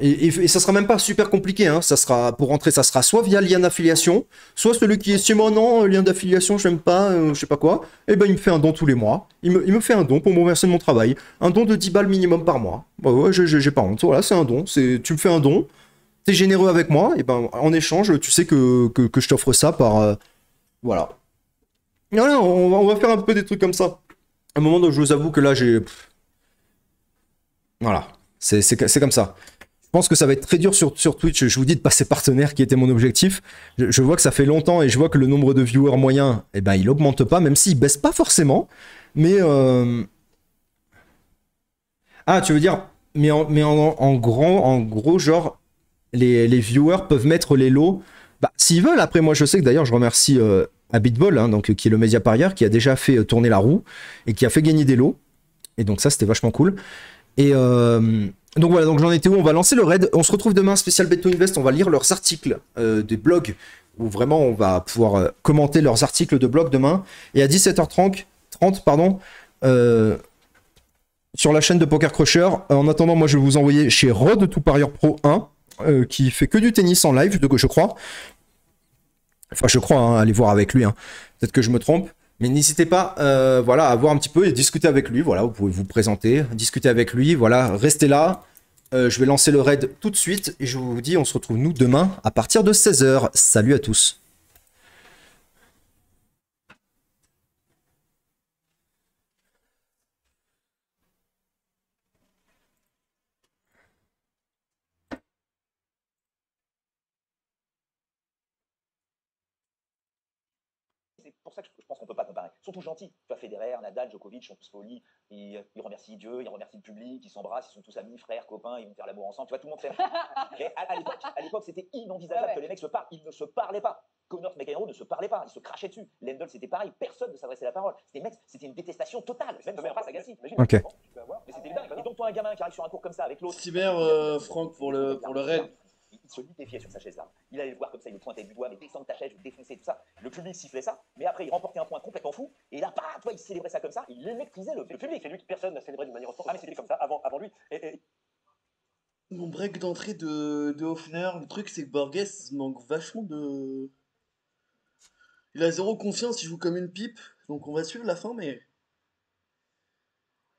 et, et, ne ça sera même pas super compliqué hein. ça sera pour rentrer ça sera soit via lien d'affiliation soit celui qui est si moi non lien d'affiliation j'aime pas je je sais pas quoi et eh ben il me fait un don tous les mois il me, il me fait un don pour me remercier de mon travail un don de 10 balles minimum par mois bah ouais j'ai pas honte voilà c'est un don c'est tu me fais un don t'es généreux avec moi, et ben en échange, tu sais que, je t'offre ça par. Euh, voilà. on va, faire un peu des trucs comme ça. un moment où je vous avoue que là, j'ai. Voilà. C'est comme ça. Je pense que ça va être très dur sur, sur Twitch. Je vous dis de passer partenaire qui était mon objectif. Je, vois que ça fait longtemps et je vois que le nombre de viewers moyens, et eh ben, il augmente pas, même s'il baisse pas forcément. Mais. Euh, ah, tu veux dire. Mais en, mais en, en, grand, en gros, genre, les, viewers peuvent mettre les lots bah, s'ils veulent. Après, moi, je sais que d'ailleurs, je remercie à euh, bitball hein, donc, euh, qui est le média parieur, qui a déjà fait euh, tourner la roue et qui a fait gagner des lots. Et donc, ça, c'était vachement cool. Et donc voilà, donc j'en étais où On va lancer le raid. On se retrouve demain, spécial Beto Invest. On va lire leurs articles des blogs, où vraiment on va pouvoir commenter leurs articles de blog demain. Et à 17h30, 30, pardon, sur la chaîne de Poker Crusher. En attendant, moi, je vais vous envoyer chez Rod Tout Parieur Pro 1. Euh, qui fait que du tennis en live, je crois. Enfin, je crois, hein, allez voir avec lui. Hein. Peut-être que je me trompe. Mais n'hésitez pas euh, voilà, à voir un petit peu et discuter avec lui. Voilà, vous pouvez vous présenter, discuter avec lui. Voilà, restez là. Euh, je vais lancer le raid tout de suite. Et je vous dis, on se retrouve nous demain à partir de 16h. Salut à tous. tout gentil, Tu as Federer, Nadal, Djokovic, sont tous polis, ils, remercient Dieu, ils remercient le public, ils s'embrassent, ils sont tous amis, frères, copains, ils vont faire l'amour ensemble. Tu vois, tout le monde s'aime. à, à l'époque, c'était inenvisageable ah que les mecs se parlent. Ils ne se parlaient pas. Connors, McEnroe ne se parlait pas, ils se crachaient dessus. Lendl, c'était pareil, personne ne s'adressait la parole. C'était mecs, c'était une détestation totale, même de pas Agassi. Ok. Mais c'était dingue. Et donc, toi, un gamin qui arrive sur un cours comme ça avec l'autre. Cyber, euh, Franck, pour le, pour le raid se liquéfiait sur sa chaise hein. Il allait le voir comme ça, il le pointait du doigt, mais de ta chaise, défonçait défoncer, tout ça. Le public sifflait ça, mais après, il remportait un point complètement fou, et là, pas, bah, toi, il célébrait ça comme ça, il électrisait le, le public. C'est lui personne n'a célébré de manière autant. Ah, mais c'était comme ça avant, avant lui. Mon break d'entrée de, Hoffner, le truc, c'est que Borges manque vachement de. Il a zéro confiance, il joue comme une pipe, donc on va suivre la fin, mais.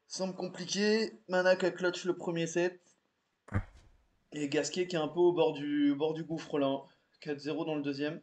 Semble compliqué. Manak a clutch le premier set. Et Gasquet qui est un peu au bord du, bord du gouffre là. 4-0 hein. dans le deuxième.